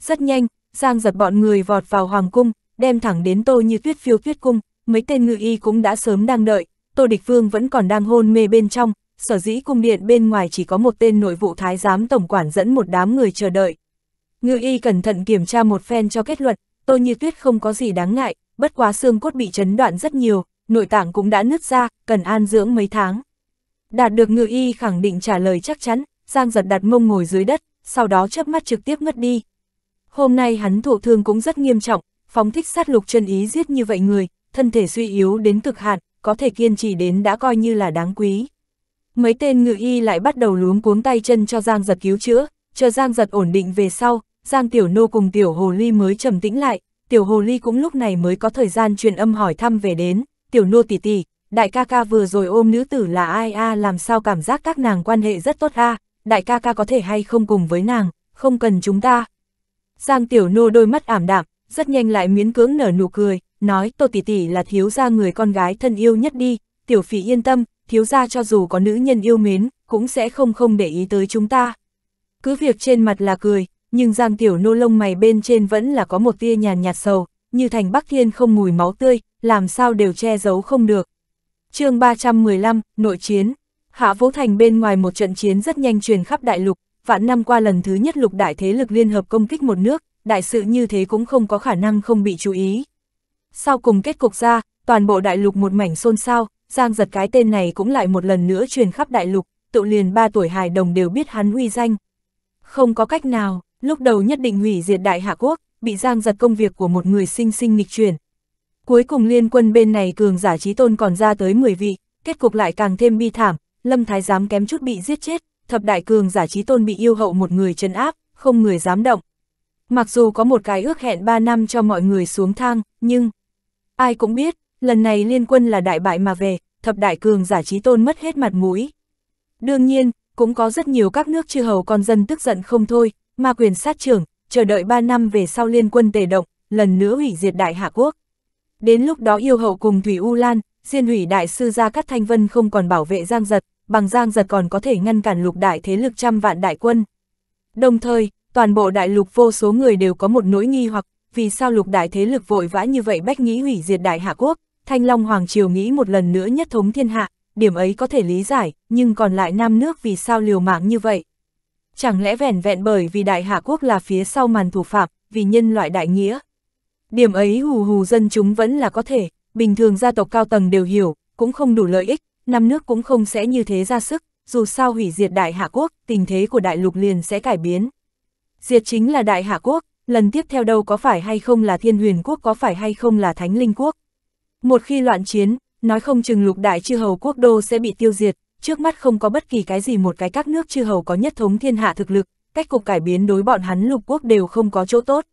Rất nhanh, Giang giật bọn người vọt vào Hoàng Cung, đem thẳng đến tô như tuyết phiêu tuyết cung, mấy tên ngự y cũng đã sớm đang đợi, Tô Địch Vương vẫn còn đang hôn mê bên trong, sở dĩ cung điện bên ngoài chỉ có một tên nội vụ thái giám tổng quản dẫn một đám người chờ đợi. Ngư y cẩn thận kiểm tra một phen cho kết luận, Tô Như Tuyết không có gì đáng ngại, bất quá xương cốt bị chấn đoạn rất nhiều, nội tạng cũng đã nứt ra, cần an dưỡng mấy tháng. Đạt được ngư y khẳng định trả lời chắc chắn, Giang giật đặt mông ngồi dưới đất, sau đó chớp mắt trực tiếp ngất đi. Hôm nay hắn thụ thương cũng rất nghiêm trọng, phóng thích sát lục chân ý giết như vậy người, thân thể suy yếu đến cực hạn, có thể kiên trì đến đã coi như là đáng quý. Mấy tên ngự y lại bắt đầu luống cuống tay chân cho Giang giật cứu chữa, chờ Giang giật ổn định về sau, Giang Tiểu Nô cùng Tiểu Hồ Ly mới trầm tĩnh lại, Tiểu Hồ Ly cũng lúc này mới có thời gian truyền âm hỏi thăm về đến, Tiểu Nô tỷ tỷ, đại ca ca vừa rồi ôm nữ tử là ai a làm sao cảm giác các nàng quan hệ rất tốt a đại ca ca có thể hay không cùng với nàng, không cần chúng ta. Giang Tiểu Nô đôi mắt ảm đạm, rất nhanh lại miến cưỡng nở nụ cười, nói Tô Tỷ Tỷ là thiếu gia người con gái thân yêu nhất đi, tiểu phỉ yên tâm, thiếu gia cho dù có nữ nhân yêu mến, cũng sẽ không không để ý tới chúng ta. Cứ việc trên mặt là cười, nhưng Giang Tiểu Nô lông mày bên trên vẫn là có một tia nhàn nhạt sầu, như thành Bắc Thiên không mùi máu tươi, làm sao đều che giấu không được. chương 315, Nội chiến Hạ Vũ Thành bên ngoài một trận chiến rất nhanh truyền khắp đại lục, vạn năm qua lần thứ nhất lục đại thế lực liên hợp công kích một nước, đại sự như thế cũng không có khả năng không bị chú ý. Sau cùng kết cục ra, toàn bộ đại lục một mảnh xôn xao, Giang giật cái tên này cũng lại một lần nữa truyền khắp đại lục, tự liền ba tuổi hài đồng đều biết hắn uy danh. Không có cách nào, lúc đầu nhất định hủy diệt đại hạ quốc, bị Giang giật công việc của một người sinh sinh nghịch truyền Cuối cùng liên quân bên này cường giả trí tôn còn ra tới 10 vị, kết cục lại càng thêm bi thảm, lâm thái giám kém chút bị giết chết, thập đại cường giả trí tôn bị yêu hậu một người trấn áp, không người dám động. Mặc dù có một cái ước hẹn 3 năm cho mọi người xuống thang, nhưng... Ai cũng biết, lần này liên quân là đại bại mà về, thập đại cường giả trí tôn mất hết mặt mũi. Đương nhiên, cũng có rất nhiều các nước chư hầu con dân tức giận không thôi, mà quyền sát trưởng, chờ đợi 3 năm về sau liên quân tề động, lần nữa hủy diệt đại hạ quốc. Đến lúc đó yêu hậu cùng Thủy U Lan, diên hủy đại sư Gia các Thanh Vân không còn bảo vệ Giang Giật, bằng Giang Giật còn có thể ngăn cản lục đại thế lực trăm vạn đại quân. Đồng thời, toàn bộ đại lục vô số người đều có một nỗi nghi hoặc vì sao lục đại thế lực vội vã như vậy bách nghĩ hủy diệt đại hạ quốc, Thanh Long Hoàng Triều nghĩ một lần nữa nhất thống thiên hạ, điểm ấy có thể lý giải, nhưng còn lại Nam nước vì sao liều mạng như vậy? Chẳng lẽ vẻn vẹn bởi vì đại hạ quốc là phía sau màn thủ phạm, vì nhân loại đại nghĩa? Điểm ấy hù hù dân chúng vẫn là có thể, bình thường gia tộc cao tầng đều hiểu, cũng không đủ lợi ích, năm nước cũng không sẽ như thế ra sức, dù sao hủy diệt đại hạ quốc, tình thế của đại lục liền sẽ cải biến. Diệt chính là đại hạ quốc, lần tiếp theo đâu có phải hay không là thiên huyền quốc có phải hay không là thánh linh quốc. Một khi loạn chiến, nói không chừng lục đại chư hầu quốc đô sẽ bị tiêu diệt, trước mắt không có bất kỳ cái gì một cái các nước chư hầu có nhất thống thiên hạ thực lực, cách cục cải biến đối bọn hắn lục quốc đều không có chỗ tốt.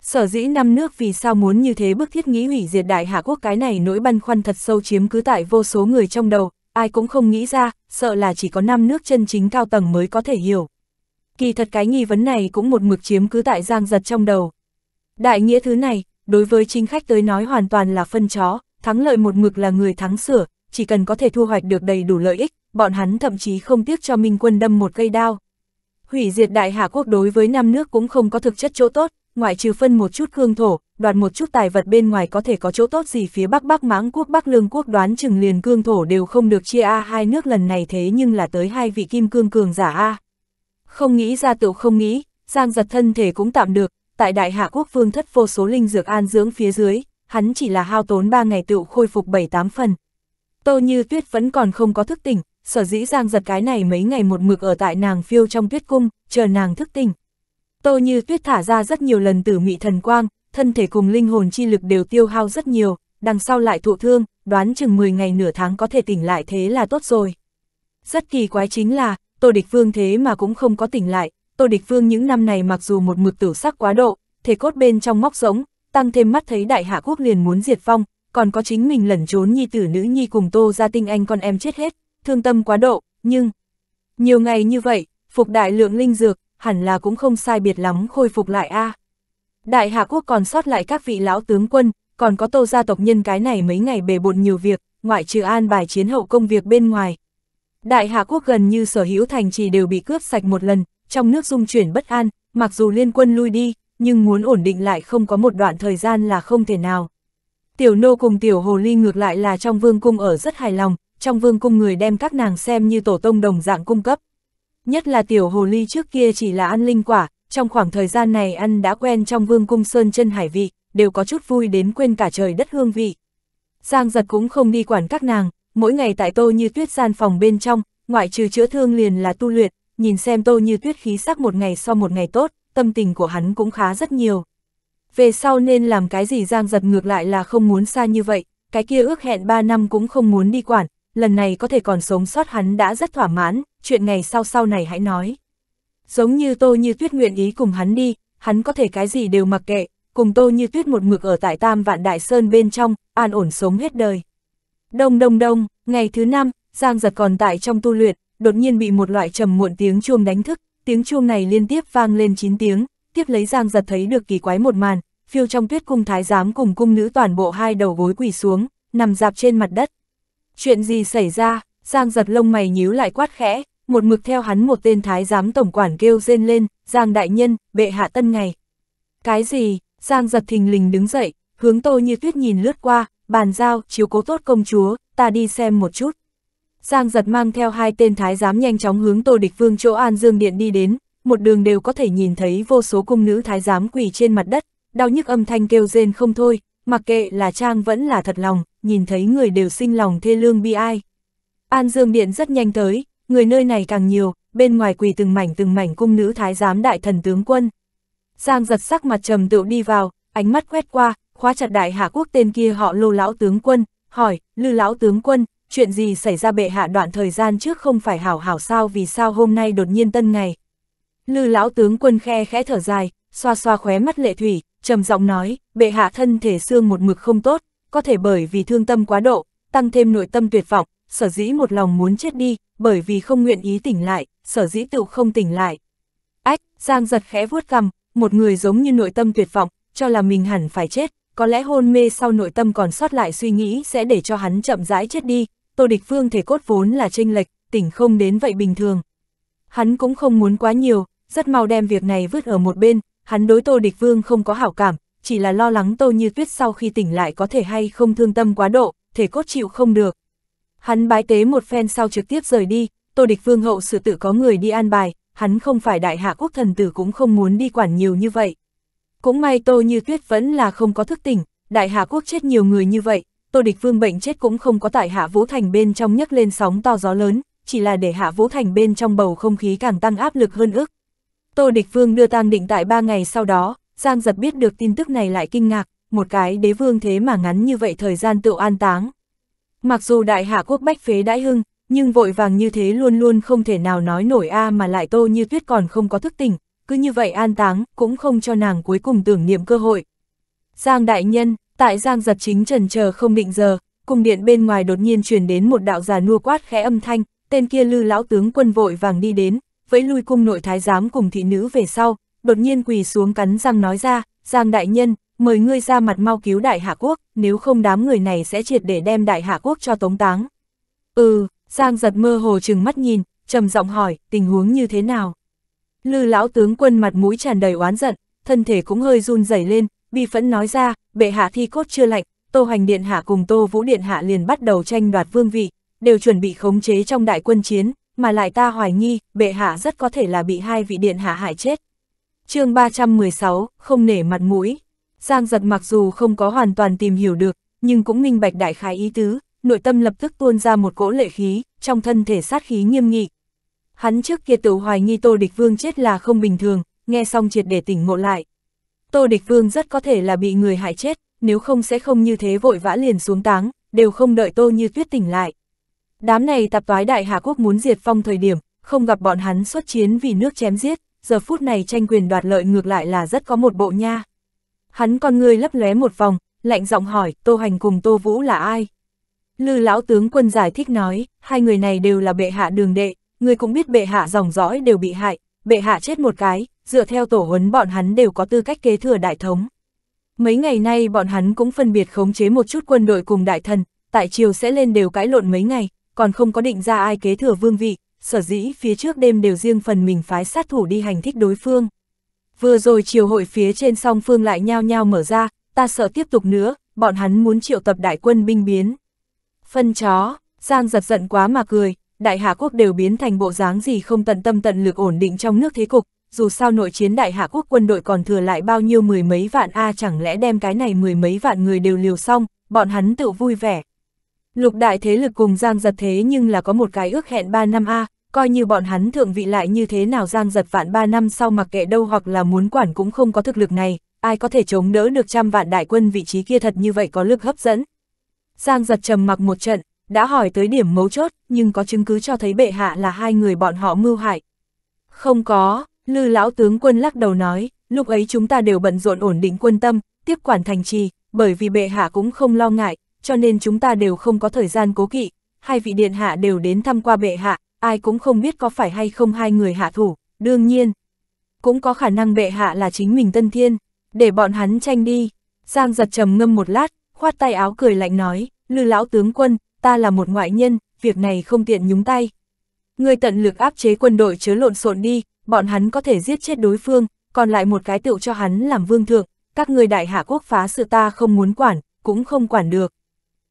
Sở dĩ năm nước vì sao muốn như thế bức thiết nghĩ hủy diệt đại hạ quốc cái này nỗi băn khoăn thật sâu chiếm cứ tại vô số người trong đầu, ai cũng không nghĩ ra, sợ là chỉ có năm nước chân chính cao tầng mới có thể hiểu. Kỳ thật cái nghi vấn này cũng một mực chiếm cứ tại giang giật trong đầu. Đại nghĩa thứ này, đối với chính khách tới nói hoàn toàn là phân chó, thắng lợi một mực là người thắng sửa, chỉ cần có thể thu hoạch được đầy đủ lợi ích, bọn hắn thậm chí không tiếc cho Minh quân đâm một cây đao. Hủy diệt đại hạ quốc đối với năm nước cũng không có thực chất chỗ tốt, ngoại trừ phân một chút cương thổ, đoạt một chút tài vật bên ngoài có thể có chỗ tốt gì phía Bắc Bắc Mãng quốc Bắc Lương quốc đoán chừng liền cương thổ đều không được chia A hai nước lần này thế nhưng là tới hai vị kim cương cường giả A. Không nghĩ ra tiểu không nghĩ, Giang giật thân thể cũng tạm được, tại đại hạ quốc vương thất vô số linh dược an dưỡng phía dưới, hắn chỉ là hao tốn 3 ngày tựu khôi phục 7-8 phần. Tô như tuyết vẫn còn không có thức tỉnh, sở dĩ Giang giật cái này mấy ngày một mực ở tại nàng phiêu trong tuyết cung, chờ nàng thức tỉnh. Tô như tuyết thả ra rất nhiều lần tử mị thần quang, thân thể cùng linh hồn chi lực đều tiêu hao rất nhiều, đằng sau lại thụ thương, đoán chừng 10 ngày nửa tháng có thể tỉnh lại thế là tốt rồi. Rất kỳ quái chính là, Tô Địch Vương thế mà cũng không có tỉnh lại, Tô Địch Vương những năm này mặc dù một mực tử sắc quá độ, thể cốt bên trong móc rỗng, tăng thêm mắt thấy đại hạ quốc liền muốn diệt vong, còn có chính mình lẩn trốn nhi tử nữ nhi cùng Tô gia tinh anh con em chết hết, thương tâm quá độ, nhưng nhiều ngày như vậy, phục đại lượng linh dược, hẳn là cũng không sai biệt lắm khôi phục lại a. À. Đại hạ quốc còn sót lại các vị lão tướng quân, còn có Tô gia tộc nhân cái này mấy ngày bề bộn nhiều việc, ngoại trừ an bài chiến hậu công việc bên ngoài, Đại Hạ quốc gần như sở hữu thành trì đều bị cướp sạch một lần, trong nước dung chuyển bất an, mặc dù liên quân lui đi, nhưng muốn ổn định lại không có một đoạn thời gian là không thể nào. Tiểu nô cùng tiểu hồ ly ngược lại là trong vương cung ở rất hài lòng, trong vương cung người đem các nàng xem như tổ tông đồng dạng cung cấp. Nhất là tiểu hồ ly trước kia chỉ là ăn linh quả, trong khoảng thời gian này ăn đã quen trong vương cung sơn chân hải vị, đều có chút vui đến quên cả trời đất hương vị. Giang giật cũng không đi quản các nàng, mỗi ngày tại Tô Như Tuyết gian phòng bên trong, ngoại trừ chữa thương liền là tu luyện, nhìn xem Tô Như Tuyết khí sắc một ngày so một ngày tốt, tâm tình của hắn cũng khá rất nhiều. Về sau nên làm cái gì Giang giật ngược lại là không muốn xa như vậy, cái kia ước hẹn 3 năm cũng không muốn đi quản, lần này có thể còn sống sót hắn đã rất thỏa mãn, chuyện ngày sau sau này hãy nói. Giống như Tô Như Tuyết nguyện ý cùng hắn đi, hắn có thể cái gì đều mặc kệ, cùng Tô Như Tuyết một mực ở tại Tam Vạn Đại Sơn bên trong, an ổn sống hết đời. Đông đông đông, ngày thứ năm, Giang giật còn tại trong tu luyện, đột nhiên bị một loại trầm muộn tiếng chuông đánh thức, tiếng chuông này liên tiếp vang lên 9 tiếng, tiếp lấy Giang giật thấy được kỳ quái một màn, phiêu trong tuyết cung thái giám cùng cung nữ toàn bộ hai đầu gối quỳ xuống, nằm dạp trên mặt đất. Chuyện gì xảy ra, Giang giật lông mày nhíu lại quát khẽ, một mực theo hắn một tên thái giám tổng quản kêu rên lên, Giang đại nhân, bệ hạ tân ngày. Cái gì, Giang giật thình lình đứng dậy, hướng tô như tuyết nhìn lướt qua, bàn giao, chiếu cố tốt công chúa, ta đi xem một chút. Giang giật mang theo hai tên thái giám nhanh chóng hướng Tô Địch Vương chỗ An Dương Điện đi đến, một đường đều có thể nhìn thấy vô số cung nữ thái giám quỳ trên mặt đất, đau nhức âm thanh kêu rên không thôi, mặc kệ là trang vẫn là thật lòng, nhìn thấy người đều sinh lòng thê lương bi ai. An Dương Điện rất nhanh tới, người nơi này càng nhiều, bên ngoài quỳ từng mảnh từng mảnh cung nữ thái giám đại thần tướng quân. Giang giật sắc mặt trầm tựu đi vào, ánh mắt quét qua, khóa chặt đại hạ quốc tên kia họ lô lão tướng quân, hỏi, lư lão tướng quân, chuyện gì xảy ra bệ hạ đoạn thời gian trước không phải hảo hảo sao vì sao hôm nay đột nhiên tân ngày. Lư lão tướng quân khe khẽ thở dài, xoa xoa khóe mắt lệ thủy, trầm giọng nói, bệ hạ thân thể xương một mực không tốt, có thể bởi vì thương tâm quá độ, tăng thêm nội tâm tuyệt vọng, sở dĩ một lòng muốn chết đi, bởi vì không nguyện ý tỉnh lại, sở dĩ tự không tỉnh lại. Ách, Giang giật khẽ vuốt cằm, một người giống như nội tâm tuyệt vọng, cho là mình hẳn phải chết, có lẽ hôn mê sau nội tâm còn sót lại suy nghĩ sẽ để cho hắn chậm rãi chết đi, Tô Địch Phương thể cốt vốn là tranh lệch, tỉnh không đến vậy bình thường. Hắn cũng không muốn quá nhiều, rất mau đem việc này vứt ở một bên, hắn đối Tô Địch Vương không có hảo cảm, chỉ là lo lắng Tô Như Tuyết sau khi tỉnh lại có thể hay không thương tâm quá độ, thể cốt chịu không được. Hắn bái tế một phen sau trực tiếp rời đi, Tô Địch Vương hậu sự tự có người đi an bài, hắn không phải đại hạ quốc thần tử cũng không muốn đi quản nhiều như vậy. Cũng may Tô Như Tuyết vẫn là không có thức tỉnh, đại hạ quốc chết nhiều người như vậy, Tô Địch Vương bệnh chết cũng không có tại hạ Vũ Thành bên trong nhấc lên sóng to gió lớn, chỉ là để hạ Vũ Thành bên trong bầu không khí càng tăng áp lực hơn ước. Tô Địch Vương đưa tang định tại ba ngày sau đó, Giang Giật biết được tin tức này lại kinh ngạc, một cái đế vương thế mà ngắn như vậy thời gian tự an táng. Mặc dù đại hạ quốc bách phế đãi hưng, nhưng vội vàng như thế luôn luôn không thể nào nói nổi a à mà lại tô như tuyết còn không có thức tỉnh, cứ như vậy an táng, cũng không cho nàng cuối cùng tưởng niệm cơ hội. Giang đại nhân, tại Giang giật chính trần chờ không định giờ, cung điện bên ngoài đột nhiên truyền đến một đạo già nua quát khẽ âm thanh, tên kia lư lão tướng quân vội vàng đi đến, vẫy lui cung nội thái giám cùng thị nữ về sau, đột nhiên quỳ xuống cắn răng nói ra, Giang đại nhân, mời ngươi ra mặt mau cứu đại hạ quốc, nếu không đám người này sẽ triệt để đem đại hạ quốc cho tống táng. Ừ, Giang giật mơ hồ chừng mắt nhìn, trầm giọng hỏi, tình huống như thế nào? Lư lão tướng quân mặt mũi tràn đầy oán giận, thân thể cũng hơi run rẩy lên, bi phẫn nói ra, bệ hạ thi cốt chưa lạnh, Tô Hoành Điện Hạ cùng Tô Vũ Điện Hạ liền bắt đầu tranh đoạt vương vị, đều chuẩn bị khống chế trong đại quân chiến, mà lại ta hoài nghi, bệ hạ rất có thể là bị hai vị điện hạ hại chết. chương 316, không nể mặt mũi. Giang giật mặc dù không có hoàn toàn tìm hiểu được, nhưng cũng minh bạch đại khái ý tứ, nội tâm lập tức tuôn ra một cỗ lệ khí, trong thân thể sát khí nghiêm nghị, Hắn trước kia tự hoài nghi Tô Địch Vương chết là không bình thường, nghe xong triệt để tỉnh ngộ lại. Tô Địch Vương rất có thể là bị người hại chết, nếu không sẽ không như thế vội vã liền xuống táng, đều không đợi Tô Như Tuyết tỉnh lại. Đám này tập toái đại hà quốc muốn diệt phong thời điểm, không gặp bọn hắn xuất chiến vì nước chém giết, giờ phút này tranh quyền đoạt lợi ngược lại là rất có một bộ nha. Hắn con người lấp lóe một vòng, lạnh giọng hỏi, Tô Hành cùng Tô Vũ là ai? Lư lão tướng quân giải thích nói, hai người này đều là bệ hạ đường đệ, người cũng biết bệ hạ dòng dõi đều bị hại, bệ hạ chết một cái, dựa theo tổ huấn bọn hắn đều có tư cách kế thừa đại thống. Mấy ngày nay bọn hắn cũng phân biệt khống chế một chút quân đội cùng đại thần, tại triều sẽ lên đều cãi lộn mấy ngày, còn không có định ra ai kế thừa vương vị, sở dĩ phía trước đêm đều riêng phần mình phái sát thủ đi hành thích đối phương. Vừa rồi triều hội phía trên song phương lại nhao nhao mở ra, ta sợ tiếp tục nữa, bọn hắn muốn triệu tập đại quân binh biến. Phân chó, Giang giật giận quá mà cười, đại hạ quốc đều biến thành bộ dáng gì không tận tâm tận lực ổn định trong nước thế cục, dù sao nội chiến đại hạ quốc quân đội còn thừa lại bao nhiêu mười mấy vạn a chẳng lẽ đem cái này mười mấy vạn người đều liều xong, bọn hắn tự vui vẻ. Lục đại thế lực cùng giang giật thế nhưng là có một cái ước hẹn 3 năm a, coi như bọn hắn thượng vị lại như thế nào giang giật vạn 3 năm sau mặc kệ đâu hoặc là muốn quản cũng không có thực lực này, ai có thể chống đỡ được trăm vạn đại quân vị trí kia thật như vậy có lực hấp dẫn. Giang giật trầm mặc một trận, đã hỏi tới điểm mấu chốt, nhưng có chứng cứ cho thấy bệ hạ là hai người bọn họ mưu hại. Không có, lư lão tướng quân lắc đầu nói, lúc ấy chúng ta đều bận rộn ổn định quân tâm, tiếp quản thành trì, bởi vì bệ hạ cũng không lo ngại, cho nên chúng ta đều không có thời gian cố kỵ, hai vị điện hạ đều đến thăm qua bệ hạ, ai cũng không biết có phải hay không hai người hạ thủ, đương nhiên. Cũng có khả năng bệ hạ là chính mình tân thiên, để bọn hắn tranh đi. Giang giật trầm ngâm một lát, khoát tay áo cười lạnh nói, lư lão tướng quân, ta là một ngoại nhân, việc này không tiện nhúng tay. Người tận lực áp chế quân đội chớ lộn xộn đi, bọn hắn có thể giết chết đối phương, còn lại một cái tựu cho hắn làm vương thượng, các người đại hạ quốc phá sự ta không muốn quản, cũng không quản được.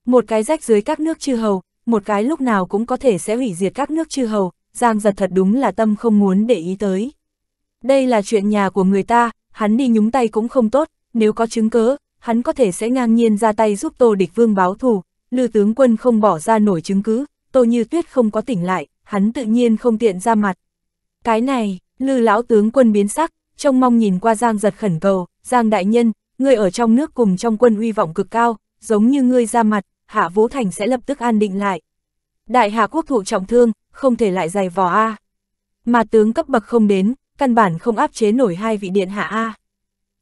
Một cái rách dưới các nước chư hầu, một cái lúc nào cũng có thể sẽ hủy diệt các nước chư hầu, Giang giật thật đúng là tâm không muốn để ý tới. Đây là chuyện nhà của người ta, hắn đi nhúng tay cũng không tốt, nếu có chứng cớ, hắn có thể sẽ ngang nhiên ra tay giúp Tô Địch Vương báo thù, Lư tướng quân không bỏ ra nổi chứng cứ, Tô Như Tuyết không có tỉnh lại, hắn tự nhiên không tiện ra mặt. Cái này, Lư lão tướng quân biến sắc, trông mong nhìn qua Giang giật khẩn cầu, Giang đại nhân, ngươi ở trong nước cùng trong quân uy vọng cực cao, giống như ngươi ra mặt, Hạ Vũ Thành sẽ lập tức an định lại. Đại Hạ quốc thụ trọng thương, không thể lại dày vò A. Mà tướng cấp bậc không đến, căn bản không áp chế nổi hai vị điện hạ A.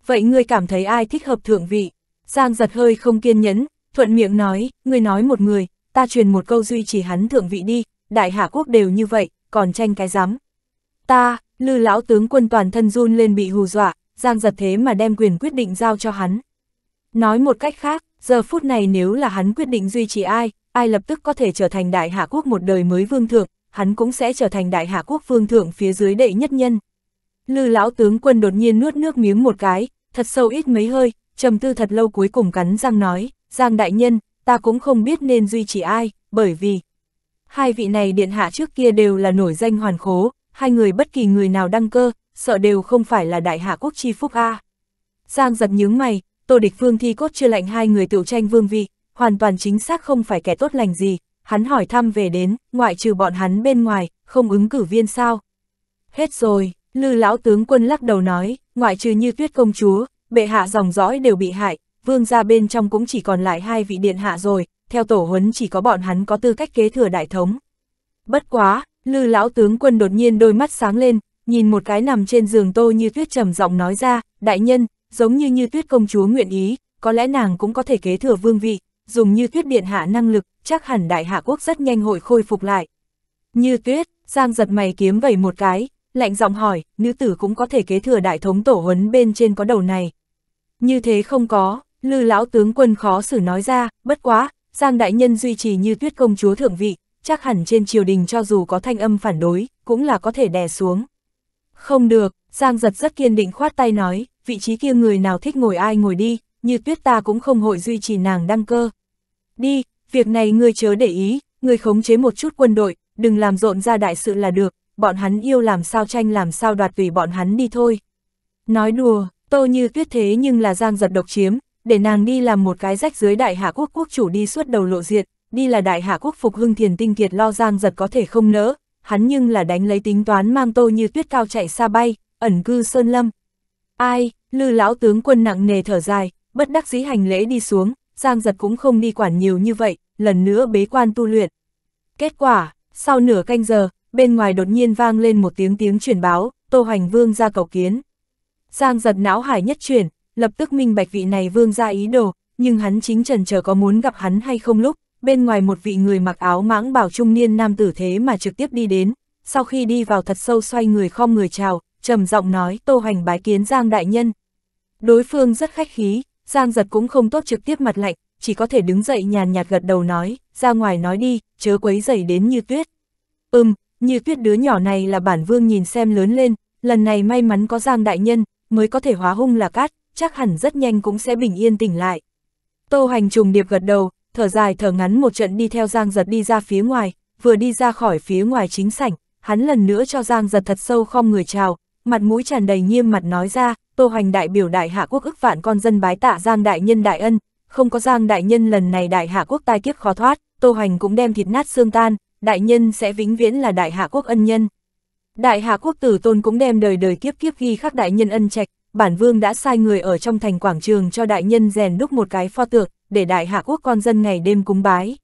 Vậy ngươi cảm thấy ai thích hợp thượng vị? Giang giật hơi không kiên nhẫn, thuận miệng nói, người nói một người, ta truyền một câu duy trì hắn thượng vị đi, đại hạ quốc đều như vậy, còn tranh cái giám Ta, lư lão tướng quân toàn thân run lên bị hù dọa, giang giật thế mà đem quyền quyết định giao cho hắn. Nói một cách khác, giờ phút này nếu là hắn quyết định duy trì ai, ai lập tức có thể trở thành đại hạ quốc một đời mới vương thượng, hắn cũng sẽ trở thành đại hạ quốc vương thượng phía dưới đệ nhất nhân. Lư lão tướng quân đột nhiên nuốt nước miếng một cái, thật sâu ít mấy hơi, trầm tư thật lâu cuối cùng cắn răng nói, Giang Đại Nhân, ta cũng không biết nên duy trì ai, bởi vì hai vị này điện hạ trước kia đều là nổi danh hoàn khố, hai người bất kỳ người nào đăng cơ, sợ đều không phải là đại hạ quốc chi phúc A. Giang giật nhướng mày, tổ Địch Phương thi cốt chưa lạnh hai người tiểu tranh vương vị, hoàn toàn chính xác không phải kẻ tốt lành gì, hắn hỏi thăm về đến, ngoại trừ bọn hắn bên ngoài, không ứng cử viên sao. Hết rồi, lư lão tướng quân lắc đầu nói, ngoại trừ như tuyết công chúa, bệ hạ dòng dõi đều bị hại, vương gia bên trong cũng chỉ còn lại hai vị điện hạ rồi, theo tổ huấn chỉ có bọn hắn có tư cách kế thừa đại thống. Bất quá, lư lão tướng quân đột nhiên đôi mắt sáng lên, nhìn một cái nằm trên giường tô như tuyết trầm giọng nói ra, đại nhân, giống như như tuyết công chúa nguyện ý, có lẽ nàng cũng có thể kế thừa vương vị, dùng như tuyết điện hạ năng lực, chắc hẳn đại hạ quốc rất nhanh hội khôi phục lại. Như tuyết, Giang giật mày kiếm vẩy một cái, lạnh giọng hỏi, nữ tử cũng có thể kế thừa đại thống tổ huấn bên trên có đầu này. Như thế không có, Lư lão tướng quân khó xử nói ra, bất quá, Giang đại nhân duy trì như tuyết công chúa thượng vị, chắc hẳn trên triều đình cho dù có thanh âm phản đối, cũng là có thể đè xuống. Không được, Giang giật rất kiên định khoát tay nói, vị trí kia người nào thích ngồi ai ngồi đi, như tuyết ta cũng không hội duy trì nàng đăng cơ. Đi, việc này ngươi chớ để ý, ngươi khống chế một chút quân đội, đừng làm rộn ra đại sự là được, bọn hắn yêu làm sao tranh làm sao đoạt tùy bọn hắn đi thôi. Nói đùa, tô như tuyết thế nhưng là Giang giật độc chiếm, để nàng đi làm một cái rách dưới đại hạ quốc quốc chủ đi suốt đầu lộ diệt, đi là đại hạ quốc phục hưng thiền tinh kiệt lo giang giật có thể không nỡ, hắn nhưng là đánh lấy tính toán mang tô như tuyết cao chạy xa bay, ẩn cư sơn lâm. Ai, lư lão tướng quân nặng nề thở dài, bất đắc dĩ hành lễ đi xuống, giang giật cũng không đi quản nhiều như vậy, lần nữa bế quan tu luyện. Kết quả, sau nửa canh giờ, bên ngoài đột nhiên vang lên một tiếng tiếng truyền báo, tô hoành vương ra cầu kiến. Giang giật não hải nhất chuyển, lập tức minh bạch vị này vương ra ý đồ, nhưng hắn chính trần chờ có muốn gặp hắn hay không lúc, bên ngoài một vị người mặc áo mãng bảo trung niên nam tử thế mà trực tiếp đi đến, sau khi đi vào thật sâu xoay người khom người chào, trầm giọng nói tô hoành bái kiến Giang Đại Nhân. Đối phương rất khách khí, Giang giật cũng không tốt trực tiếp mặt lạnh, chỉ có thể đứng dậy nhàn nhạt gật đầu nói, ra ngoài nói đi, chớ quấy dậy đến như tuyết. Ừm, như tuyết đứa nhỏ này là bản vương nhìn xem lớn lên, lần này may mắn có Giang Đại Nhân, mới có thể hóa hung là cát, chắc hẳn rất nhanh cũng sẽ bình yên tỉnh lại. Tô Hành trùng điệp gật đầu, thở dài thở ngắn một trận đi theo Giang Giật đi ra phía ngoài, vừa đi ra khỏi phía ngoài chính sảnh, hắn lần nữa cho Giang Giật thật sâu không người chào, mặt mũi tràn đầy nghiêm mặt nói ra, Tô Hoành đại biểu đại hạ quốc ức vạn con dân bái tạ Giang đại nhân đại ân, không có Giang đại nhân lần này đại hạ quốc tai kiếp khó thoát, Tô Hoành cũng đem thịt nát xương tan, đại nhân sẽ vĩnh viễn là đại hạ quốc ân nhân. Đại hạ quốc tử tôn cũng đem đời đời kiếp kiếp ghi khắc đại nhân ân trạch, bản vương đã sai người ở trong thành quảng trường cho đại nhân rèn đúc một cái pho tượng, để đại hạ quốc con dân ngày đêm cúng bái.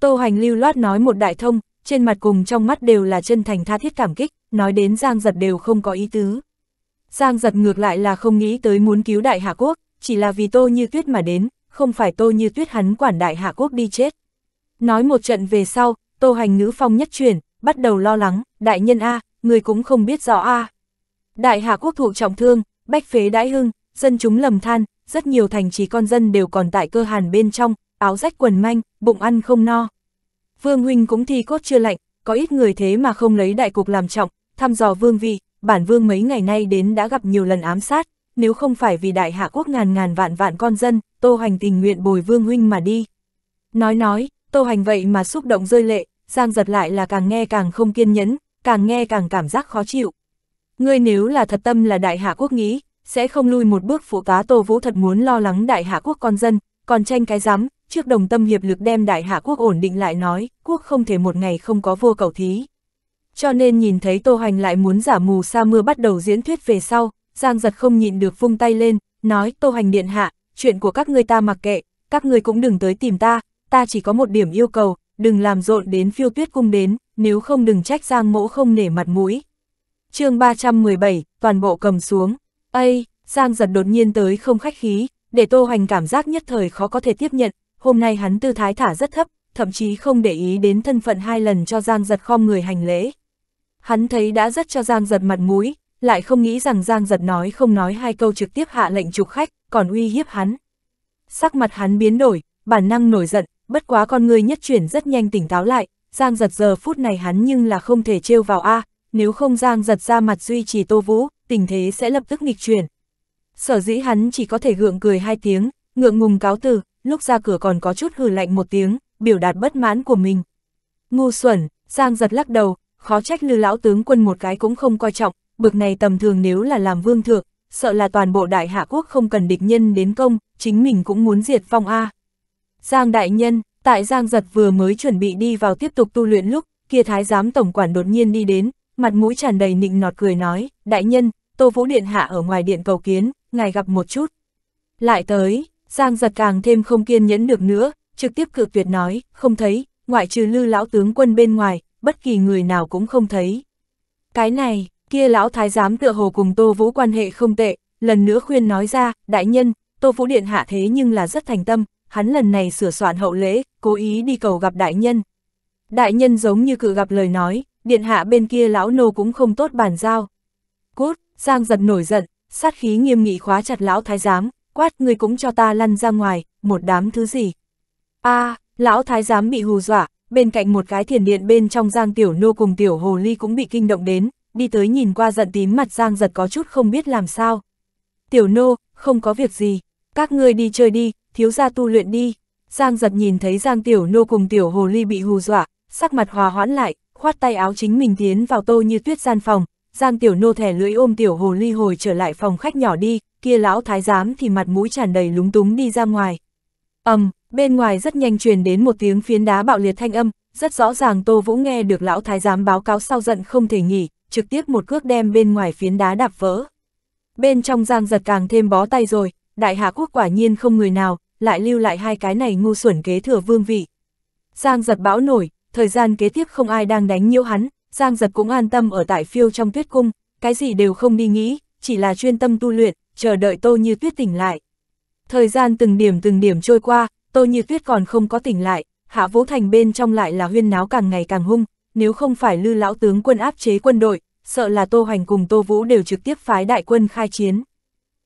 Tô Hoành lưu loát nói một đại thông, trên mặt cùng trong mắt đều là chân thành tha thiết cảm kích, nói đến Giang Giật đều không có ý tứ. Giang Giật ngược lại là không nghĩ tới muốn cứu đại hạ quốc, chỉ là vì Tô Như Tuyết mà đến, không phải Tô Như Tuyết hắn quản đại hạ quốc đi chết. Nói một trận về sau, Tô Hành ngữ phong nhất truyền bắt đầu lo lắng, đại nhân A, người cũng không biết rõ A. Đại hạ quốc thụ trọng thương, bách phế đãi hưng, dân chúng lầm than, rất nhiều thành trì con dân đều còn tại cơ hàn bên trong, áo rách quần manh, bụng ăn không no. Vương huynh cũng thi cốt chưa lạnh, có ít người thế mà không lấy đại cục làm trọng, thăm dò vương vị, bản vương mấy ngày nay đến đã gặp nhiều lần ám sát, nếu không phải vì đại hạ quốc ngàn ngàn vạn vạn con dân, tô hành tình nguyện bồi vương huynh mà đi. Nói nói, tô hành vậy mà xúc động rơi lệ, giang giật lại là càng nghe càng không kiên nhẫn, càng nghe càng cảm giác khó chịu. Ngươi nếu là thật tâm là đại hạ quốc nghĩ, sẽ không lui một bước phụ cá Tô Vũ thật muốn lo lắng đại hạ quốc con dân, còn tranh cái rắm trước đồng tâm hiệp lực đem đại hạ quốc ổn định lại nói, quốc không thể một ngày không có vua cầu thí. Cho nên nhìn thấy Tô Hoành lại muốn giả mù sa mưa bắt đầu diễn thuyết về sau, Giang giật không nhịn được vung tay lên, nói Tô Hoành điện hạ, chuyện của các ngươi ta mặc kệ, các ngươi cũng đừng tới tìm ta, ta chỉ có một điểm yêu cầu, đừng làm rộn đến phiêu tuyết cung đến, nếu không đừng trách Giang mỗ không nể mặt mũi chương 317, toàn bộ cầm xuống. Ây, Giang giật đột nhiên tới không khách khí, để Tô Hoành cảm giác nhất thời khó có thể tiếp nhận, hôm nay hắn tư thái thả rất thấp, thậm chí không để ý đến thân phận hai lần cho Giang giật khom người hành lễ. Hắn thấy đã rất cho Giang giật mặt mũi, lại không nghĩ rằng Giang giật nói không nói hai câu trực tiếp hạ lệnh trục khách, còn uy hiếp hắn. Sắc mặt hắn biến đổi, bản năng nổi giận, bất quá con người nhất chuyển rất nhanh tỉnh táo lại, Giang giật giờ phút này hắn nhưng là không thể trêu vào A, à, nếu không Giang giật ra mặt duy trì Tô Vũ, tình thế sẽ lập tức nghịch chuyển. Sở dĩ hắn chỉ có thể gượng cười hai tiếng, ngượng ngùng cáo từ, lúc ra cửa còn có chút hừ lạnh một tiếng, biểu đạt bất mãn của mình. Ngu xuẩn, Giang giật lắc đầu, khó trách lư lão tướng quân một cái cũng không coi trọng, bực này tầm thường nếu là làm vương thượng, sợ là toàn bộ đại hạ quốc không cần địch nhân đến công, chính mình cũng muốn diệt phong A. Giang đại nhân, tại Giang giật vừa mới chuẩn bị đi vào tiếp tục tu luyện lúc, kia thái giám tổng quản đột nhiên đi đến, mặt mũi tràn đầy nịnh nọt cười nói, đại nhân, Tô Vũ Điện Hạ ở ngoài điện cầu kiến, ngài gặp một chút. Lại tới, Giang giật càng thêm không kiên nhẫn được nữa, trực tiếp cự tuyệt nói, không thấy, ngoại trừ lư lão tướng quân bên ngoài, bất kỳ người nào cũng không thấy. Cái này, kia lão thái giám tựa hồ cùng Tô Vũ quan hệ không tệ, lần nữa khuyên nói ra, đại nhân, Tô Vũ Điện Hạ thế nhưng là rất thành tâm, hắn lần này sửa soạn hậu lễ, cố ý đi cầu gặp đại nhân. Đại nhân giống như cự gặp lời nói, điện hạ bên kia lão nô cũng không tốt bàn giao. Cút, Giang giật nổi giận, sát khí nghiêm nghị khóa chặt lão thái giám, quát người cũng cho ta lăn ra ngoài, một đám thứ gì. a à, lão thái giám bị hù dọa, bên cạnh một cái thiền điện bên trong Giang tiểu nô cùng tiểu hồ ly cũng bị kinh động đến, đi tới nhìn qua giận tím mặt Giang giật có chút không biết làm sao. Tiểu nô, không có việc gì, các ngươi đi chơi đi, thiếu gia tu luyện đi. Giang giật nhìn thấy Giang tiểu nô cùng tiểu hồ ly bị hù dọa, sắc mặt hòa hoãn lại, khoát tay áo chính mình tiến vào tô như tuyết gian phòng, Giang Tiểu Nô thẻ lưỡi ôm Tiểu Hồ Ly hồi trở lại phòng khách nhỏ đi, kia lão thái giám thì mặt mũi tràn đầy lúng túng đi ra ngoài. ầm, um, bên ngoài rất nhanh truyền đến một tiếng phiến đá bạo liệt thanh âm, rất rõ ràng Tô Vũ nghe được lão thái giám báo cáo sau giận không thể nghỉ, trực tiếp một cước đem bên ngoài phiến đá đạp vỡ. Bên trong Giang giật càng thêm bó tay rồi, đại hạ quốc quả nhiên không người nào, lại lưu lại hai cái này ngu xuẩn kế thừa vương vị. Giang giật bão nổi, thời gian kế tiếp không ai đang đánh nhiễu hắn, Giang Giật cũng an tâm ở tại phiêu trong tuyết cung, cái gì đều không đi nghĩ, chỉ là chuyên tâm tu luyện, chờ đợi Tô Như Tuyết tỉnh lại. Thời gian từng điểm từng điểm trôi qua, Tô Như Tuyết còn không có tỉnh lại, Hạ Vũ Thành bên trong lại là huyên náo càng ngày càng hung, nếu không phải lư lão tướng quân áp chế quân đội, sợ là Tô Hoành cùng Tô Vũ đều trực tiếp phái đại quân khai chiến.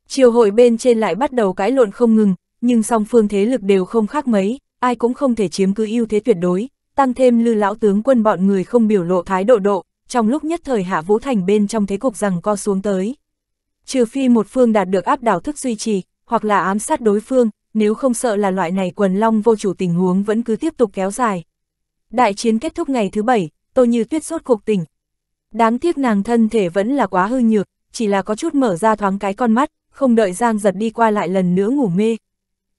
triều hội bên trên lại bắt đầu cãi lộn không ngừng, nhưng song phương thế lực đều không khác mấy, ai cũng không thể chiếm cứ ưu thế tuyệt đối, tăng thêm lư lão tướng quân bọn người không biểu lộ thái độ độ, trong lúc nhất thời hạ vũ thành bên trong thế cục rằng co xuống tới. Trừ phi một phương đạt được áp đảo thức duy trì, hoặc là ám sát đối phương, nếu không sợ là loại này quần long vô chủ tình huống vẫn cứ tiếp tục kéo dài. Đại chiến kết thúc ngày thứ bảy, tô như tuyết sốt cục tỉnh. Đáng tiếc nàng thân thể vẫn là quá hư nhược, chỉ là có chút mở ra thoáng cái con mắt, không đợi Giang giật đi qua lại lần nữa ngủ mê.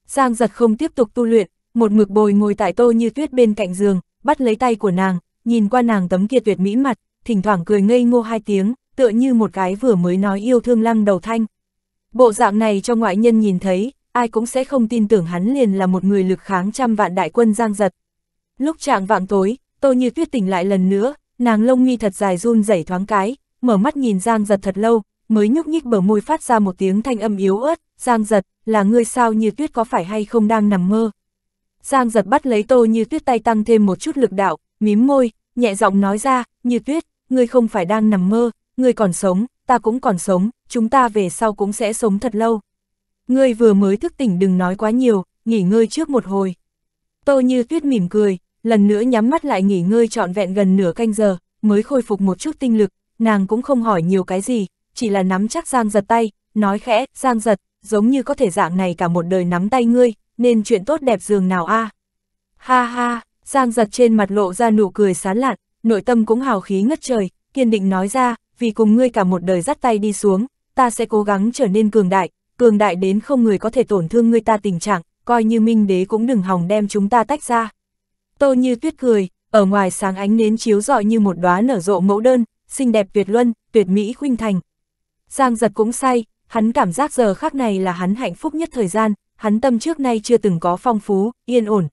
Giang giật không tiếp tục tu luyện, một mực bồi ngồi tại tô như tuyết bên cạnh giường, bắt lấy tay của nàng, nhìn qua nàng tấm kia tuyệt mỹ mặt, thỉnh thoảng cười ngây ngô hai tiếng, tựa như một cái vừa mới nói yêu thương lăng đầu thanh. Bộ dạng này cho ngoại nhân nhìn thấy, ai cũng sẽ không tin tưởng hắn liền là một người lực kháng trăm vạn đại quân giang giật. Lúc trạng vạng tối, Tô Như Tuyết tỉnh lại lần nữa, nàng lông nghi thật dài run rẩy thoáng cái, mở mắt nhìn Giang Giật thật lâu, mới nhúc nhích bờ môi phát ra một tiếng thanh âm yếu ớt, "Giang Giật, là ngươi sao Như Tuyết có phải hay không đang nằm mơ?" Giang giật bắt lấy tô như tuyết tay tăng thêm một chút lực đạo, mím môi, nhẹ giọng nói ra, như tuyết, ngươi không phải đang nằm mơ, ngươi còn sống, ta cũng còn sống, chúng ta về sau cũng sẽ sống thật lâu. Ngươi vừa mới thức tỉnh đừng nói quá nhiều, nghỉ ngơi trước một hồi. Tô như tuyết mỉm cười, lần nữa nhắm mắt lại nghỉ ngơi trọn vẹn gần nửa canh giờ, mới khôi phục một chút tinh lực, nàng cũng không hỏi nhiều cái gì, chỉ là nắm chắc Giang giật tay, nói khẽ, Giang giật, giống như có thể dạng này cả một đời nắm tay ngươi, nên chuyện tốt đẹp giường nào a à? Ha ha, Giang giật trên mặt lộ ra nụ cười sán lạn, nội tâm cũng hào khí ngất trời, kiên định nói ra, vì cùng ngươi cả một đời dắt tay đi xuống, ta sẽ cố gắng trở nên cường đại, cường đại đến không người có thể tổn thương ngươi ta tình trạng, coi như minh đế cũng đừng hòng đem chúng ta tách ra. Tô như tuyết cười, ở ngoài sáng ánh nến chiếu rọi như một đóa nở rộ mẫu đơn, xinh đẹp tuyệt luân, tuyệt mỹ khuynh thành. Giang giật cũng say, hắn cảm giác giờ khác này là hắn hạnh phúc nhất thời gian, hắn tâm trước nay chưa từng có phong phú, yên ổn.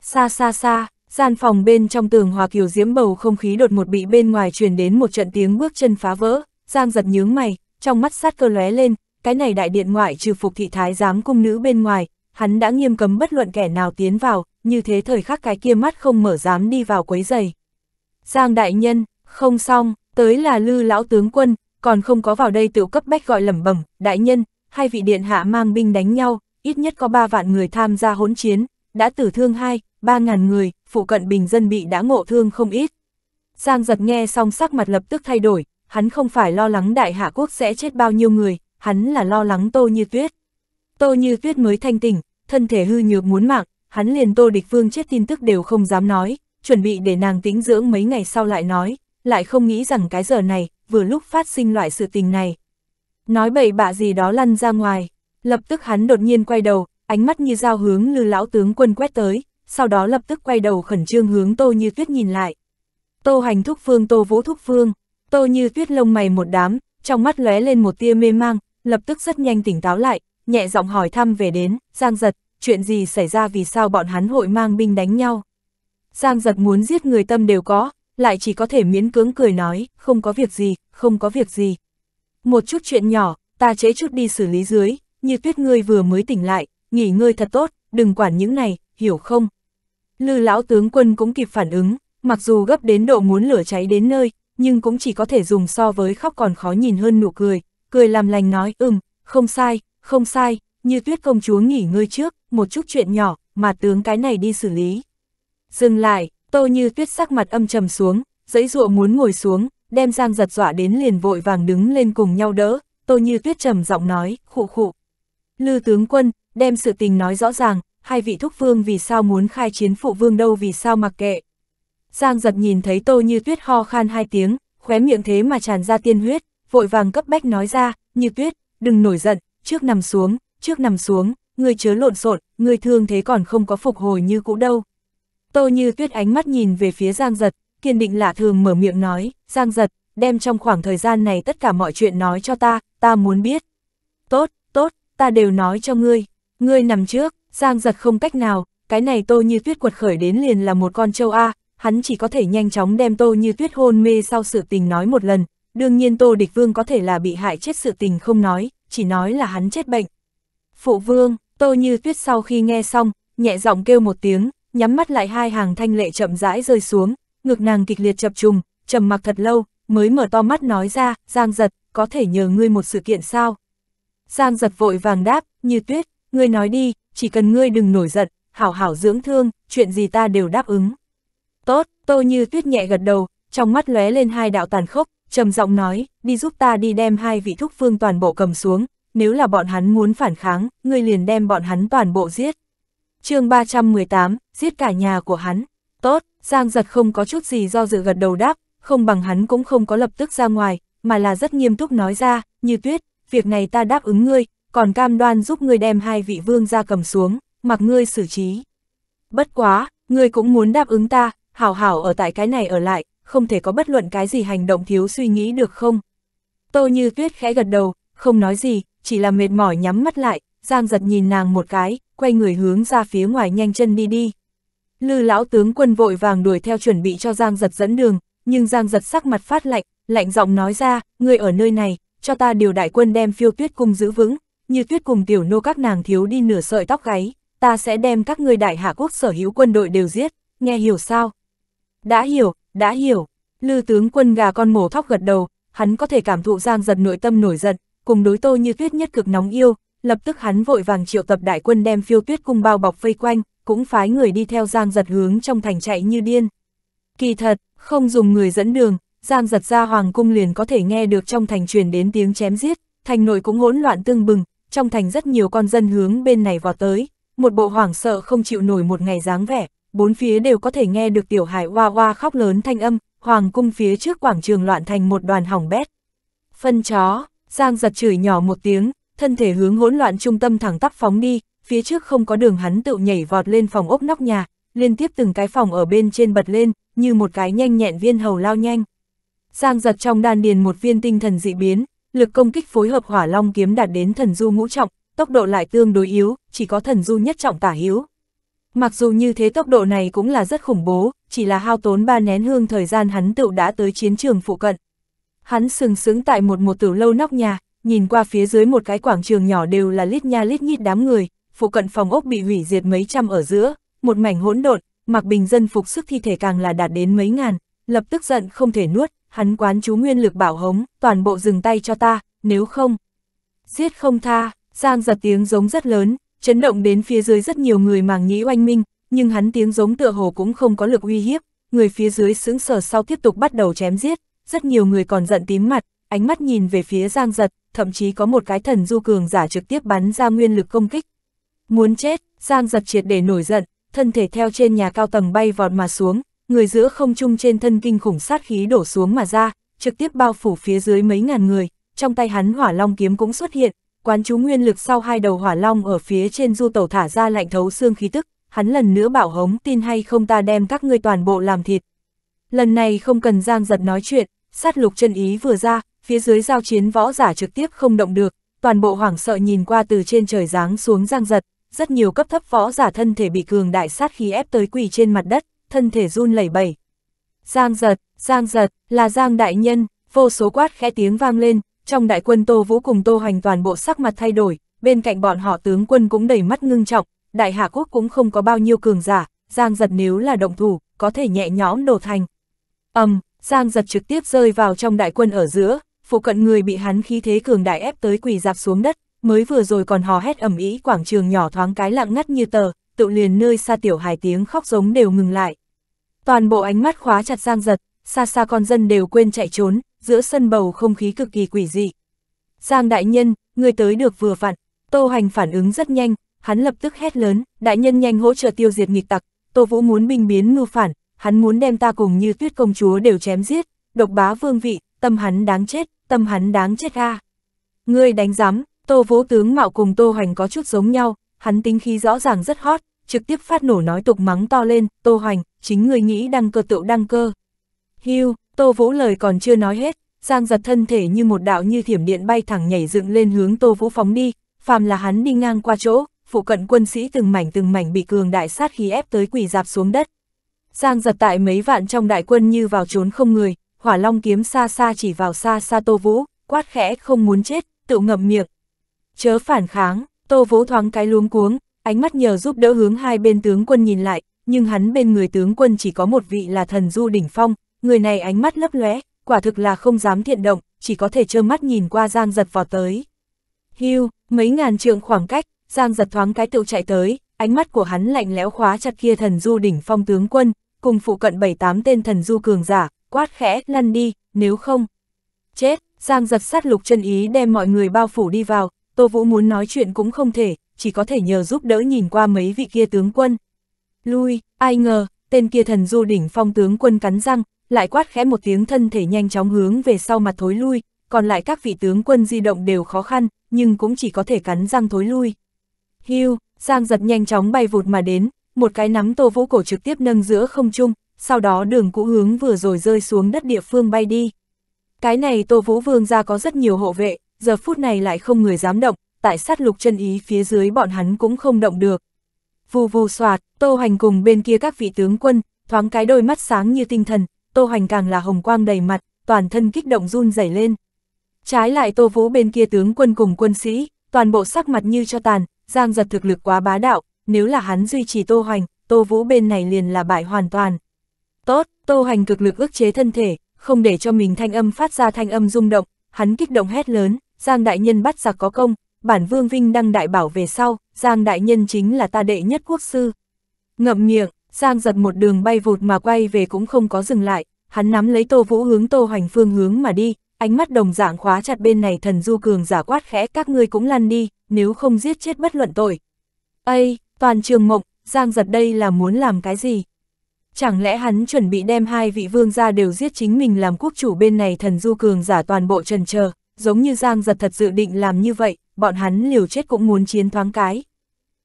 Xa xa xa, gian phòng bên trong tường hòa kiều diễm bầu không khí đột một bị bên ngoài truyền đến một trận tiếng bước chân phá vỡ, giang giật nhướng mày, trong mắt sát cơ lóe lên, cái này đại điện ngoại trừ phục thị thái giám cung nữ bên ngoài, hắn đã nghiêm cấm bất luận kẻ nào tiến vào, như thế thời khắc cái kia mắt không mở dám đi vào quấy giày. Giang đại nhân, không xong, tới là lư lão tướng quân, còn không có vào đây tự cấp bách gọi lẩm bẩm, đại nhân, hai vị điện hạ mang binh đánh nhau, ít nhất có 3 vạn người tham gia hỗn chiến, đã tử thương 2, 3 ngàn người, phụ cận bình dân bị đã ngộ thương không ít. Giang giật nghe xong sắc mặt lập tức thay đổi, hắn không phải lo lắng đại hạ quốc sẽ chết bao nhiêu người, hắn là lo lắng tô như tuyết. Tô như tuyết mới thanh tỉnh, thân thể hư nhược muốn mạng, hắn liền tô địch vương chết tin tức đều không dám nói, chuẩn bị để nàng tĩnh dưỡng mấy ngày sau lại nói, lại không nghĩ rằng cái giờ này, vừa lúc phát sinh loại sự tình này. Nói bậy bạ gì đó lăn ra ngoài. Lập tức hắn đột nhiên quay đầu, ánh mắt như dao hướng lư lão tướng quân quét tới, sau đó lập tức quay đầu khẩn trương hướng Tô Như Tuyết nhìn lại. Tô hành thúc phương Tô vũ thúc phương, Tô Như Tuyết lông mày một đám, trong mắt lóe lên một tia mê mang, lập tức rất nhanh tỉnh táo lại, nhẹ giọng hỏi thăm về đến, Giang Giật, chuyện gì xảy ra vì sao bọn hắn hội mang binh đánh nhau. Giang Giật muốn giết người tâm đều có, lại chỉ có thể miễn cưỡng cười nói, không có việc gì, không có việc gì. Một chút chuyện nhỏ, ta chế chút đi xử lý dưới, như tuyết ngươi vừa mới tỉnh lại, nghỉ ngơi thật tốt, đừng quản những này, hiểu không? Lư lão tướng quân cũng kịp phản ứng, mặc dù gấp đến độ muốn lửa cháy đến nơi, nhưng cũng chỉ có thể dùng so với khóc còn khó nhìn hơn nụ cười, cười làm lành nói, ừm, không sai, không sai, như tuyết công chúa nghỉ ngơi trước, một chút chuyện nhỏ, mà tướng cái này đi xử lý. Dừng lại, tô như tuyết sắc mặt âm trầm xuống, dãy dụa muốn ngồi xuống, đem giang giật dọa đến liền vội vàng đứng lên cùng nhau đỡ, tô như tuyết trầm giọng nói, khụ khụ, Lư tướng quân, đem sự tình nói rõ ràng, hai vị thúc vương vì sao muốn khai chiến phụ vương đâu vì sao mặc kệ. Giang giật nhìn thấy tô như tuyết ho khan hai tiếng, khóe miệng thế mà tràn ra tiên huyết, vội vàng cấp bách nói ra, như tuyết, đừng nổi giận, trước nằm xuống, trước nằm xuống, người chớ lộn xộn, người thương thế còn không có phục hồi như cũ đâu. Tô như tuyết ánh mắt nhìn về phía Giang giật, kiên định lạ thường mở miệng nói, Giang giật, đem trong khoảng thời gian này tất cả mọi chuyện nói cho ta, ta muốn biết. Tốt, tốt, ta đều nói cho ngươi, ngươi nằm trước, Giang giật không cách nào, cái này tô như tuyết quật khởi đến liền là một con châu A, hắn chỉ có thể nhanh chóng đem tô như tuyết hôn mê sau sự tình nói một lần, đương nhiên tô địch vương có thể là bị hại chết sự tình không nói, chỉ nói là hắn chết bệnh. Phụ vương, tô như tuyết sau khi nghe xong, nhẹ giọng kêu một tiếng, nhắm mắt lại hai hàng thanh lệ chậm rãi rơi xuống, ngực nàng kịch liệt chập trùng, trầm mặc thật lâu, mới mở to mắt nói ra, Giang giật, có thể nhờ ngươi một sự kiện sao? Giang giật vội vàng đáp, như tuyết, ngươi nói đi, chỉ cần ngươi đừng nổi giận, hảo hảo dưỡng thương, chuyện gì ta đều đáp ứng. Tốt, tô như tuyết nhẹ gật đầu, trong mắt lóe lên hai đạo tàn khốc, trầm giọng nói, đi giúp ta đi đem hai vị thúc phương toàn bộ cầm xuống, nếu là bọn hắn muốn phản kháng, ngươi liền đem bọn hắn toàn bộ giết. chương 318, giết cả nhà của hắn. Tốt, Giang giật không có chút gì do dự gật đầu đáp, không bằng hắn cũng không có lập tức ra ngoài, mà là rất nghiêm túc nói ra, như tuyết, việc này ta đáp ứng ngươi, còn cam đoan giúp ngươi đem hai vị vương ra cầm xuống, mặc ngươi xử trí. Bất quá, ngươi cũng muốn đáp ứng ta, hảo hảo ở tại cái này ở lại, không thể có bất luận cái gì hành động thiếu suy nghĩ được không? Tô như tuyết khẽ gật đầu, không nói gì, chỉ là mệt mỏi nhắm mắt lại, Giang giật nhìn nàng một cái, quay người hướng ra phía ngoài nhanh chân đi đi. Lư lão tướng quân vội vàng đuổi theo chuẩn bị cho Giang giật dẫn đường, nhưng Giang giật sắc mặt phát lạnh, lạnh giọng nói ra, ngươi ở nơi này, cho ta điều đại quân đem phiêu tuyết cung giữ vững, như tuyết cùng tiểu nô các nàng thiếu đi nửa sợi tóc gáy, ta sẽ đem các ngươi đại hạ quốc sở hữu quân đội đều giết, nghe hiểu sao? Đã hiểu, đã hiểu, lư tướng quân gà con mổ thóc gật đầu, hắn có thể cảm thụ giang giật nội tâm nổi giận, cùng đối tô như tuyết nhất cực nóng yêu, lập tức hắn vội vàng triệu tập đại quân đem phiêu tuyết cung bao bọc vây quanh, cũng phái người đi theo giang giật hướng trong thành chạy như điên. Kỳ thật, không dùng người dẫn đường, Giang giật ra hoàng cung liền có thể nghe được trong thành truyền đến tiếng chém giết, thành nội cũng hỗn loạn tương bừng, trong thành rất nhiều con dân hướng bên này vào tới, một bộ hoảng sợ không chịu nổi một ngày dáng vẻ, bốn phía đều có thể nghe được tiểu hải hoa hoa khóc lớn thanh âm, hoàng cung phía trước quảng trường loạn thành một đoàn hỏng bét. Phân chó, Giang giật chửi nhỏ một tiếng, thân thể hướng hỗn loạn trung tâm thẳng tắp phóng đi, phía trước không có đường hắn tự nhảy vọt lên phòng ốc nóc nhà, liên tiếp từng cái phòng ở bên trên bật lên, như một cái nhanh nhẹn viên hầu lao nhanh. Giang giật trong đan điền một viên tinh thần dị biến, lực công kích phối hợp hỏa long kiếm đạt đến thần du ngũ trọng, tốc độ lại tương đối yếu, chỉ có thần du nhất trọng tả hiếu. Mặc dù như thế tốc độ này cũng là rất khủng bố, chỉ là hao tốn ba nén hương thời gian hắn tựu đã tới chiến trường phụ cận. Hắn sừng sững tại một một tử lâu nóc nhà, nhìn qua phía dưới một cái quảng trường nhỏ đều là lít nha lít nhít đám người, phụ cận phòng ốc bị hủy diệt mấy trăm ở giữa, một mảnh hỗn độn, mặc bình dân phục sức thi thể càng là đạt đến mấy ngàn, lập tức giận không thể nuốt, hắn quán chú nguyên lực bảo hống, toàn bộ dừng tay cho ta, nếu không. Giết không tha, Giang giật tiếng giống rất lớn, chấn động đến phía dưới rất nhiều người màng nhĩ oanh minh, nhưng hắn tiếng giống tựa hồ cũng không có lực uy hiếp, người phía dưới sững sờ sau tiếp tục bắt đầu chém giết, rất nhiều người còn giận tím mặt, ánh mắt nhìn về phía Giang giật, thậm chí có một cái thần du cường giả trực tiếp bắn ra nguyên lực công kích. Muốn chết, Giang giật triệt để nổi giận, thân thể theo trên nhà cao tầng bay vọt mà xuống, người giữa không trung trên thân kinh khủng sát khí đổ xuống mà ra, trực tiếp bao phủ phía dưới mấy ngàn người, trong tay hắn hỏa long kiếm cũng xuất hiện, quán chú nguyên lực sau hai đầu hỏa long ở phía trên du tẩu thả ra lạnh thấu xương khí tức, hắn lần nữa bảo hống tin hay không ta đem các ngươi toàn bộ làm thịt. Lần này không cần giang giật nói chuyện, sát lục chân ý vừa ra, phía dưới giao chiến võ giả trực tiếp không động được, toàn bộ hoảng sợ nhìn qua từ trên trời giáng xuống giang giật, rất nhiều cấp thấp võ giả thân thể bị cường đại sát khí ép tới quỳ trên mặt đất thân thể run lẩy bẩy. Giang giật, giang giật, là giang đại nhân, vô số quát khẽ tiếng vang lên, trong đại quân Tô Vũ cùng Tô Hoành toàn bộ sắc mặt thay đổi, bên cạnh bọn họ tướng quân cũng đầy mắt ngưng trọng, đại hạ quốc cũng không có bao nhiêu cường giả, giang giật nếu là động thủ, có thể nhẹ nhõm đổ thành. âm um, giang giật trực tiếp rơi vào trong đại quân ở giữa, phụ cận người bị hắn khí thế cường đại ép tới quỳ dạp xuống đất, mới vừa rồi còn hò hét ầm ĩ quảng trường nhỏ thoáng cái lặng ngắt như tờ, tự liền nơi xa tiểu hài tiếng khóc giống đều ngừng lại. Toàn bộ ánh mắt khóa chặt Giang Giật, xa xa con dân đều quên chạy trốn, giữa sân bầu không khí cực kỳ quỷ dị. Giang đại nhân, người tới được vừa vặn, Tô Hành phản ứng rất nhanh, hắn lập tức hét lớn, đại nhân nhanh hỗ trợ tiêu diệt nghịch tặc, Tô Vũ muốn binh biến mưu phản, hắn muốn đem ta cùng như tuyết công chúa đều chém giết, độc bá vương vị, tâm hắn đáng chết, tâm hắn đáng chết a. À. Ngươi đánh giám, Tô Vũ tướng mạo cùng Tô Hoành có chút giống nhau, hắn tính khí rõ ràng rất hot, trực tiếp phát nổ nói tục mắng to lên, Tô Hoành, chính người nghĩ đăng cơ tựu đăng cơ. Hiu, Tô Vũ lời còn chưa nói hết, Giang giật thân thể như một đạo như thiểm điện bay thẳng nhảy dựng lên hướng Tô Vũ phóng đi, phàm là hắn đi ngang qua chỗ, phụ cận quân sĩ từng mảnh từng mảnh bị cường đại sát khí ép tới quỳ dạp xuống đất. Giang giật tại mấy vạn trong đại quân như vào trốn không người, hỏa long kiếm xa xa chỉ vào xa xa Tô Vũ, quát khẽ không muốn chết, tự ngậm miệng. Chớ phản kháng, Tô Vũ thoáng cái luống cuống, Ánh mắt nhờ giúp đỡ hướng hai bên tướng quân nhìn lại, nhưng hắn bên người tướng quân chỉ có một vị là thần du đỉnh phong, người này ánh mắt lấp lóe, quả thực là không dám thiện động, chỉ có thể trơ mắt nhìn qua Giang giật vào tới. Hưu, mấy ngàn trượng khoảng cách, Giang giật thoáng cái tựu chạy tới, ánh mắt của hắn lạnh lẽo khóa chặt kia thần du đỉnh phong tướng quân, cùng phụ cận bảy tám tên thần du cường giả, quát khẽ, lăn đi, nếu không. Chết, Giang giật sát lục chân ý đem mọi người bao phủ đi vào, Tô Vũ muốn nói chuyện cũng không thể, chỉ có thể nhờ giúp đỡ nhìn qua mấy vị kia tướng quân. Lui, ai ngờ, tên kia thần du đỉnh phong tướng quân cắn răng, lại quát khẽ một tiếng thân thể nhanh chóng hướng về sau mặt thối lui, còn lại các vị tướng quân di động đều khó khăn, nhưng cũng chỉ có thể cắn răng thối lui. Hiu, Giang giật nhanh chóng bay vụt mà đến, một cái nắm tô vũ cổ trực tiếp nâng giữa không trung, sau đó đường cũ hướng vừa rồi rơi xuống đất địa phương bay đi. Cái này tô vũ vương ra có rất nhiều hộ vệ, giờ phút này lại không người dám động, tại sát lục chân ý phía dưới bọn hắn cũng không động được. Vù vù soạt, Tô Hoành cùng bên kia các vị tướng quân, thoáng cái đôi mắt sáng như tinh thần, Tô Hoành càng là hồng quang đầy mặt, toàn thân kích động run rẩy lên. Trái lại Tô Vũ bên kia tướng quân cùng quân sĩ, toàn bộ sắc mặt như cho tàn, Giang giật thực lực quá bá đạo, nếu là hắn duy trì Tô Hoành, Tô Vũ bên này liền là bại hoàn toàn. Tốt, Tô Hoành cực lực ức chế thân thể, không để cho mình thanh âm phát ra thanh âm rung động, hắn kích động hét lớn, Giang đại nhân bắt giặc có công, bản vương vinh đăng đại bảo về sau, Giang đại nhân chính là ta đệ nhất quốc sư. Ngậm miệng, Giang giật một đường bay vụt mà quay về cũng không có dừng lại, hắn nắm lấy Tô Vũ hướng Tô Hoành phương hướng mà đi, ánh mắt đồng dạng khóa chặt bên này thần du cường giả quát khẽ các ngươi cũng lăn đi, nếu không giết chết bất luận tội. Ây, toàn trường mộng, Giang giật đây là muốn làm cái gì? Chẳng lẽ hắn chuẩn bị đem hai vị vương gia đều giết chính mình làm quốc chủ bên này thần du cường giả toàn bộ trần chờ giống như Giang giật thật dự định làm như vậy, bọn hắn liều chết cũng muốn chiến thoáng cái.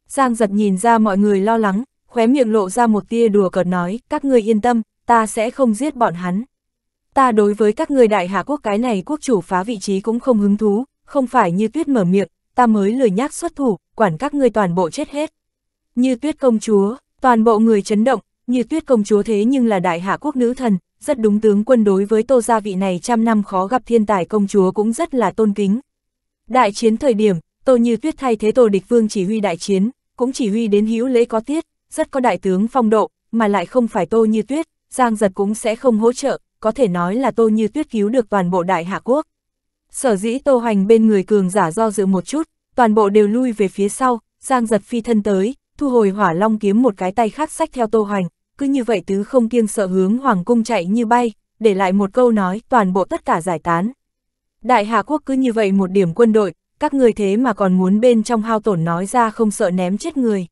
Giang giật nhìn ra mọi người lo lắng, khóe miệng lộ ra một tia đùa cợt nói, các người yên tâm, ta sẽ không giết bọn hắn. Ta đối với các người đại hạ quốc cái này quốc chủ phá vị trí cũng không hứng thú, không phải như tuyết mở miệng, ta mới lười nhác xuất thủ, quản các ngươi toàn bộ chết hết. Như tuyết công chúa, toàn bộ người chấn động, như tuyết công chúa thế nhưng là đại hạ quốc nữ thần, rất đúng tướng quân đối với tô gia vị này trăm năm khó gặp thiên tài công chúa cũng rất là tôn kính. Đại chiến thời điểm, tô như tuyết thay thế tô địch vương chỉ huy đại chiến, cũng chỉ huy đến hữu lễ có tiết, rất có đại tướng phong độ, mà lại không phải tô như tuyết, giang giật cũng sẽ không hỗ trợ, có thể nói là tô như tuyết cứu được toàn bộ đại hạ quốc. Sở dĩ tô hoành bên người cường giả do dự một chút, toàn bộ đều lui về phía sau, giang giật phi thân tới, thu hồi hỏa long kiếm một cái tay khác sách theo tô hoành, cứ như vậy tứ không kiêng sợ hướng hoàng cung chạy như bay, để lại một câu nói toàn bộ tất cả giải tán. Đại hà Quốc cứ như vậy một điểm quân đội, các người thế mà còn muốn bên trong hao tổn nói ra không sợ ném chết người.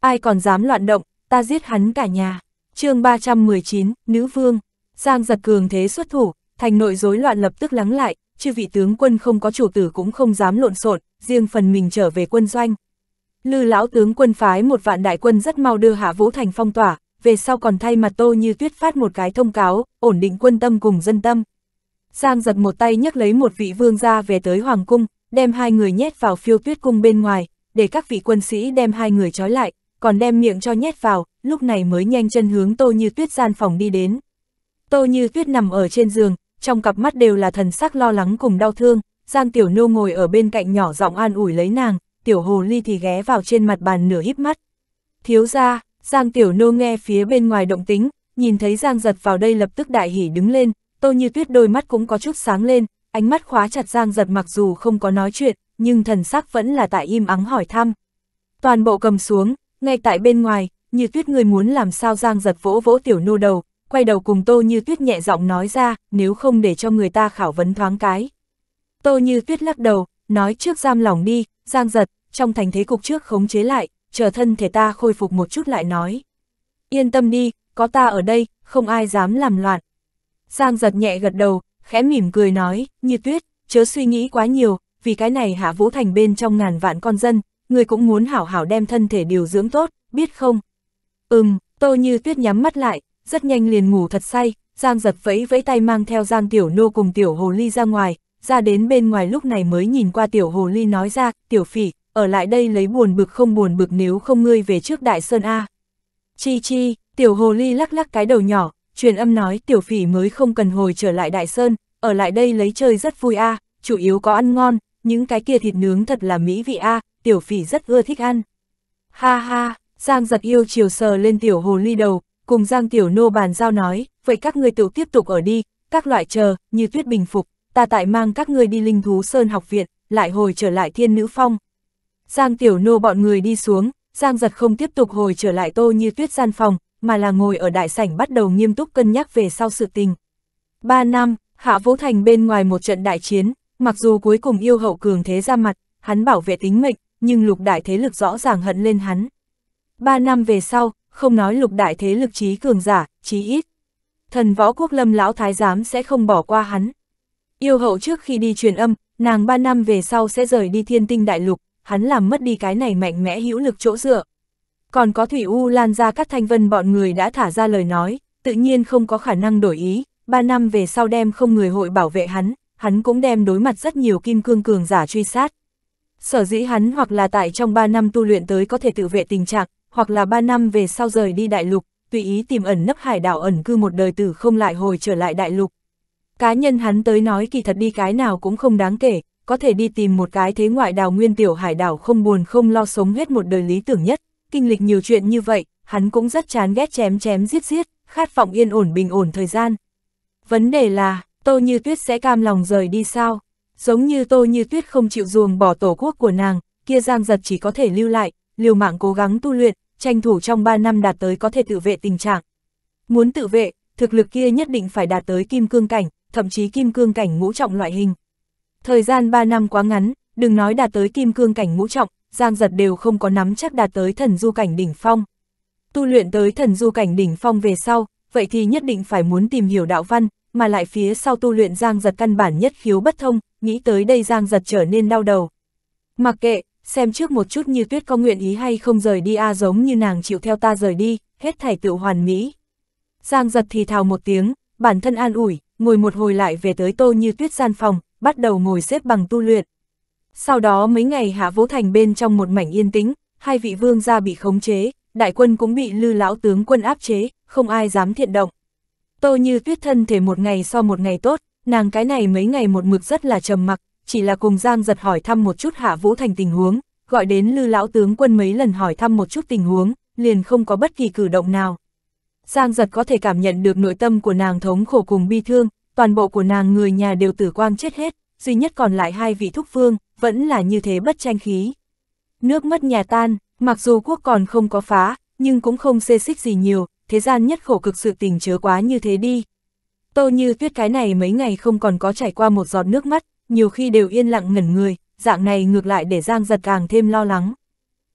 Ai còn dám loạn động, ta giết hắn cả nhà. chương 319, Nữ Vương, Giang giật cường thế xuất thủ, thành nội rối loạn lập tức lắng lại, chư vị tướng quân không có chủ tử cũng không dám lộn xộn, riêng phần mình trở về quân doanh. Lư lão tướng quân phái một vạn đại quân rất mau đưa Hạ Vũ Thành phong tỏa, về sau còn thay mặt Tô Như Tuyết phát một cái thông cáo, ổn định quân tâm cùng dân tâm. Giang giật một tay nhấc lấy một vị vương gia về tới Hoàng Cung, đem hai người nhét vào phiêu tuyết cung bên ngoài, để các vị quân sĩ đem hai người trói lại, còn đem miệng cho nhét vào, lúc này mới nhanh chân hướng Tô Như Tuyết gian phòng đi đến. Tô Như Tuyết nằm ở trên giường, trong cặp mắt đều là thần sắc lo lắng cùng đau thương, Giang Tiểu Nô ngồi ở bên cạnh nhỏ giọng an ủi lấy nàng, Tiểu Hồ Ly thì ghé vào trên mặt bàn nửa híp mắt. Thiếu ra, Giang Tiểu Nô nghe phía bên ngoài động tính, nhìn thấy Giang Giật vào đây lập tức đại hỉ đứng lên, Tô Như Tuyết đôi mắt cũng có chút sáng lên, ánh mắt khóa chặt Giang Giật mặc dù không có nói chuyện, nhưng thần sắc vẫn là tại im ắng hỏi thăm. Toàn bộ cầm xuống, ngay tại bên ngoài, Như Tuyết người muốn làm sao Giang Giật vỗ vỗ Tiểu Nô đầu, quay đầu cùng Tô Như Tuyết nhẹ giọng nói ra, nếu không để cho người ta khảo vấn thoáng cái. Tô Như Tuyết lắc đầu, nói trước giam lòng đi, Giang Giật, trong thành thế cục trước khống chế lại, chờ thân thể ta khôi phục một chút lại nói. Yên tâm đi, có ta ở đây, không ai dám làm loạn. Giang giật nhẹ gật đầu, khẽ mỉm cười nói, như tuyết, chớ suy nghĩ quá nhiều, vì cái này hạ vũ thành bên trong ngàn vạn con dân, người cũng muốn hảo hảo đem thân thể điều dưỡng tốt, biết không? Ừm, tô như tuyết nhắm mắt lại, rất nhanh liền ngủ thật say, Giang giật vẫy vẫy tay mang theo Giang tiểu nô cùng tiểu hồ ly ra ngoài, ra đến bên ngoài lúc này mới nhìn qua tiểu hồ ly nói ra, tiểu phỉ, ở lại đây lấy buồn bực không buồn bực nếu không ngươi về trước Đại Sơn A. Chi chi, tiểu hồ ly lắc lắc cái đầu nhỏ, truyền âm nói tiểu phỉ mới không cần hồi trở lại Đại Sơn, ở lại đây lấy chơi rất vui A, chủ yếu có ăn ngon, những cái kia thịt nướng thật là mỹ vị A, tiểu phỉ rất ưa thích ăn. Ha ha, Giang giật yêu chiều sờ lên tiểu hồ ly đầu, cùng Giang tiểu nô bàn giao nói, vậy các ngươi tự tiếp tục ở đi, các loại chờ, như tuyết bình phục, ta tại mang các ngươi đi linh thú sơn học viện, lại hồi trở lại thiên nữ phong, Giang Tiểu Nô bọn người đi xuống, Giang Giật không tiếp tục hồi trở lại Tô Như Tuyết gian phòng, mà là ngồi ở đại sảnh bắt đầu nghiêm túc cân nhắc về sau sự tình. Ba năm, Hạ Vũ Thành bên ngoài một trận đại chiến, mặc dù cuối cùng yêu hậu cường thế ra mặt, hắn bảo vệ tính mệnh, nhưng lục đại thế lực rõ ràng hận lên hắn. Ba năm về sau, không nói lục đại thế lực trí cường giả, trí ít. Thần võ quốc lâm lão thái giám sẽ không bỏ qua hắn. Yêu hậu trước khi đi truyền âm, nàng ba năm về sau sẽ rời đi thiên tinh đại lục, hắn làm mất đi cái này mạnh mẽ hữu lực chỗ dựa. Còn có Thủy U Lan ra các thanh vân bọn người đã thả ra lời nói, tự nhiên không có khả năng đổi ý, ba năm về sau đem không người hội bảo vệ hắn, hắn cũng đem đối mặt rất nhiều kim cương cường giả truy sát. Sở dĩ hắn hoặc là tại trong ba năm tu luyện tới có thể tự vệ tình trạng, hoặc là ba năm về sau rời đi đại lục, tùy ý tìm ẩn nấp hải đảo ẩn cư một đời tử không lại hồi trở lại đại lục. Cá nhân hắn tới nói kỳ thật đi cái nào cũng không đáng kể, có thể đi tìm một cái thế ngoại đào nguyên tiểu hải đảo không buồn không lo sống hết một đời lý tưởng nhất, kinh lịch nhiều chuyện như vậy, hắn cũng rất chán ghét chém chém giết giết, khát vọng yên ổn bình ổn thời gian. Vấn đề là, Tô Như Tuyết sẽ cam lòng rời đi sao? Giống như Tô Như Tuyết không chịu ruồng bỏ tổ quốc của nàng, kia Giang Giật chỉ có thể lưu lại, liều mạng cố gắng tu luyện, tranh thủ trong 3 năm đạt tới có thể tự vệ tình trạng. Muốn tự vệ, thực lực kia nhất định phải đạt tới kim cương cảnh, thậm chí kim cương cảnh ngũ trọng loại hình. Thời gian 3 năm quá ngắn, đừng nói đạt tới kim cương cảnh ngũ trọng, Giang Giật đều không có nắm chắc đạt tới thần du cảnh đỉnh phong. Tu luyện tới thần du cảnh đỉnh phong về sau, vậy thì nhất định phải muốn tìm hiểu đạo văn, mà lại phía sau tu luyện Giang Giật căn bản nhất khiếu bất thông, nghĩ tới đây Giang Giật trở nên đau đầu. Mặc kệ, xem trước một chút như tuyết có nguyện ý hay không rời đi a à giống như nàng chịu theo ta rời đi, hết thảy tự hoàn mỹ. Giang Giật thì thào một tiếng, bản thân an ủi, ngồi một hồi lại về tới tô như tuyết gian phòng, bắt đầu ngồi xếp bằng tu luyện. Sau đó mấy ngày hạ vũ thành bên trong một mảnh yên tĩnh, hai vị vương gia bị khống chế, đại quân cũng bị lư lão tướng quân áp chế, không ai dám thiện động. Tô như tuyết thân thể một ngày so một ngày tốt, nàng cái này mấy ngày một mực rất là trầm mặc, chỉ là cùng Giang giật hỏi thăm một chút hạ vũ thành tình huống, gọi đến lư lão tướng quân mấy lần hỏi thăm một chút tình huống, liền không có bất kỳ cử động nào. Giang giật có thể cảm nhận được nội tâm của nàng thống khổ cùng bi thương, toàn bộ của nàng người nhà đều tử quang chết hết, duy nhất còn lại hai vị thúc vương, vẫn là như thế bất tranh khí. Nước mất nhà tan, mặc dù quốc còn không có phá, nhưng cũng không xê xích gì nhiều, thế gian nhất khổ cực sự tình chớ quá như thế đi. Tô như tuyết cái này mấy ngày không còn có chảy qua một giọt nước mắt, nhiều khi đều yên lặng ngẩn người, dạng này ngược lại để Giang giật càng thêm lo lắng.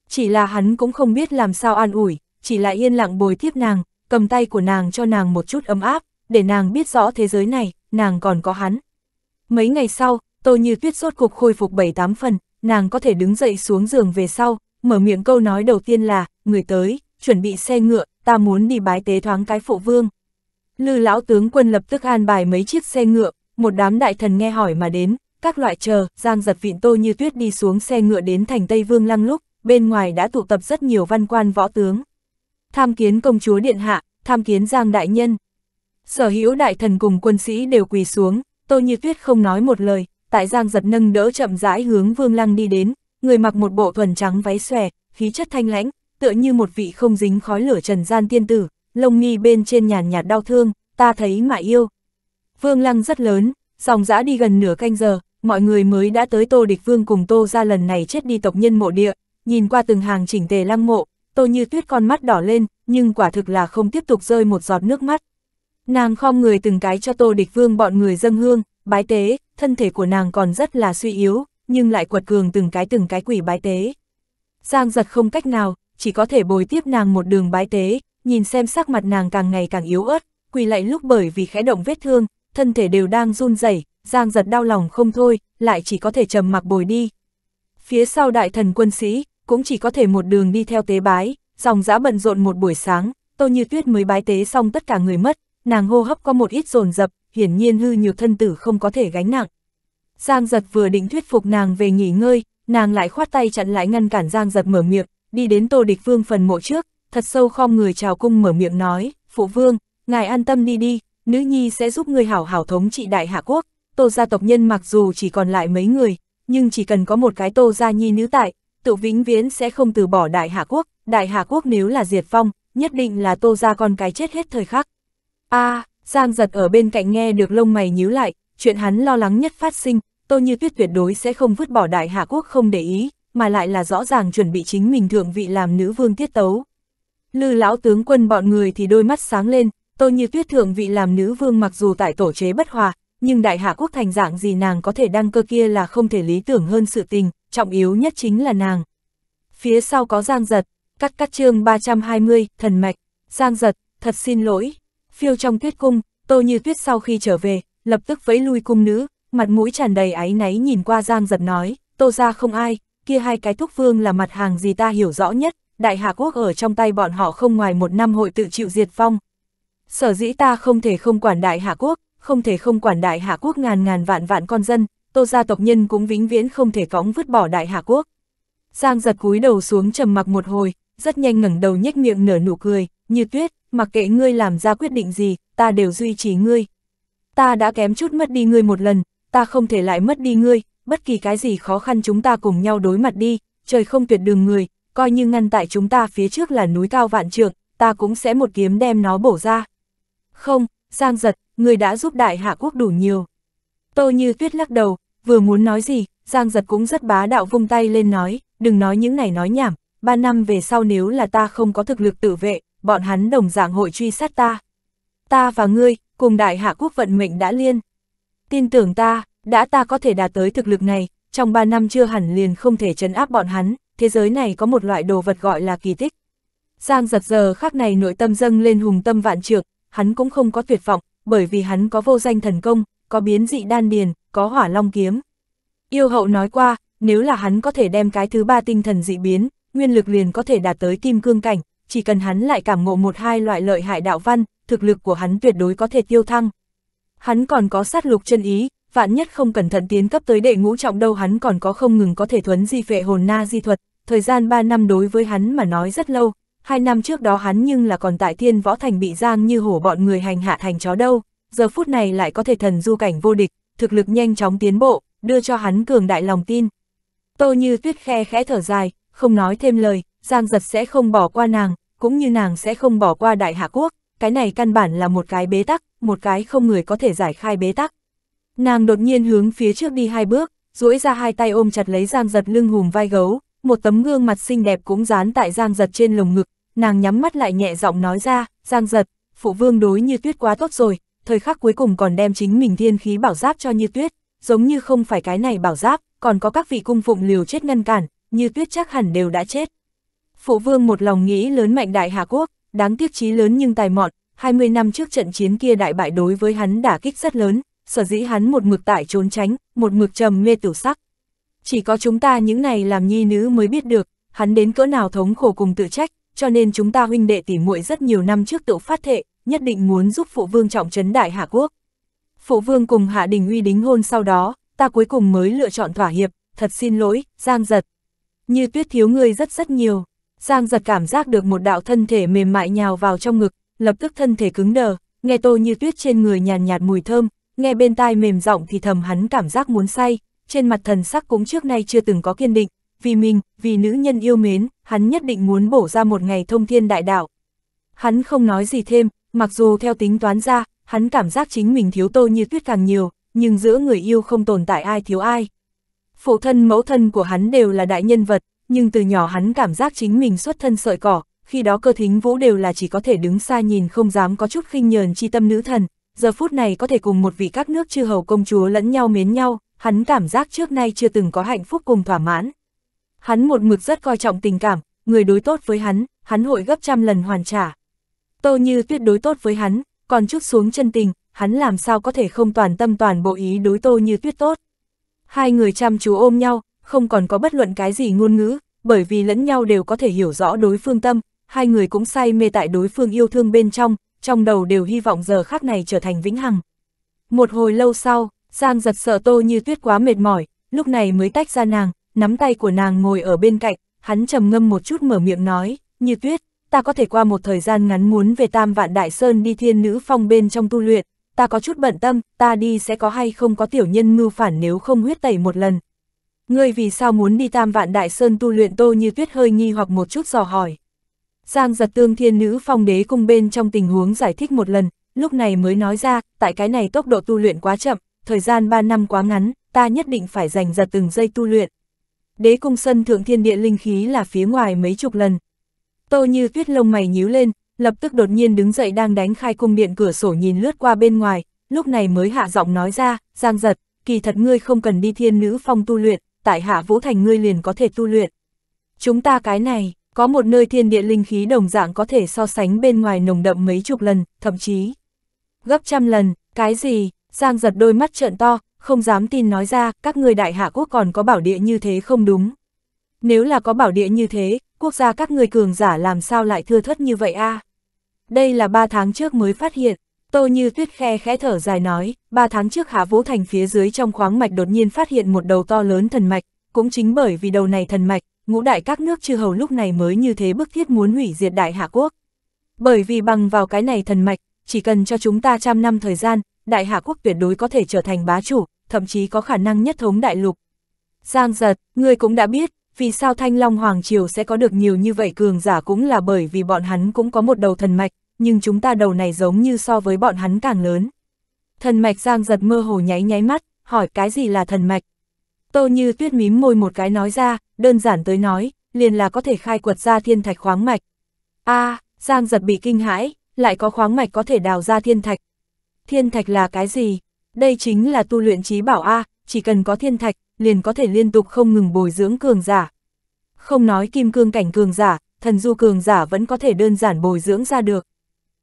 Chỉ là hắn cũng không biết làm sao an ủi, chỉ là yên lặng bồi tiếp nàng, cầm tay của nàng cho nàng một chút ấm áp, để nàng biết rõ thế giới này, nàng còn có hắn. Mấy ngày sau, Tô Như Tuyết rốt cuộc khôi phục 7-8 phần, nàng có thể đứng dậy xuống giường về sau, mở miệng câu nói đầu tiên là, người tới, chuẩn bị xe ngựa, ta muốn đi bái tế thoáng cái phụ vương. Lư lão tướng quân lập tức an bài mấy chiếc xe ngựa, một đám đại thần nghe hỏi mà đến, các loại chờ, giang giật vịn tô như tuyết đi xuống xe ngựa đến thành Tây Vương lăng lúc, bên ngoài đã tụ tập rất nhiều văn quan võ tướng. Tham kiến công chúa điện hạ, tham kiến giang đại nhân, sở hữu đại thần cùng quân sĩ đều quỳ xuống, Tô Như Tuyết không nói một lời, tại Giang Giật nâng đỡ chậm rãi hướng Vương Lăng đi đến, người mặc một bộ thuần trắng váy xòe, khí chất thanh lãnh, tựa như một vị không dính khói lửa trần gian tiên tử, lông nghi bên trên nhàn nhạt đau thương, ta thấy mà yêu. Vương Lăng rất lớn, dòng dã đi gần nửa canh giờ, mọi người mới đã tới Tô Địch Vương cùng Tô ra lần này chết đi tộc nhân mộ địa, nhìn qua từng hàng chỉnh tề lăng mộ, Tô Như Tuyết con mắt đỏ lên, nhưng quả thực là không tiếp tục rơi một giọt nước mắt. Nàng khom người từng cái cho Tô Địch Vương bọn người dâng hương, bái tế, thân thể của nàng còn rất là suy yếu, nhưng lại quật cường từng cái từng cái quỷ bái tế. Giang giật không cách nào, chỉ có thể bồi tiếp nàng một đường bái tế, nhìn xem sắc mặt nàng càng ngày càng yếu ớt, quỳ lại lúc bởi vì khẽ động vết thương, thân thể đều đang run rẩy, Giang giật đau lòng không thôi, lại chỉ có thể trầm mặc bồi đi. Phía sau đại thần quân sĩ, cũng chỉ có thể một đường đi theo tế bái, dòng dã bận rộn một buổi sáng, Tô Như Tuyết mới bái tế xong tất cả người mất, nàng hô hấp có một ít dồn dập hiển nhiên hư nhược thân tử không có thể gánh nặng. Giang giật vừa định thuyết phục nàng về nghỉ ngơi, nàng lại khoát tay chặn lại ngăn cản Giang giật mở miệng, đi đến Tô Địch Vương phần mộ trước, thật sâu khom người chào cung mở miệng nói, Phụ Vương, ngài an tâm đi đi, nữ nhi sẽ giúp người hảo hảo thống trị đại hạ quốc, Tô gia tộc nhân mặc dù chỉ còn lại mấy người, nhưng chỉ cần có một cái Tô gia nhi nữ tại, tự vĩnh viễn sẽ không từ bỏ đại hạ quốc, đại hạ quốc nếu là diệt phong nhất định là Tô gia con cái chết hết thời khắc a à, Giang giật ở bên cạnh nghe được lông mày nhíu lại, chuyện hắn lo lắng nhất phát sinh, Tô Như Tuyết tuyệt đối sẽ không vứt bỏ đại hạ quốc không để ý, mà lại là rõ ràng chuẩn bị chính mình thượng vị làm nữ vương tiết tấu. Lư lão tướng quân bọn người thì đôi mắt sáng lên, Tô Như Tuyết thượng vị làm nữ vương mặc dù tại tổ chế bất hòa, nhưng đại hạ quốc thành dạng gì nàng có thể đăng cơ kia là không thể lý tưởng hơn sự tình, trọng yếu nhất chính là nàng. Phía sau có Giang Giật, cắt cắt chương 320, thần mạch, Giang Giật, thật xin lỗi, Phiêu trong tuyết cung, Tô Như Tuyết sau khi trở về, lập tức vẫy lui cung nữ, mặt mũi tràn đầy áy náy nhìn qua Giang Giật nói, Tô ra không ai, kia hai cái thúc vương là mặt hàng gì ta hiểu rõ nhất, đại hạ quốc ở trong tay bọn họ không ngoài một năm hội tự chịu diệt vong. Sở dĩ ta không thể không quản đại hạ quốc, không thể không quản đại hạ quốc ngàn ngàn vạn vạn con dân, Tô gia tộc nhân cũng vĩnh viễn không thể cõng vứt bỏ đại hạ quốc. Giang giật cúi đầu xuống trầm mặc một hồi, rất nhanh ngẩng đầu nhếch miệng nở nụ cười, như tuyết, mặc kệ ngươi làm ra quyết định gì, ta đều duy trì ngươi. Ta đã kém chút mất đi ngươi một lần, ta không thể lại mất đi ngươi, bất kỳ cái gì khó khăn chúng ta cùng nhau đối mặt đi, trời không tuyệt đường người, coi như ngăn tại chúng ta phía trước là núi cao vạn trượng, ta cũng sẽ một kiếm đem nó bổ ra. Không, Giang giật, ngươi đã giúp đại hạ quốc đủ nhiều. Tô như tuyết lắc đầu, vừa muốn nói gì, Giang giật cũng rất bá đạo vung tay lên nói, đừng nói những này nói nhảm, ba năm về sau nếu là ta không có thực lực tự vệ, bọn hắn đồng dạng hội truy sát ta. Ta và ngươi, cùng đại hạ quốc vận mệnh đã liên. Tin tưởng ta, đã ta có thể đạt tới thực lực này, trong ba năm chưa hẳn liền không thể chấn áp bọn hắn, thế giới này có một loại đồ vật gọi là kỳ tích. Giang giật giờ khác này nội tâm dâng lên hùng tâm vạn trược, hắn cũng không có tuyệt vọng, bởi vì hắn có vô danh thần công, có biến dị đan điền, có hỏa long kiếm. Yêu hậu nói qua, nếu là hắn có thể đem cái thứ ba tinh thần dị biến, nguyên lực liền có thể đạt tới kim cương cảnh, chỉ cần hắn lại cảm ngộ một hai loại lợi hại đạo văn, thực lực của hắn tuyệt đối có thể tiêu thăng. Hắn còn có sát lục chân ý, vạn nhất không cẩn thận tiến cấp tới đệ ngũ trọng đâu hắn còn có không ngừng có thể thuấn di phệ hồn na di thuật, thời gian 3 năm đối với hắn mà nói rất lâu, 2 năm trước đó hắn nhưng là còn tại thiên võ thành bị giang như hổ bọn người hành hạ thành chó đâu, giờ phút này lại có thể thần du cảnh vô địch, thực lực nhanh chóng tiến bộ, đưa cho hắn cường đại lòng tin. Tô như tuyết khe khẽ thở dài, không nói thêm lời, giang giật sẽ không bỏ qua nàng, cũng như nàng sẽ không bỏ qua Đại Hạ Quốc, cái này căn bản là một cái bế tắc, một cái không người có thể giải khai bế tắc. Nàng đột nhiên hướng phía trước đi hai bước, duỗi ra hai tay ôm chặt lấy Giang Giật lưng hùm vai gấu, một tấm gương mặt xinh đẹp cũng dán tại Giang Giật trên lồng ngực, nàng nhắm mắt lại nhẹ giọng nói ra, Giang Giật, phụ vương đối như tuyết quá tốt rồi, thời khắc cuối cùng còn đem chính mình thiên khí bảo giáp cho như tuyết, giống như không phải cái này bảo giáp, còn có các vị cung phụng liều chết ngăn cản, như tuyết chắc hẳn đều đã chết phụ vương một lòng nghĩ lớn mạnh đại Hà Quốc, đáng tiếc trí lớn nhưng tài mọn, 20 năm trước trận chiến kia đại bại đối với hắn đả kích rất lớn, sở dĩ hắn một mực tại trốn tránh, một mực trầm mê tử sắc. Chỉ có chúng ta những này làm nhi nữ mới biết được, hắn đến cỡ nào thống khổ cùng tự trách, cho nên chúng ta huynh đệ tỉ muội rất nhiều năm trước tự phát thệ, nhất định muốn giúp phụ vương trọng trấn đại Hà Quốc. Phụ vương cùng Hạ Đình uy đính hôn sau đó, ta cuối cùng mới lựa chọn thỏa hiệp, thật xin lỗi, Giang Giật. Như tuyết thiếu ngươi rất rất nhiều. Giang giật cảm giác được một đạo thân thể mềm mại nhào vào trong ngực, lập tức thân thể cứng đờ, nghe tô như tuyết trên người nhàn nhạt, nhạt mùi thơm, nghe bên tai mềm giọng thì thầm hắn cảm giác muốn say, trên mặt thần sắc cũng trước nay chưa từng có kiên định, vì mình, vì nữ nhân yêu mến, hắn nhất định muốn bổ ra một ngày thông thiên đại đạo. Hắn không nói gì thêm, mặc dù theo tính toán ra, hắn cảm giác chính mình thiếu tô như tuyết càng nhiều, nhưng giữa người yêu không tồn tại ai thiếu ai. Phụ thân mẫu thân của hắn đều là đại nhân vật, nhưng từ nhỏ hắn cảm giác chính mình xuất thân sợi cỏ, khi đó cơ thính vũ đều là chỉ có thể đứng xa nhìn không dám có chút khinh nhờn chi tâm nữ thần, giờ phút này có thể cùng một vị các nước chư hầu công chúa lẫn nhau mến nhau, hắn cảm giác trước nay chưa từng có hạnh phúc cùng thỏa mãn. Hắn một mực rất coi trọng tình cảm, người đối tốt với hắn, hắn hội gấp trăm lần hoàn trả. Tô Như tuyết đối tốt với hắn, còn chút xuống chân tình, hắn làm sao có thể không toàn tâm toàn bộ ý đối Tô Như Tuyết tốt. Hai người chăm chú ôm nhau, không còn có bất luận cái gì ngôn ngữ, bởi vì lẫn nhau đều có thể hiểu rõ đối phương tâm, hai người cũng say mê tại đối phương yêu thương bên trong, trong đầu đều hy vọng giờ khác này trở thành vĩnh hằng. Một hồi lâu sau, Giang giật sợ tô như tuyết quá mệt mỏi, lúc này mới tách ra nàng, nắm tay của nàng ngồi ở bên cạnh, hắn trầm ngâm một chút mở miệng nói, như tuyết, ta có thể qua một thời gian ngắn muốn về Tam Vạn Đại Sơn đi thiên nữ phong bên trong tu luyện, ta có chút bận tâm, ta đi sẽ có hay không có tiểu nhân mưu phản nếu không huyết tẩy một lần, Ngươi vì sao muốn đi tam vạn đại sơn tu luyện tô như tuyết hơi nghi hoặc một chút dò hỏi. Giang giật tương thiên nữ phong đế cung bên trong tình huống giải thích một lần, lúc này mới nói ra, tại cái này tốc độ tu luyện quá chậm, thời gian 3 năm quá ngắn, ta nhất định phải dành giật từng giây tu luyện. Đế cung sân thượng thiên địa linh khí là phía ngoài mấy chục lần. Tô như tuyết lông mày nhíu lên, lập tức đột nhiên đứng dậy đang đánh khai cung điện cửa sổ nhìn lướt qua bên ngoài, lúc này mới hạ giọng nói ra, Giang giật, kỳ thật ngươi không cần đi thiên nữ phong tu luyện, tại hạ Vũ Thành ngươi liền có thể tu luyện. Chúng ta cái này, có một nơi thiên địa linh khí đồng dạng có thể so sánh bên ngoài nồng đậm mấy chục lần, thậm chí gấp trăm lần, cái gì, Giang giật đôi mắt trợn to, không dám tin nói ra, các người đại hạ quốc còn có bảo địa như thế không đúng. Nếu là có bảo địa như thế, quốc gia các người cường giả làm sao lại thưa thất như vậy a Đây là ba tháng trước mới phát hiện, Tô Như Tuyết khe khẽ thở dài nói, ba tháng trước Hạ Vũ Thành phía dưới trong khoáng mạch đột nhiên phát hiện một đầu to lớn thần mạch, cũng chính bởi vì đầu này thần mạch, ngũ đại các nước chư hầu lúc này mới như thế bức thiết muốn hủy diệt đại Hạ Quốc. Bởi vì bằng vào cái này thần mạch, chỉ cần cho chúng ta trăm năm thời gian, đại Hạ Quốc tuyệt đối có thể trở thành bá chủ, thậm chí có khả năng nhất thống đại lục. Giang giật, người cũng đã biết, vì sao Thanh Long Hoàng Triều sẽ có được nhiều như vậy cường giả cũng là bởi vì bọn hắn cũng có một đầu thần mạch, nhưng chúng ta đầu này giống như so với bọn hắn càng lớn. Thần mạch Giang giật mơ hồ nháy nháy mắt, hỏi cái gì là thần mạch. Tô như tuyết mím môi một cái nói ra, đơn giản tới nói, liền là có thể khai quật ra thiên thạch khoáng mạch. a à, Giang giật bị kinh hãi, lại có khoáng mạch có thể đào ra thiên thạch. Thiên thạch là cái gì? Đây chính là tu luyện trí bảo A, chỉ cần có thiên thạch, liền có thể liên tục không ngừng bồi dưỡng cường giả. Không nói kim cương cảnh cường giả, thần du cường giả vẫn có thể đơn giản bồi dưỡng ra được.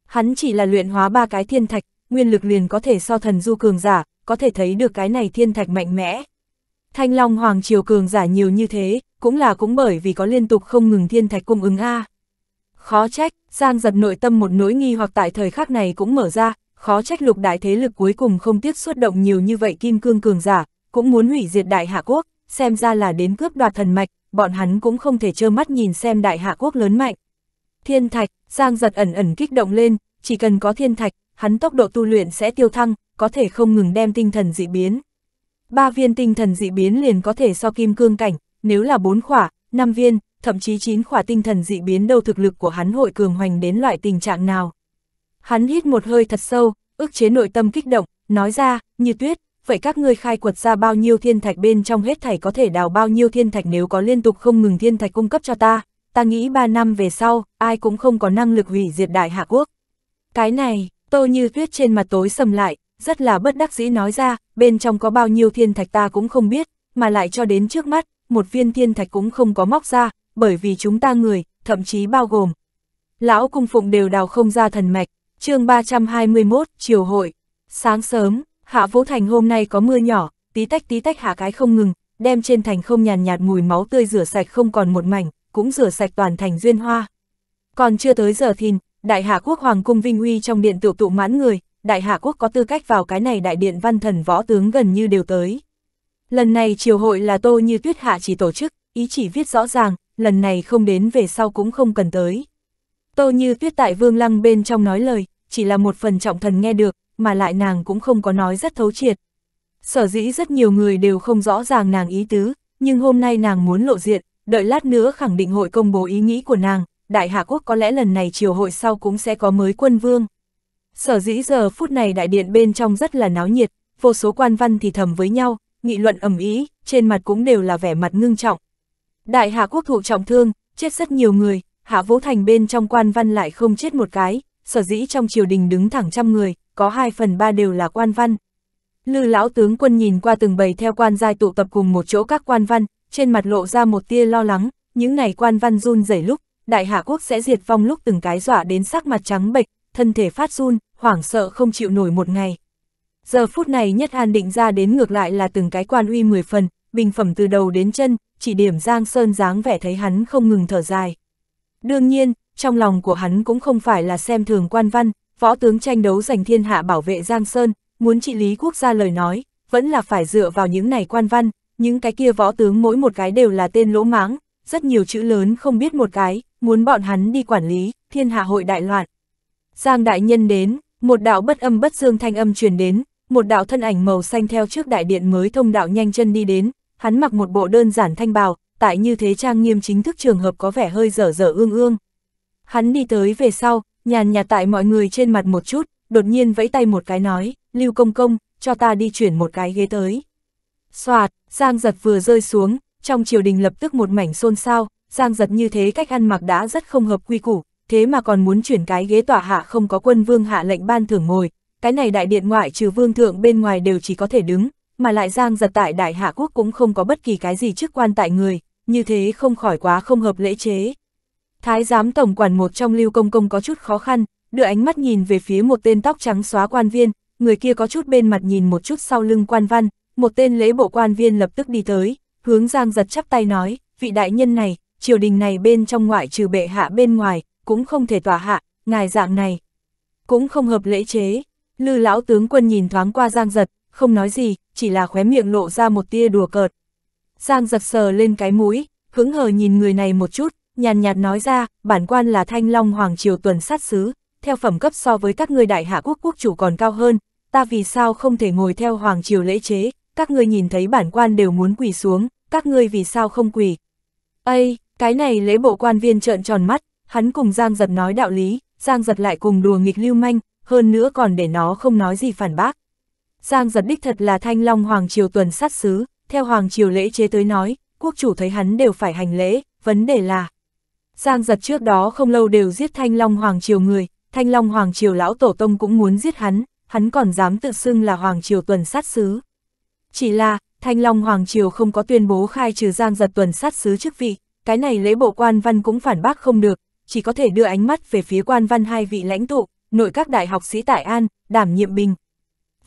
Hắn chỉ là luyện hóa ba cái thiên thạch, nguyên lực liền có thể so thần du cường giả, có thể thấy được cái này thiên thạch mạnh mẽ. Thanh Long Hoàng Triều cường giả nhiều như thế, cũng là cũng bởi vì có liên tục không ngừng thiên thạch cung ứng A. Khó trách, Giang giật nội tâm một nỗi nghi hoặc tại thời khắc này cũng mở ra, khó trách lục đại thế lực cuối cùng không tiếc xuất động nhiều như vậy kim cương cường giả, cũng muốn hủy diệt đại hạ quốc, xem ra là đến cướp đoạt thần mạch, bọn hắn cũng không thể trơ mắt nhìn xem đại hạ quốc lớn mạnh. Thiên thạch, Giang giật ẩn ẩn kích động lên, chỉ cần có thiên thạch, hắn tốc độ tu luyện sẽ tiêu thăng, có thể không ngừng đem tinh thần dị biến. Ba viên tinh thần dị biến liền có thể so kim cương cảnh, nếu là bốn khỏa, năm viên, thậm chí chín khỏa tinh thần dị biến đâu thực lực của hắn hội cường hoành đến loại tình trạng nào. Hắn hít một hơi thật sâu, ức chế nội tâm kích động, nói ra, như tuyết, vậy các ngươi khai quật ra bao nhiêu thiên thạch bên trong hết thảy có thể đào bao nhiêu thiên thạch nếu có liên tục không ngừng thiên thạch cung cấp cho ta ta nghĩ ba năm về sau, ai cũng không có năng lực hủy diệt đại hạ quốc. Cái này, tô như tuyết trên mặt tối sầm lại, rất là bất đắc dĩ nói ra, bên trong có bao nhiêu thiên thạch ta cũng không biết, mà lại cho đến trước mắt, một viên thiên thạch cũng không có móc ra, bởi vì chúng ta người, thậm chí bao gồm. Lão cung phụng đều đào không ra thần mạch, chương 321, chiều hội. Sáng sớm, hạ vũ thành hôm nay có mưa nhỏ, tí tách tí tách hạ cái không ngừng, đem trên thành không nhàn nhạt mùi máu tươi rửa sạch không còn một mảnh, cũng rửa sạch toàn thành duyên hoa. Còn chưa tới giờ thìn, đại hạ quốc hoàng cung vinh uy trong điện tiểu tụ mãn người, đại hạ quốc có tư cách vào cái này đại điện văn thần võ tướng gần như đều tới. Lần này triều hội là tô như tuyết hạ chỉ tổ chức, ý chỉ viết rõ ràng, lần này không đến về sau cũng không cần tới. Tô như tuyết tại vương lăng bên trong nói lời, chỉ là một phần trọng thần nghe được, mà lại nàng cũng không có nói rất thấu triệt. Sở dĩ rất nhiều người đều không rõ ràng nàng ý tứ, nhưng hôm nay nàng muốn lộ diện, đợi lát nữa khẳng định hội công bố ý nghĩ của nàng, Đại Hạ Quốc có lẽ lần này chiều hội sau cũng sẽ có mới quân vương. Sở dĩ giờ phút này đại điện bên trong rất là náo nhiệt, vô số quan văn thì thầm với nhau, nghị luận ầm ý, trên mặt cũng đều là vẻ mặt ngưng trọng. Đại Hạ Quốc thụ trọng thương, chết rất nhiều người, Hạ Vũ Thành bên trong quan văn lại không chết một cái, sở dĩ trong triều đình đứng thẳng trăm người, có hai phần ba đều là quan văn. Lư lão tướng quân nhìn qua từng bầy theo quan giai tụ tập cùng một chỗ các quan văn, trên mặt lộ ra một tia lo lắng, những ngày quan văn run rẩy lúc, đại hạ quốc sẽ diệt vong lúc từng cái dọa đến sắc mặt trắng bệch, thân thể phát run, hoảng sợ không chịu nổi một ngày. Giờ phút này nhất an định ra đến ngược lại là từng cái quan uy mười phần, bình phẩm từ đầu đến chân, chỉ điểm Giang Sơn dáng vẻ thấy hắn không ngừng thở dài. Đương nhiên, trong lòng của hắn cũng không phải là xem thường quan văn, võ tướng tranh đấu giành thiên hạ bảo vệ Giang Sơn, muốn trị lý quốc gia lời nói, vẫn là phải dựa vào những này quan văn, những cái kia võ tướng mỗi một cái đều là tên lỗ mãng, rất nhiều chữ lớn không biết một cái, muốn bọn hắn đi quản lý, thiên hạ hội đại loạn. Giang đại nhân đến, một đạo bất âm bất dương thanh âm truyền đến, một đạo thân ảnh màu xanh theo trước đại điện mới thông đạo nhanh chân đi đến, hắn mặc một bộ đơn giản thanh bào, tại như thế trang nghiêm chính thức trường hợp có vẻ hơi dở dở ương ương. Hắn đi tới về sau, nhàn nhạt tại mọi người trên mặt một chút, đột nhiên vẫy tay một cái nói, Lưu Công Công, cho ta đi chuyển một cái ghế tới. Xoạt, Giang Giật vừa rơi xuống, trong triều đình lập tức một mảnh xôn xao, Giang Giật như thế cách ăn mặc đã rất không hợp quy củ, thế mà còn muốn chuyển cái ghế tỏa hạ không có quân vương hạ lệnh ban thưởng ngồi, cái này đại điện ngoại trừ vương thượng bên ngoài đều chỉ có thể đứng, mà lại Giang Giật tại Đại Hạ Quốc cũng không có bất kỳ cái gì chức quan tại người, như thế không khỏi quá không hợp lễ chế. Thái giám tổng quản một trong lưu công công có chút khó khăn, đưa ánh mắt nhìn về phía một tên tóc trắng xóa quan viên, người kia có chút bên mặt nhìn một chút sau lưng quan văn, một tên lễ bộ quan viên lập tức đi tới, hướng Giang giật chắp tay nói, vị đại nhân này, triều đình này bên trong ngoại trừ bệ hạ bên ngoài, cũng không thể tỏa hạ, ngài dạng này. Cũng không hợp lễ chế, lư lão tướng quân nhìn thoáng qua Giang giật, không nói gì, chỉ là khóe miệng lộ ra một tia đùa cợt. Giang giật sờ lên cái mũi, hứng hờ nhìn người này một chút, nhàn nhạt nói ra, bản quan là thanh long hoàng triều tuần sát sứ, theo phẩm cấp so với các ngươi đại hạ quốc quốc chủ còn cao hơn, ta vì sao không thể ngồi theo hoàng triều lễ chế, các ngươi nhìn thấy bản quan đều muốn quỳ xuống, các ngươi vì sao không quỳ? Ây, cái này lễ bộ quan viên trợn tròn mắt, hắn cùng Giang Giật nói đạo lý, Giang Giật lại cùng đùa nghịch lưu manh, hơn nữa còn để nó không nói gì phản bác. Giang Giật đích thật là thanh long Hoàng Triều tuần sát xứ, theo Hoàng Triều lễ chế tới nói, quốc chủ thấy hắn đều phải hành lễ, vấn đề là... Giang Giật trước đó không lâu đều giết thanh long Hoàng Triều người, thanh long Hoàng Triều lão tổ tông cũng muốn giết hắn, hắn còn dám tự xưng là Hoàng Triều tuần sát xứ. Chỉ là, Thanh Long Hoàng Triều không có tuyên bố khai trừ Giang Giật Tuần sát xứ chức vị, cái này lễ bộ quan văn cũng phản bác không được, chỉ có thể đưa ánh mắt về phía quan văn hai vị lãnh tụ, nội các đại học sĩ tại An, đảm nhiệm bình.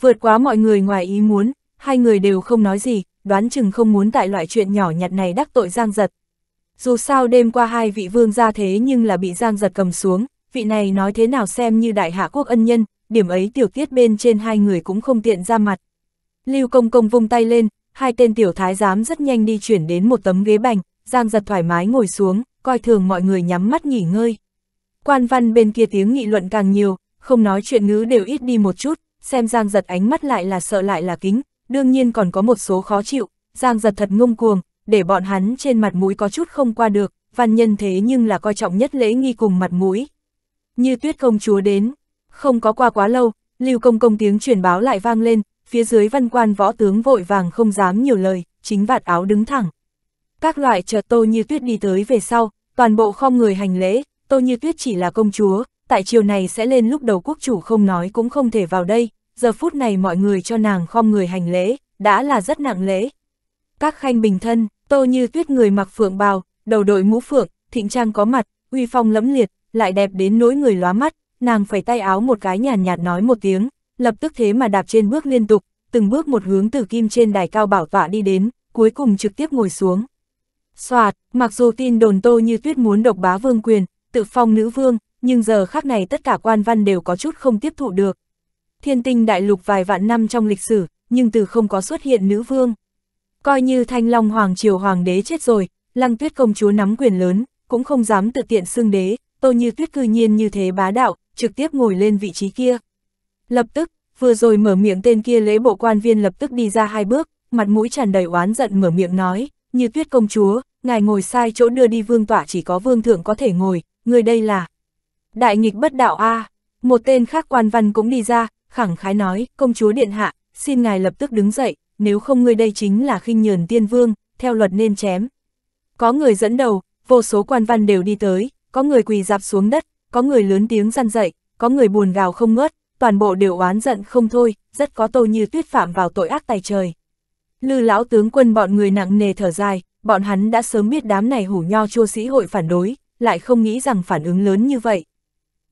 Vượt quá mọi người ngoài ý muốn, hai người đều không nói gì, đoán chừng không muốn tại loại chuyện nhỏ nhặt này đắc tội Giang Giật. Dù sao đêm qua hai vị vương ra thế nhưng là bị Giang Giật cầm xuống, vị này nói thế nào xem như đại hạ quốc ân nhân, điểm ấy tiểu tiết bên trên hai người cũng không tiện ra mặt. Lưu Công Công vung tay lên, hai tên tiểu thái giám rất nhanh đi chuyển đến một tấm ghế bành, Giang giật thoải mái ngồi xuống, coi thường mọi người nhắm mắt nghỉ ngơi. Quan văn bên kia tiếng nghị luận càng nhiều, không nói chuyện ngữ đều ít đi một chút, xem Giang giật ánh mắt lại là sợ lại là kính, đương nhiên còn có một số khó chịu, Giang giật thật ngông cuồng, để bọn hắn trên mặt mũi có chút không qua được, văn nhân thế nhưng là coi trọng nhất lễ nghi cùng mặt mũi. Như tuyết công chúa đến, không có qua quá lâu, lưu công công tiếng truyền báo lại vang lên, phía dưới văn quan võ tướng vội vàng không dám nhiều lời, chính vạt áo đứng thẳng. Các loại chợt Tô Như Tuyết đi tới về sau, toàn bộ không người hành lễ, Tô Như Tuyết chỉ là công chúa, tại chiều này sẽ lên lúc đầu quốc chủ không nói cũng không thể vào đây, giờ phút này mọi người cho nàng không người hành lễ, đã là rất nặng lễ. Các khanh bình thân, Tô Như Tuyết người mặc phượng bào, đầu đội mũ phượng, thịnh trang có mặt, uy phong lẫm liệt, lại đẹp đến nỗi người lóa mắt, nàng phải tay áo một cái nhàn nhạt nói một tiếng, lập tức thế mà đạp trên bước liên tục, từng bước một hướng từ kim trên đài cao bảo tọa đi đến, cuối cùng trực tiếp ngồi xuống. Xoạt, mặc dù tin đồn tô như tuyết muốn độc bá vương quyền, tự phong nữ vương, nhưng giờ khác này tất cả quan văn đều có chút không tiếp thụ được. Thiên tinh đại lục vài vạn năm trong lịch sử, nhưng từ không có xuất hiện nữ vương. Coi như thanh long hoàng triều hoàng đế chết rồi, lăng tuyết công chúa nắm quyền lớn, cũng không dám tự tiện xưng đế, tô như tuyết cư nhiên như thế bá đạo, trực tiếp ngồi lên vị trí kia. Lập tức, vừa rồi mở miệng tên kia lễ bộ quan viên lập tức đi ra hai bước, mặt mũi tràn đầy oán giận mở miệng nói, như tuyết công chúa, ngài ngồi sai chỗ đưa đi vương tỏa chỉ có vương thượng có thể ngồi, người đây là... Đại nghịch bất đạo A, một tên khác quan văn cũng đi ra, khẳng khái nói, công chúa điện hạ, xin ngài lập tức đứng dậy, nếu không người đây chính là khinh nhờn tiên vương, theo luật nên chém. Có người dẫn đầu, vô số quan văn đều đi tới, có người quỳ dạp xuống đất, có người lớn tiếng răn dậy, có người buồn gào không ngớt, toàn bộ đều oán giận không thôi, rất có tô như tuyết phạm vào tội ác tài trời. Lư lão tướng quân bọn người nặng nề thở dài, bọn hắn đã sớm biết đám này hủ nho chua sĩ hội phản đối, lại không nghĩ rằng phản ứng lớn như vậy.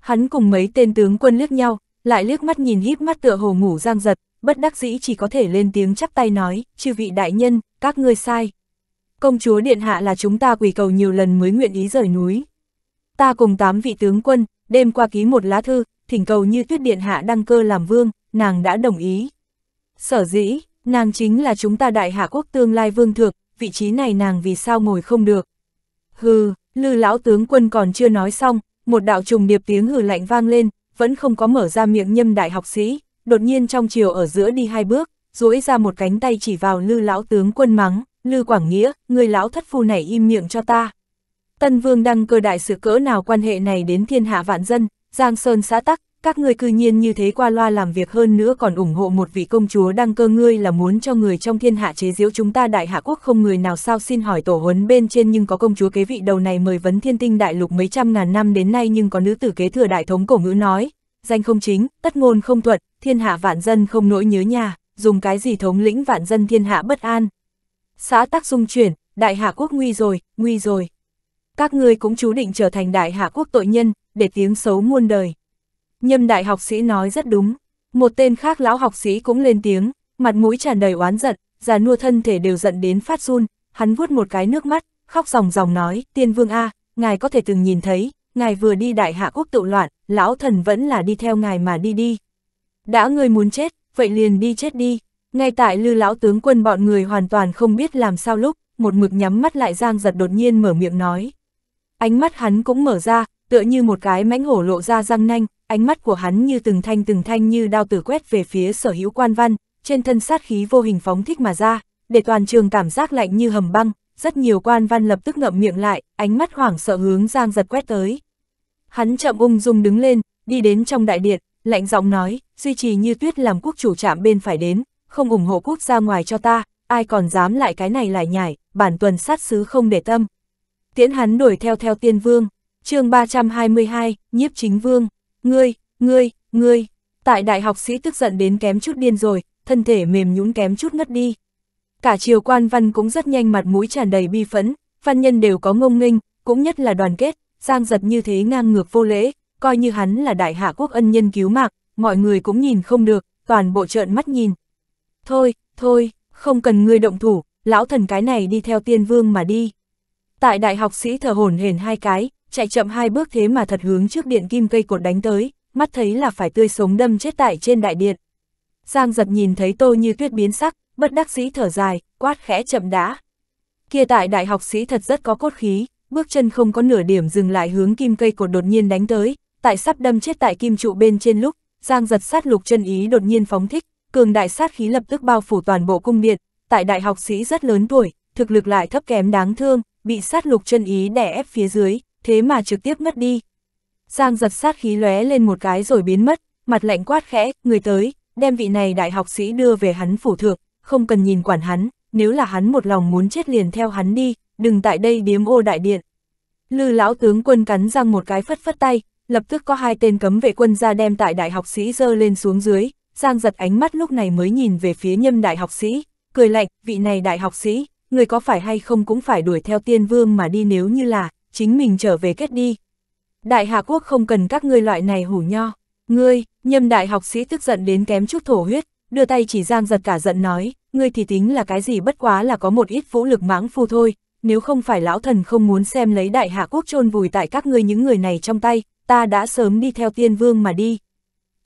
Hắn cùng mấy tên tướng quân liếc nhau, lại liếc mắt nhìn híp mắt tựa hồ ngủ giang giật, bất đắc dĩ chỉ có thể lên tiếng chắp tay nói, chư vị đại nhân, các ngươi sai. Công chúa Điện Hạ là chúng ta quỳ cầu nhiều lần mới nguyện ý rời núi. Ta cùng tám vị tướng quân, đêm qua ký một lá thư, thỉnh cầu như tuyết điện hạ đăng cơ làm vương, nàng đã đồng ý. Sở dĩ, nàng chính là chúng ta đại hạ quốc tương lai vương thượng vị trí này nàng vì sao ngồi không được. Hừ, lư lão tướng quân còn chưa nói xong, một đạo trùng điệp tiếng hừ lạnh vang lên, vẫn không có mở ra miệng nhâm đại học sĩ, đột nhiên trong chiều ở giữa đi hai bước, duỗi ra một cánh tay chỉ vào lư lão tướng quân mắng, lư quảng nghĩa, người lão thất phu này im miệng cho ta. Tân vương đăng cơ đại sự cỡ nào quan hệ này đến thiên hạ vạn dân, Giang Sơn xã tắc, các ngươi cư nhiên như thế qua loa làm việc hơn nữa còn ủng hộ một vị công chúa đăng cơ ngươi là muốn cho người trong thiên hạ chế diễu chúng ta đại hạ quốc không người nào sao xin hỏi tổ huấn bên trên nhưng có công chúa kế vị đầu này mời vấn thiên tinh đại lục mấy trăm ngàn năm đến nay nhưng có nữ tử kế thừa đại thống cổ ngữ nói, danh không chính, tất ngôn không thuật, thiên hạ vạn dân không nỗi nhớ nhà, dùng cái gì thống lĩnh vạn dân thiên hạ bất an. Xã tắc dung chuyển, đại hạ quốc nguy rồi, nguy rồi các ngươi cũng chú định trở thành đại hạ quốc tội nhân, để tiếng xấu muôn đời. Nhâm đại học sĩ nói rất đúng, một tên khác lão học sĩ cũng lên tiếng, mặt mũi tràn đầy oán giận, già nua thân thể đều giận đến phát run, hắn vuốt một cái nước mắt, khóc ròng ròng nói, tiên vương A, ngài có thể từng nhìn thấy, ngài vừa đi đại hạ quốc tự loạn, lão thần vẫn là đi theo ngài mà đi đi. Đã ngươi muốn chết, vậy liền đi chết đi. Ngay tại lư lão tướng quân bọn người hoàn toàn không biết làm sao lúc, một mực nhắm mắt lại giang giật đột nhiên mở miệng nói, Ánh mắt hắn cũng mở ra, tựa như một cái mãnh hổ lộ ra răng nanh, ánh mắt của hắn như từng thanh từng thanh như đao tử quét về phía sở hữu quan văn, trên thân sát khí vô hình phóng thích mà ra, để toàn trường cảm giác lạnh như hầm băng, rất nhiều quan văn lập tức ngậm miệng lại, ánh mắt hoảng sợ hướng Giang giật quét tới. Hắn chậm ung dung đứng lên, đi đến trong đại điện, lạnh giọng nói, duy trì như tuyết làm quốc chủ trạm bên phải đến, không ủng hộ quốc ra ngoài cho ta, ai còn dám lại cái này lại nhảy, bản tuần sát sứ không để tâm, tiễn hắn đuổi theo theo tiên vương, chương 322, nhiếp chính vương, ngươi, ngươi, ngươi, tại đại học sĩ tức giận đến kém chút điên rồi, thân thể mềm nhũn kém chút ngất đi. Cả triều quan văn cũng rất nhanh mặt mũi tràn đầy bi phẫn, văn nhân đều có ngông nghênh, cũng nhất là đoàn kết, giang giật như thế ngang ngược vô lễ, coi như hắn là đại hạ quốc ân nhân cứu mạng, mọi người cũng nhìn không được, toàn bộ trợn mắt nhìn. Thôi, thôi, không cần ngươi động thủ, lão thần cái này đi theo tiên vương mà đi. Tại đại học sĩ thở hổn hển hai cái, chạy chậm hai bước thế mà thật hướng trước điện kim cây cột đánh tới, mắt thấy là phải tươi sống đâm chết tại trên đại điện. Giang giật nhìn thấy tô như tuyết biến sắc, bất đắc sĩ thở dài, quát khẽ chậm đã. Kia tại đại học sĩ thật rất có cốt khí, bước chân không có nửa điểm dừng lại hướng kim cây cột đột nhiên đánh tới, tại sắp đâm chết tại kim trụ bên trên lúc, Giang giật sát lục chân ý đột nhiên phóng thích, cường đại sát khí lập tức bao phủ toàn bộ cung điện, tại đại học sĩ rất lớn tuổi, thực lực lại thấp kém đáng thương, bị sát lục chân ý đè ép phía dưới, thế mà trực tiếp mất đi. Giang giật sát khí lóe lên một cái rồi biến mất, mặt lạnh quát khẽ, người tới, đem vị này đại học sĩ đưa về hắn phủ thượng, không cần nhìn quản hắn, nếu là hắn một lòng muốn chết liền theo hắn đi, đừng tại đây điếm ô đại điện. Lư lão tướng quân cắn răng một cái phất phất tay, lập tức có hai tên cấm vệ quân ra đem tại đại học sĩ dơ lên xuống dưới, Giang giật ánh mắt lúc này mới nhìn về phía nhâm đại học sĩ, cười lạnh, vị này đại học sĩ, người có phải hay không cũng phải đuổi theo tiên vương mà đi nếu như là, chính mình trở về kết đi. Đại hà Quốc không cần các ngươi loại này hủ nho. Ngươi, nhâm đại học sĩ tức giận đến kém chút thổ huyết, đưa tay chỉ giang giật cả giận nói, ngươi thì tính là cái gì bất quá là có một ít vũ lực mãng phu thôi, nếu không phải lão thần không muốn xem lấy đại hạ quốc chôn vùi tại các ngươi những người này trong tay, ta đã sớm đi theo tiên vương mà đi.